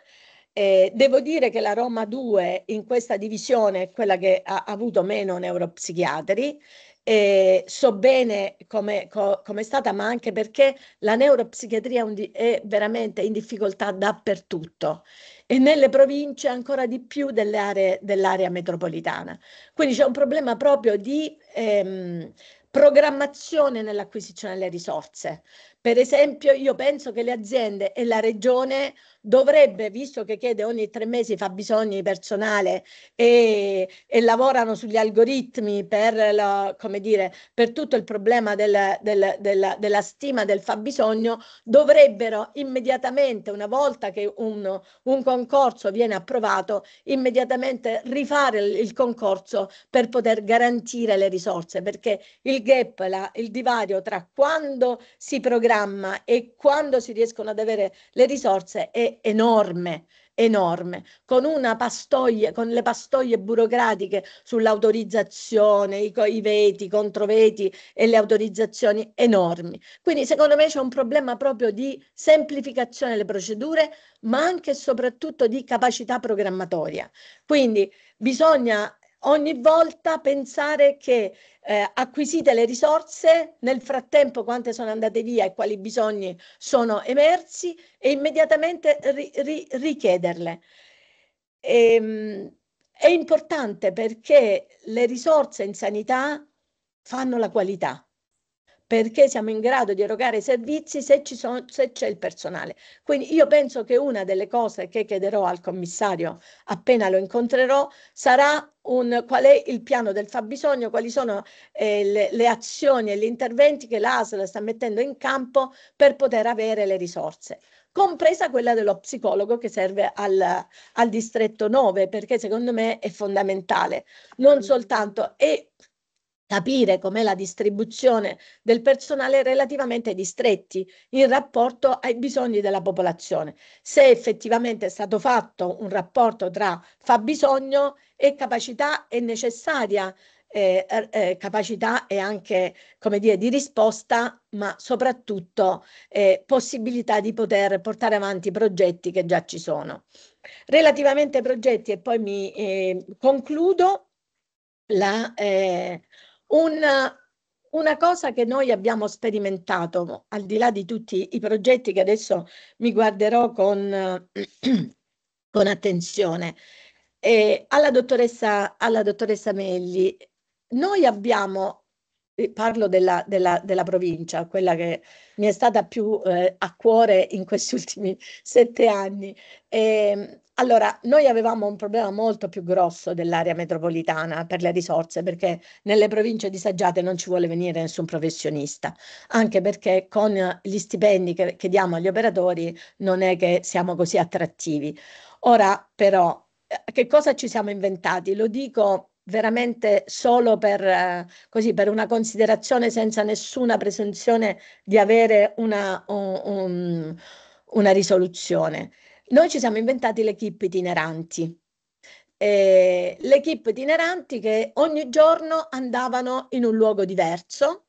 Speaker 8: Eh, devo dire che la Roma 2 in questa divisione è quella che ha, ha avuto meno neuropsichiatri. Eh, so bene come, co, è stata, ma anche perché la neuropsichiatria è veramente in difficoltà dappertutto e nelle province ancora di più delle aree, dell'area metropolitana. Quindi c'è un problema proprio di ehm, programmazione nell'acquisizione delle risorse, per esempio, io penso che le aziende e la regione dovrebbe, visto che chiede ogni tre mesi fa bisogno di personale e, e lavorano sugli algoritmi per, la, dire, per tutto il problema del, del, della, della, stima del fabbisogno, dovrebbero immediatamente, una volta che un, un concorso viene approvato, immediatamente rifare il, il concorso per poter garantire le risorse, perché il gap, la, il divario tra quando si programma programma e quando si riescono ad avere le risorse è enorme enorme, con, una pastoglia, con le pastoglie burocratiche sull'autorizzazione, i, i veti, i controveti e le autorizzazioni enormi. Quindi secondo me c'è un problema proprio di semplificazione delle procedure, ma anche e soprattutto di capacità programmatoria. Quindi bisogna ogni volta pensare che eh, acquisite le risorse, nel frattempo quante sono andate via e quali bisogni sono emersi e immediatamente ri, ri, richiederle. E, ehm, è importante perché le risorse in sanità fanno la qualità perché siamo in grado di erogare i servizi se, ci sono, se c'è il personale. Quindi io penso che una delle cose che chiederò al commissario appena lo incontrerò sarà un, qual è il piano del fabbisogno, quali sono eh, le, le, azioni e gli interventi che l'ASL sta mettendo in campo per poter avere le risorse, compresa quella dello psicologo che serve al, al distretto 9, perché secondo me è fondamentale, non soltanto, e capire com'è la distribuzione del personale relativamente ai distretti in rapporto ai bisogni della popolazione, se effettivamente è stato fatto un rapporto tra fabbisogno e capacità e necessaria eh, eh, eh, capacità e anche, come dire, di risposta, ma soprattutto eh, possibilità di poter portare avanti i progetti che già ci sono. Relativamente ai progetti, e poi mi eh, concludo, la, eh, una, una cosa che noi abbiamo sperimentato, al di là di tutti i progetti che adesso mi guarderò con, con attenzione, eh, alla, dottoressa, alla dottoressa Megli, noi abbiamo parlo della, della, della, provincia, quella che mi è stata più eh, a cuore in questi ultimi sette anni. E, ehm, allora, noi avevamo un problema molto più grosso dell'area metropolitana per le risorse, perché nelle province disagiate non ci vuole venire nessun professionista, anche perché con gli stipendi che, che diamo agli operatori non è che siamo così attrattivi. Ora, però, eh, che cosa ci siamo inventati? Lo dico veramente solo per, eh, così, per una considerazione senza nessuna presunzione di avere una, un, un, una risoluzione. Noi ci siamo inventati le equip itineranti. Eh, le equip itineranti che ogni giorno andavano in un luogo diverso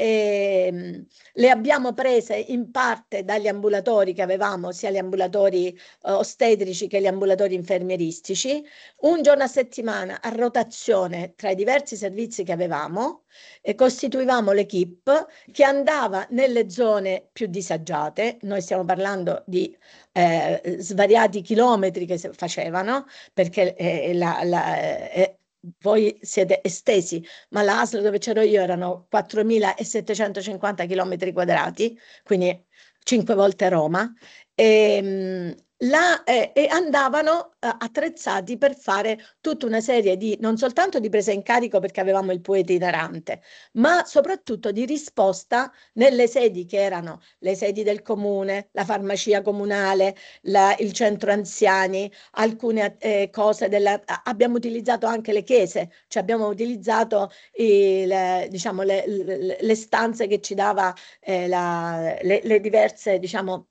Speaker 8: eh, le abbiamo prese in parte dagli ambulatori che avevamo, sia gli ambulatori eh, ostetrici che gli ambulatori infermieristici, un giorno a settimana a rotazione tra i diversi servizi che avevamo e eh, costituivamo l'equipe che andava nelle zone più disagiate, noi stiamo parlando di eh, svariati chilometri che facevano, perché eh, la, la, eh, voi siete estesi, ma la ASL dove c'ero io erano 4.750 km quadrati, quindi cinque volte Roma, e, ehm, la, eh, e andavano eh, attrezzati per fare tutta una serie di, non soltanto di presa in carico perché avevamo il poeta inerante, ma soprattutto di risposta nelle sedi che erano le sedi del comune, la farmacia comunale, la, il centro anziani, alcune eh, cose. Della, abbiamo utilizzato anche le chiese, cioè abbiamo utilizzato il, diciamo, le, le, le, stanze che ci dava eh, la, le, le diverse diciamo,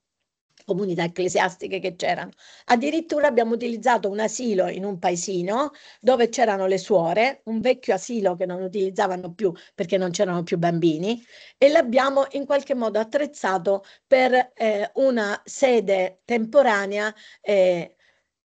Speaker 8: comunità ecclesiastiche che c'erano. Addirittura abbiamo utilizzato un asilo in un paesino dove c'erano le suore, un vecchio asilo che non utilizzavano più perché non c'erano più bambini e l'abbiamo in qualche modo attrezzato per eh, una sede temporanea eh,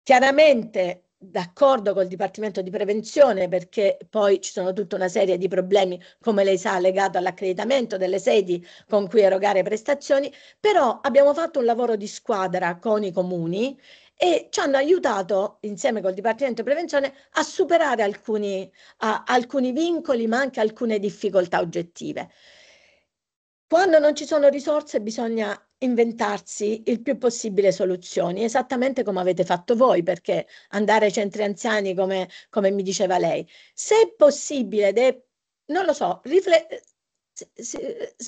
Speaker 8: chiaramente d'accordo col Dipartimento di Prevenzione perché poi ci sono tutta una serie di problemi, come lei sa, legato all'accreditamento delle sedi con cui erogare prestazioni, però abbiamo fatto un lavoro di squadra con i comuni e ci hanno aiutato insieme col Dipartimento di Prevenzione a superare alcuni, a, alcuni vincoli ma anche alcune difficoltà oggettive. Quando non ci sono risorse bisogna inventarsi il più possibile soluzioni, esattamente come avete fatto voi, perché andare ai centri anziani, come, come mi diceva lei, se è possibile, ed è, non lo so, rifle-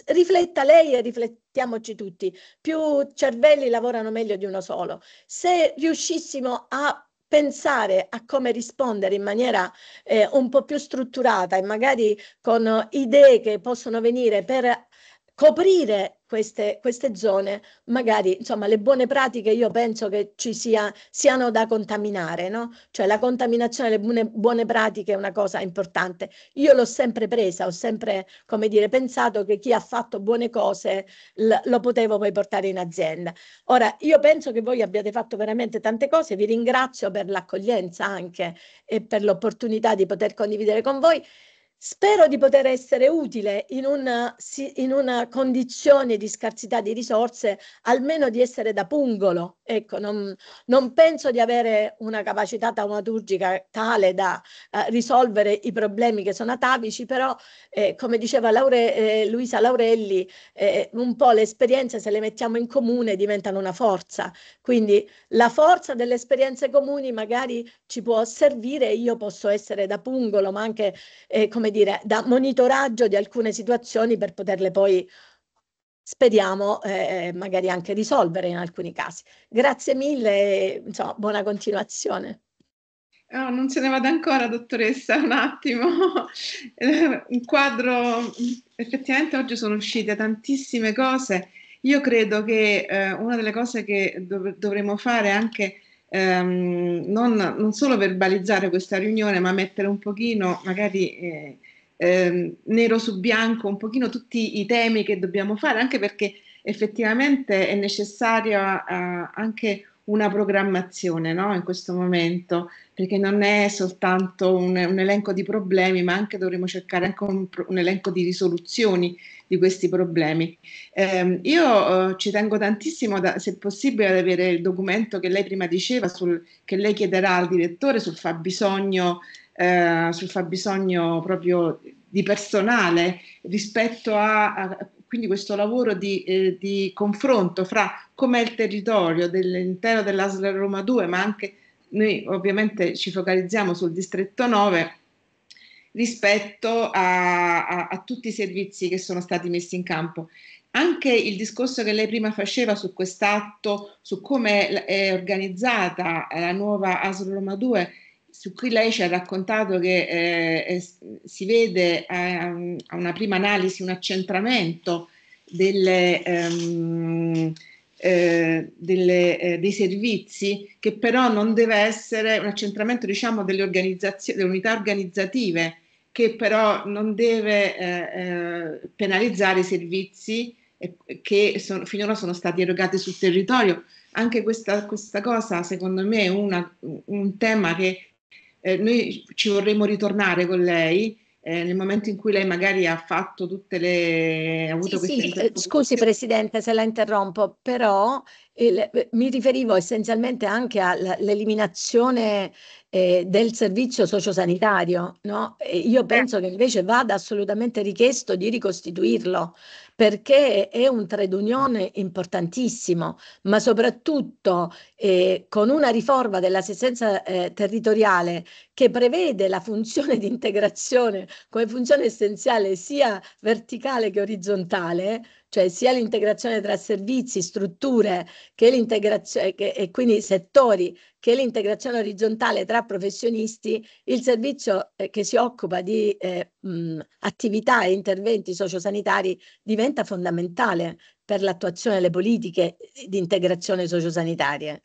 Speaker 8: rifletta lei e riflettiamoci tutti, più cervelli lavorano meglio di uno solo. Se riuscissimo a pensare a come rispondere in maniera eh, un po' più strutturata e magari con idee che possono venire per coprire queste, queste zone, magari insomma le buone pratiche io penso che ci sia, siano da contaminare, no? Cioè la contaminazione, le buone, buone pratiche è una cosa importante. Io l'ho sempre presa, ho sempre, come dire, pensato che chi ha fatto buone cose lo potevo poi portare in azienda. Ora, io penso che voi abbiate fatto veramente tante cose, vi ringrazio per l'accoglienza anche e per l'opportunità di poter condividere con voi. Spero di poter essere utile in una, in una, condizione di scarsità di risorse, almeno di essere da pungolo. Ecco, non, non penso di avere una capacità taumaturgica tale da eh, risolvere i problemi che sono atavici, però eh, come diceva Laure, eh, Luisa Laurelli, eh, un po' le esperienze se le mettiamo in comune diventano una forza. Quindi la forza delle esperienze comuni magari ci può servire, io posso essere da pungolo, ma anche eh, come come dire, da monitoraggio di alcune situazioni per poterle poi, speriamo, eh, eh, magari anche risolvere in alcuni casi. Grazie mille, insomma, buona continuazione.
Speaker 6: Oh, non se ne vada ancora, dottoressa, un attimo. Un eh, quadro, effettivamente oggi sono uscite tantissime cose. Io credo che eh, una delle cose che dov- dovremmo fare anche ehm, non, non, solo verbalizzare questa riunione, ma mettere un pochino, magari eh, ehm, nero su bianco, un pochino tutti i temi che dobbiamo fare, anche perché effettivamente è necessaria eh, anche una programmazione no? in questo momento, perché non è soltanto un, un elenco di problemi, ma anche dovremo cercare anche un, un elenco di risoluzioni di questi problemi. Eh, io eh, ci tengo tantissimo, da, se possibile, ad avere il documento che lei prima diceva, sul, che lei chiederà al direttore sul fabbisogno, eh, sul fabbisogno proprio di personale rispetto a, a quindi questo lavoro di, eh, di confronto fra com'è il territorio dell'intero dell'ASL Roma 2, ma anche noi ovviamente ci focalizziamo sul distretto 9 rispetto a, a, a tutti i servizi che sono stati messi in campo anche il discorso che lei prima faceva su quest'atto, su come è organizzata la nuova ASL Roma 2, su cui lei ci ha raccontato che eh, si vede eh, a una prima analisi un accentramento delle, ehm, eh, delle, eh, dei servizi, che però non deve essere un accentramento diciamo, delle, delle unità organizzative che però non deve eh, eh penalizzare i servizi che sono, finora sono stati erogati sul territorio. Anche questa, questa cosa, secondo me, è una, un tema che eh, noi ci vorremmo ritornare con lei eh, nel momento in cui lei magari ha fatto tutte le... Ha avuto sì, sì, eh,
Speaker 8: scusi Presidente se la interrompo, però il, eh, eh, mi riferivo essenzialmente anche all'eliminazione eh, del servizio sociosanitario, no? io penso che invece vada assolutamente richiesto di ricostituirlo, perché è un trade union importantissimo, ma soprattutto eh, con una riforma dell'assistenza eh, territoriale che prevede la funzione di integrazione come funzione essenziale sia verticale che orizzontale, cioè sia l'integrazione tra servizi, strutture che che e quindi settori che è l'integrazione orizzontale tra professionisti, il servizio eh, che si occupa di eh, mh, attività e interventi sociosanitari diventa fondamentale per l'attuazione delle politiche di integrazione sociosanitaria.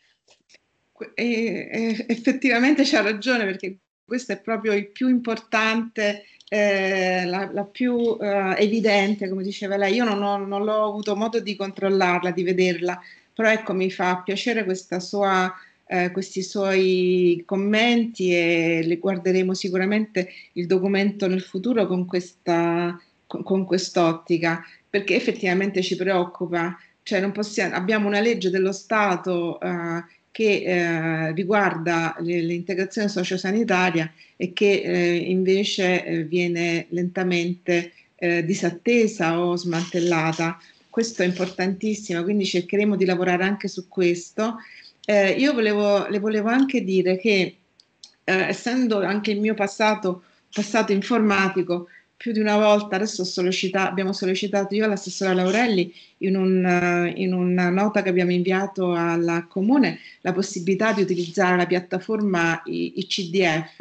Speaker 8: E,
Speaker 6: effettivamente c'ha ragione perché questo è proprio il più importante, eh, la, la, più eh, evidente, come diceva lei. Io non, ho, non l'ho avuto modo di controllarla, di vederla, però ecco mi fa piacere questa sua eh, questi suoi commenti e le guarderemo sicuramente il documento nel futuro con, questa, con, con quest'ottica, perché effettivamente ci preoccupa. Cioè possiamo, abbiamo una legge dello Stato eh, che eh, riguarda l'integrazione sociosanitaria e che eh, invece eh, viene lentamente eh, disattesa o smantellata. Questo è importantissimo, quindi cercheremo di lavorare anche su questo eh, io volevo, le volevo anche dire che, eh, essendo anche il mio passato, passato informatico, più di una volta adesso sollecita, abbiamo sollecitato io e l'assessora Laurelli in, un, eh, in, una nota che abbiamo inviato al comune la possibilità di utilizzare la piattaforma ICDF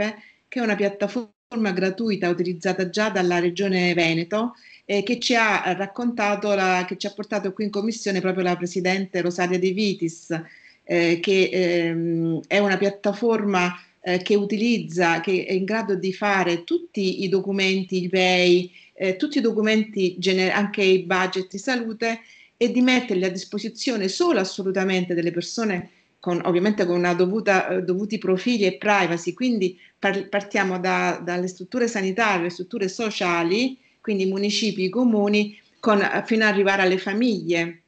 Speaker 6: che è una piattaforma gratuita utilizzata già dalla regione Veneto e che ci ha raccontato, la, che ci ha portato qui in commissione proprio la presidente Rosaria De Vitis eh, che ehm, è una piattaforma eh, che utilizza, che è in grado di fare tutti i documenti, i BEI, eh, tutti i documenti, gener- anche i budget di salute e di metterli a disposizione solo assolutamente delle persone con, ovviamente con una dovuta, eh, dovuti profili e privacy, quindi par- partiamo da, dalle strutture sanitarie, le strutture sociali, quindi municipi, comuni, con, fino ad arrivare alle famiglie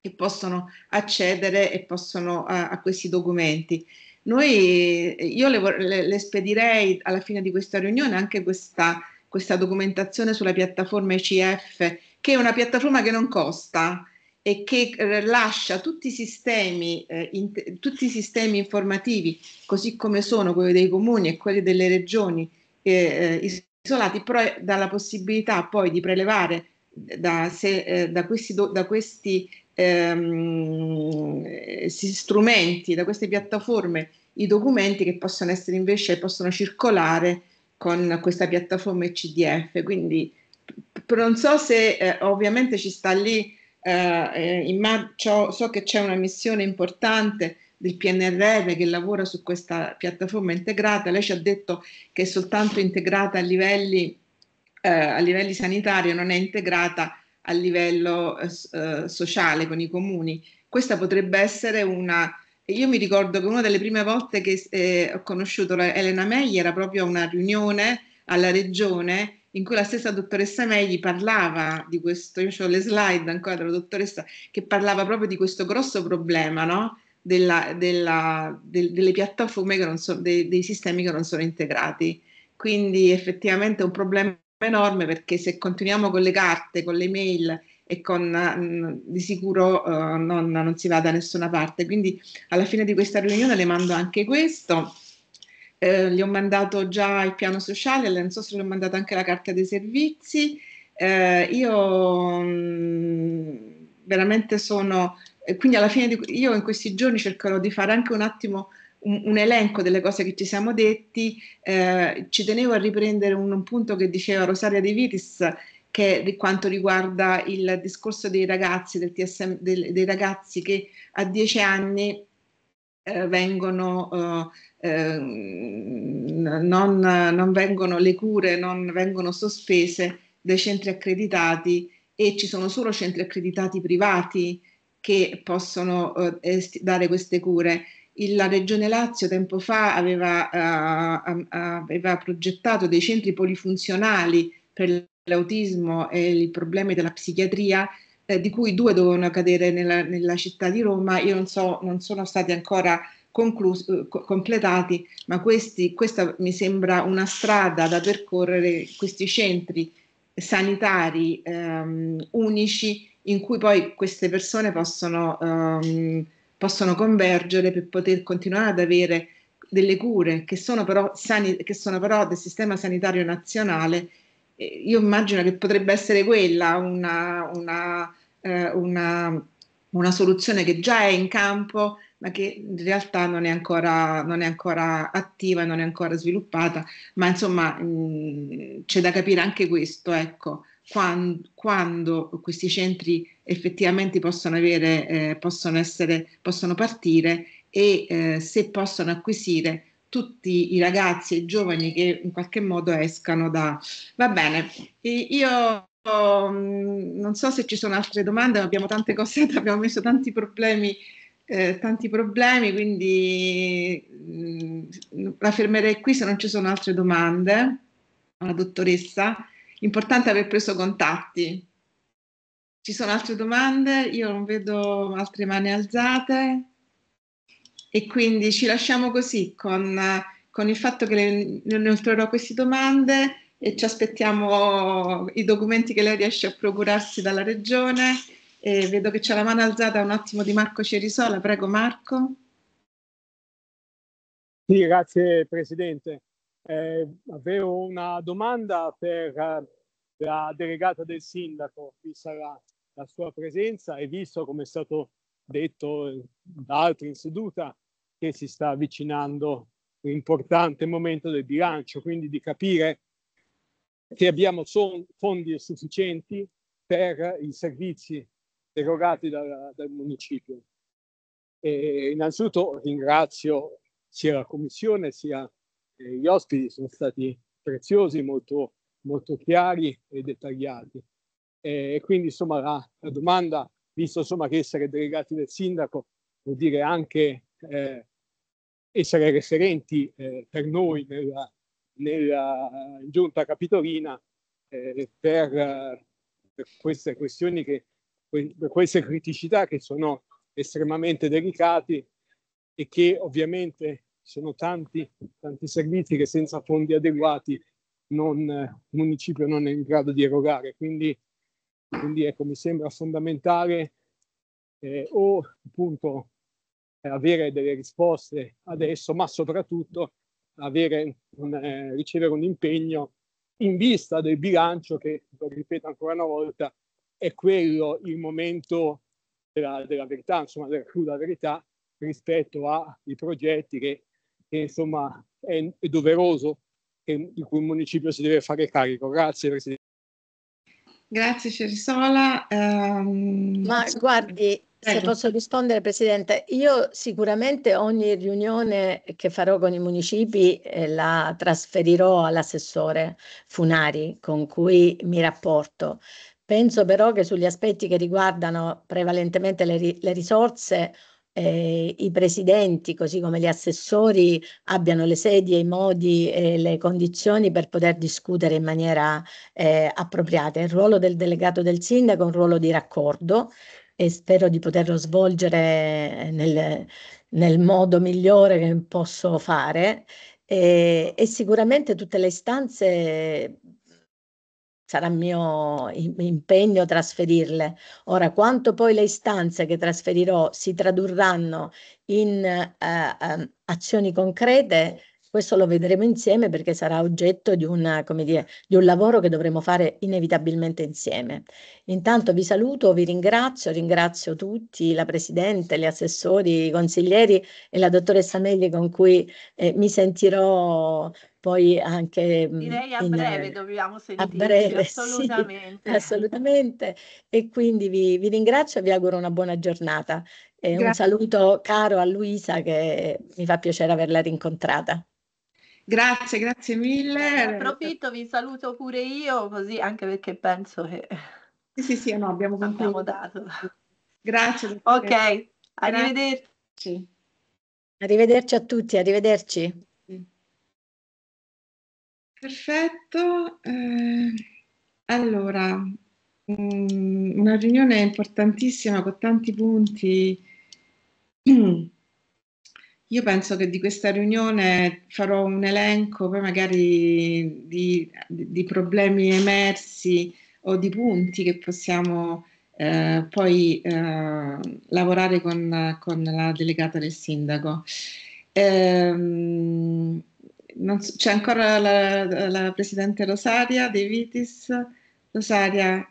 Speaker 6: che possono accedere e possono a, a questi documenti. Noi, io le, le, le, spedirei alla fine di questa riunione anche questa, questa documentazione sulla piattaforma ICF, che è una piattaforma che non costa, e che rilascia eh, tutti i sistemi, eh, in, tutti i sistemi informativi, così come sono quelli dei comuni e quelli delle regioni eh, eh, isolati, però dalla possibilità poi di prelevare da, se, eh, da questi, do, da questi ehm, si strumenti da queste piattaforme i documenti che possono essere invece possono circolare con questa piattaforma CDF. Quindi p- non so se eh, ovviamente ci sta lì, eh, eh immag- so che c'è una missione importante del PNRR che lavora su questa piattaforma integrata. Lei ci ha detto che è soltanto integrata a livelli, eh, a livelli sanitari, non è integrata a livello eh, eh, sociale con i comuni. Questa potrebbe essere una... Io mi ricordo che una delle prime volte che eh, ho conosciuto Elena Megli era proprio a una riunione alla regione in cui la stessa dottoressa Megli parlava di questo, io ho le slide ancora della dottoressa, che parlava proprio di questo grosso problema, no? della, della, de, delle piattaforme che non sono, de, dei sistemi che non sono integrati. Quindi effettivamente è un problema enorme perché se continuiamo con le carte, con le mail e con, mm, di sicuro uh, non, non, si va da nessuna parte. Quindi alla fine di questa riunione le mando anche questo. Eh, gli ho mandato già il piano sociale, non so se gli ho mandato anche la carta dei servizi. Eh, io mh, mm, veramente sono, eh, quindi alla fine di, io in questi giorni cercherò di fare anche un attimo un, un, elenco delle cose che ci siamo detti. Eh, ci tenevo a riprendere un, un, punto che diceva Rosaria De Vitis che di quanto riguarda il discorso dei ragazzi, del TSM, del, dei ragazzi che a 10 anni eh, vengono, eh, ehm, non, non vengono le cure, non vengono sospese dai centri accreditati e ci sono solo centri accreditati privati che possono eh, dare queste cure la Regione Lazio tempo fa aveva, uh, aveva progettato dei centri polifunzionali per l'autismo e i problemi della psichiatria, eh, di cui due dovevano cadere nella, nella città di Roma. Io non so, non sono stati ancora conclus- eh, completati, ma questi, questa mi sembra una strada da percorrere, questi centri sanitari ehm, unici in cui poi queste persone possono ehm, possono convergere per poter continuare ad avere delle cure che sono però, sani, che sono però del sistema sanitario nazionale, io immagino che potrebbe essere quella una, una, eh, una, una, soluzione che già è in campo, ma che in realtà non è ancora, non è ancora attiva, non è ancora sviluppata, ma insomma mh, mm, c'è da capire anche questo, ecco quando, quando questi centri effettivamente possono, avere, eh, possono, essere, possono partire e eh, se possono acquisire tutti i ragazzi e i giovani che in qualche modo escano da... Va bene, io mm, non so se ci sono altre domande, abbiamo tante cose, abbiamo messo tanti problemi, eh, tanti problemi quindi mh, mm, la fermerei qui se non ci sono altre domande alla dottoressa importante aver preso contatti. Ci sono altre domande? Io non vedo altre mani alzate e quindi ci lasciamo così con, con il fatto che le, le queste domande e ci aspettiamo i documenti che lei riesce a procurarsi dalla regione. E vedo che c'è la mano alzata un attimo di Marco Cerisola, prego Marco.
Speaker 4: Sì, grazie Presidente. Eh, avevo una domanda per eh, la delegata del sindaco, vista sarà la sua presenza e visto come è stato detto da altri in seduta che si sta avvicinando l'importante momento del bilancio, quindi di capire che abbiamo fondi sufficienti per i servizi erogati dal, dal municipio. E innanzitutto ringrazio sia la Commissione sia eh, gli ospiti sono stati preziosi, molto, molto chiari e dettagliati. E quindi insomma la, la, domanda, visto insomma che essere delegati del sindaco vuol dire anche eh, essere referenti eh, per noi nella, nella giunta capitolina eh, per, per queste questioni, che, per queste criticità che sono estremamente delicate e che ovviamente sono tanti, tanti servizi che senza fondi adeguati non, il eh, municipio non è in grado di erogare. Quindi, quindi ecco, mi sembra fondamentale eh, o appunto eh, avere delle risposte adesso, ma soprattutto avere un, eh, ricevere un impegno in vista del bilancio che, lo ripeto ancora una volta, è quello il momento della, della verità, insomma della cruda verità rispetto ai progetti che che insomma è, è doveroso, che, di cui il municipio si deve fare carico. Grazie Presidente.
Speaker 6: Grazie Cerisola. Um...
Speaker 8: Ma guardi, se posso rispondere, Presidente, io sicuramente ogni riunione che farò con i municipi eh, la trasferirò all'assessore Funari con cui mi rapporto. Penso però che sugli aspetti che riguardano prevalentemente le, ri- le risorse eh, i presidenti, così come gli assessori, abbiano le sedie, i modi e le condizioni per poter discutere in maniera eh, appropriata. Il ruolo del delegato del sindaco è un ruolo di raccordo e spero di poterlo svolgere nel, nel modo migliore che posso fare. E, e sicuramente tutte le istanze sarà mio impegno trasferirle. Ora, quanto poi le istanze che trasferirò si tradurranno in eh, ehm, azioni concrete, questo lo vedremo insieme perché sarà oggetto di, una, dire, di un lavoro che dovremo fare inevitabilmente insieme. Intanto vi saluto, vi ringrazio, ringrazio tutti, la Presidente, gli assessori, i consiglieri e la dottoressa Megli con cui eh, mi sentirò poi anche mm, direi a in, breve dobbiamo sentirci breve, assolutamente. Sì, assolutamente e quindi vi, vi, ringrazio e vi auguro una buona giornata e un saluto caro a Luisa che mi fa piacere averla rincontrata Grazie, grazie mille. Eh,
Speaker 9: approfitto, vi saluto pure io, così anche perché penso che... Sì, sì, sì, no, abbiamo, abbiamo dato. Grazie.
Speaker 8: Ok, grazie. arrivederci. Arrivederci a tutti, arrivederci. Perfetto. Eh,
Speaker 6: allora, mh, mm, una riunione importantissima con tanti punti. Io penso che di questa riunione farò un elenco, poi magari di, di problemi emersi o di punti che possiamo eh, poi eh, lavorare con, con, la delegata del sindaco. Ehm, so, c'è ancora la, la, presidente Rosaria De Vitis. Rosaria,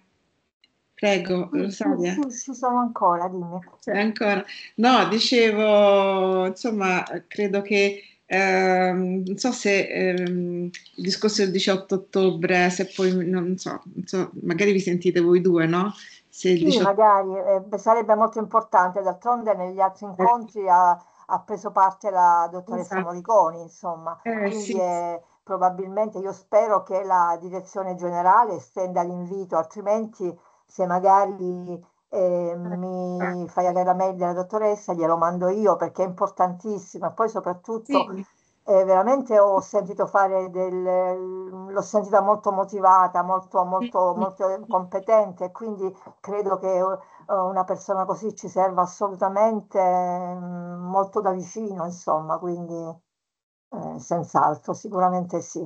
Speaker 6: Prego, Rosalia. Ci,
Speaker 10: ci sono ancora, dimmi.
Speaker 6: Ancora. No, dicevo, insomma, credo che eh, non so se ehm, il discorso del 18 ottobre, se poi, non so, non so magari vi sentite voi due, no? Se sì, 18...
Speaker 10: magari, eh, sarebbe molto importante, d'altronde negli altri eh. incontri ha, ha preso parte la dottoressa esatto. Moriconi, insomma, eh, quindi sì. Eh, è, probabilmente io spero che la direzione generale stenda l'invito, altrimenti se magari ehm, eh, mi eh. fai avere la mail della dottoressa, glielo mando io perché è importantissimo. poi soprattutto sì. eh, veramente ho sentito fare del... l'ho sentita molto motivata, molto, molto, molto competente, quindi credo che eh, una persona così ci serva assolutamente mm, molto da vicino, insomma, quindi... Eh, senz'altro, sicuramente sì.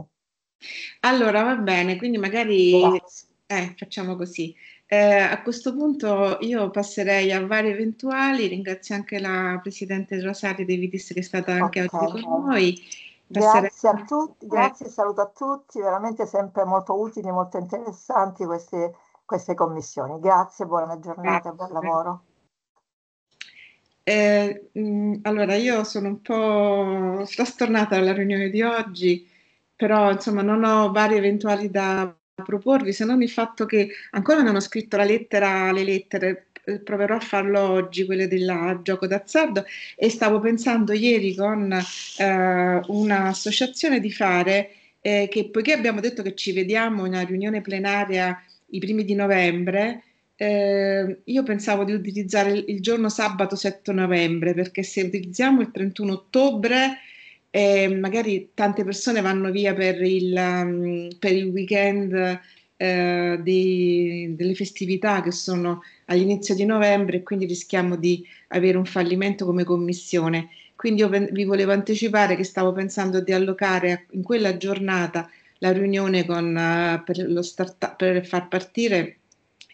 Speaker 6: Allora, va bene, quindi magari eh, facciamo così. Eh, a questo punto io passerei a vari eventuali, ringrazio anche la Presidente Rosario Vitis che è stata anche okay. oggi con noi.
Speaker 10: Passerei... Grazie a tutti, eh. grazie, saluto a tutti, veramente sempre molto utili, molto interessanti queste, queste commissioni. Grazie, buona giornata, grazie. buon lavoro. Eh, mh, allora, io sono un po' frastornata
Speaker 6: dalla riunione di oggi, però insomma non ho vari eventuali da proporvi, se non il fatto che ancora non ho scritto la lettera, le lettere, eh, proverò a farlo oggi, quelle del gioco d'azzardo, e stavo pensando ieri con eh, un'associazione di fare eh, che poiché abbiamo detto che ci vediamo in una riunione plenaria i primi di novembre, eh, io pensavo di utilizzare il giorno sabato 7 novembre perché se utilizziamo il 31 ottobre e magari tante persone vanno via per il, mm, per il weekend eh, di, delle festività che sono all'inizio di novembre e quindi rischiamo di avere un fallimento come commissione. Quindi io vi volevo anticipare che stavo pensando di allocare in quella giornata la riunione con, eh, per, lo start- per far partire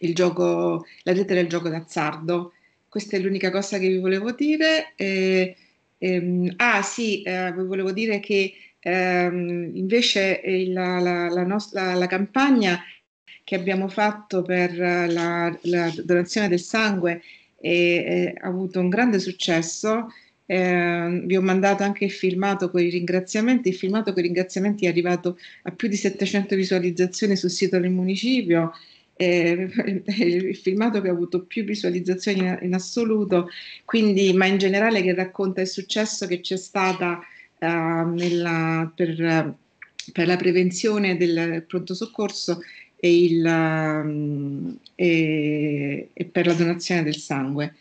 Speaker 6: il gioco, la rete del gioco d'azzardo. Questa è l'unica cosa che vi volevo dire. Eh, Ehm, ah sì, eh, volevo dire che ehm, invece eh, il, la, la, nostra, la campagna che abbiamo fatto per eh, la, la donazione del sangue eh, ha avuto un grande successo. Eh, vi ho mandato anche il filmato con i ringraziamenti. Il filmato con i ringraziamenti è arrivato a più di 700 visualizzazioni sul sito del municipio eh, il filmato che ha avuto più visualizzazioni in, assoluto, quindi, ma in generale che racconta il successo che c'è stata eh, nella, per, per, la prevenzione del pronto soccorso e, il, eh, e, e per la donazione del sangue.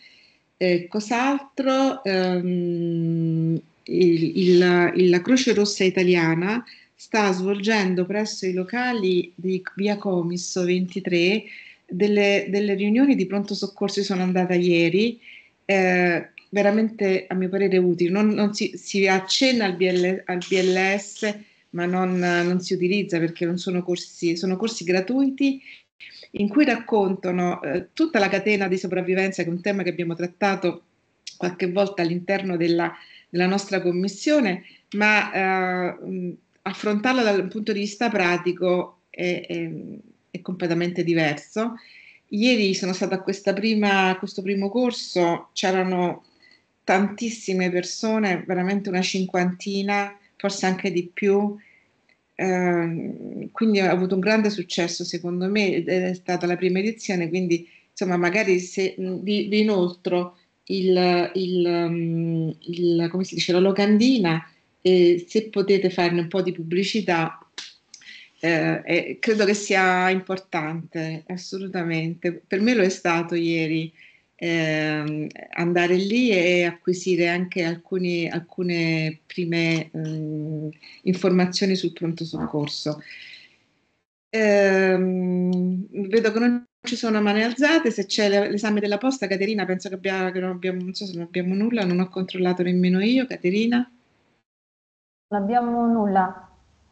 Speaker 6: Eh, cos'altro? Um, il, il, la Croce Rossa italiana sta svolgendo presso i locali di via Comisso 23 delle, delle riunioni di pronto soccorso. sono andata ieri, eh, veramente a mio parere utili. Non, non si, si, accenna al, BL, al BLS, ma non, non, si utilizza perché non sono corsi, sono corsi gratuiti in cui raccontano eh, tutta la catena di sopravvivenza, che è un tema che abbiamo trattato qualche volta all'interno della, della nostra commissione, ma eh, affrontarla dal punto di vista pratico è, è, è completamente diverso. Ieri sono stata a, questa prima, a questo primo corso, c'erano tantissime persone, veramente una cinquantina, forse anche di più. Eh, quindi ha avuto un grande successo secondo me, è stata la prima edizione, quindi insomma magari se vi, vi inoltro il, il, il, come si dice, la locandina e se potete farne un po' di pubblicità eh, eh, credo che sia importante, assolutamente. Per me lo è stato ieri eh, andare lì e acquisire anche alcuni, alcune prime ehm, informazioni sul pronto soccorso. Ehm, vedo che non ci sono mani alzate, se c'è l'esame della posta, Caterina, penso che, abbia, che non, abbiamo, non so se non abbiamo nulla, non ho controllato nemmeno io, Caterina. Non abbiamo nulla.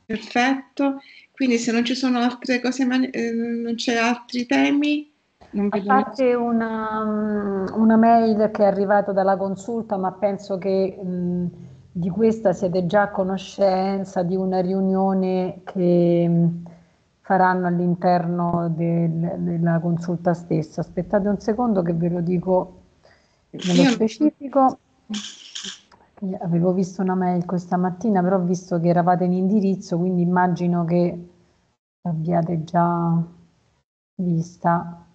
Speaker 6: Perfetto. Quindi se non ci sono altre cose, eh, non c'è altri temi.
Speaker 1: Non A parte una, mm, una, mail che è arrivata dalla consulta, ma penso che mh, mm, di questa siete già a conoscenza di una riunione che mh, mm, faranno all'interno del, della consulta stessa. Aspettate un secondo che ve lo dico nello Io specifico. Non... Eh, avevo visto una mail questa mattina, però ho visto che eravate in indirizzo, quindi immagino che l'abbiate già vista.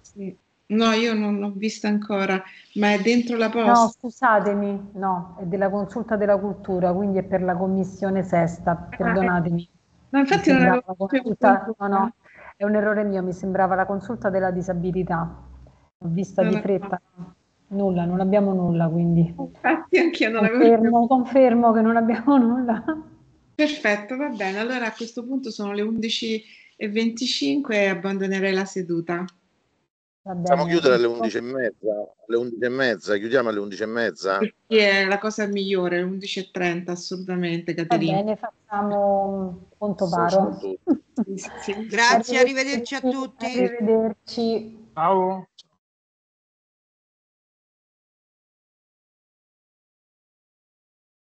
Speaker 1: Sì.
Speaker 6: No, io non l'ho vista ancora, ma è dentro la posta. No,
Speaker 1: scusatemi, no, è della consulta della cultura, quindi è per la commissione sesta, ah, perdonatemi. Eh. Ma no, infatti non avevo consulta, no, no, è un errore mio, mi sembrava la consulta della disabilità. L'ho vista no, di fretta. No. Nulla, non abbiamo nulla quindi. Infatti anch'io non confermo, avevo... Confermo che non abbiamo nulla.
Speaker 6: Perfetto, va bene. Allora a questo punto sono le 11.25 e abbandonerei la seduta. Facciamo chiudere alle 11.30,
Speaker 2: alle 11.30, chiudiamo alle 11.30.
Speaker 6: Sì, è la cosa migliore, alle 11.30 assolutamente,
Speaker 3: Caterina. Va bene,
Speaker 1: facciamo conto paro. Sì, sì. Grazie, arrivederci a tutti. Arrivederci.
Speaker 3: Ciao.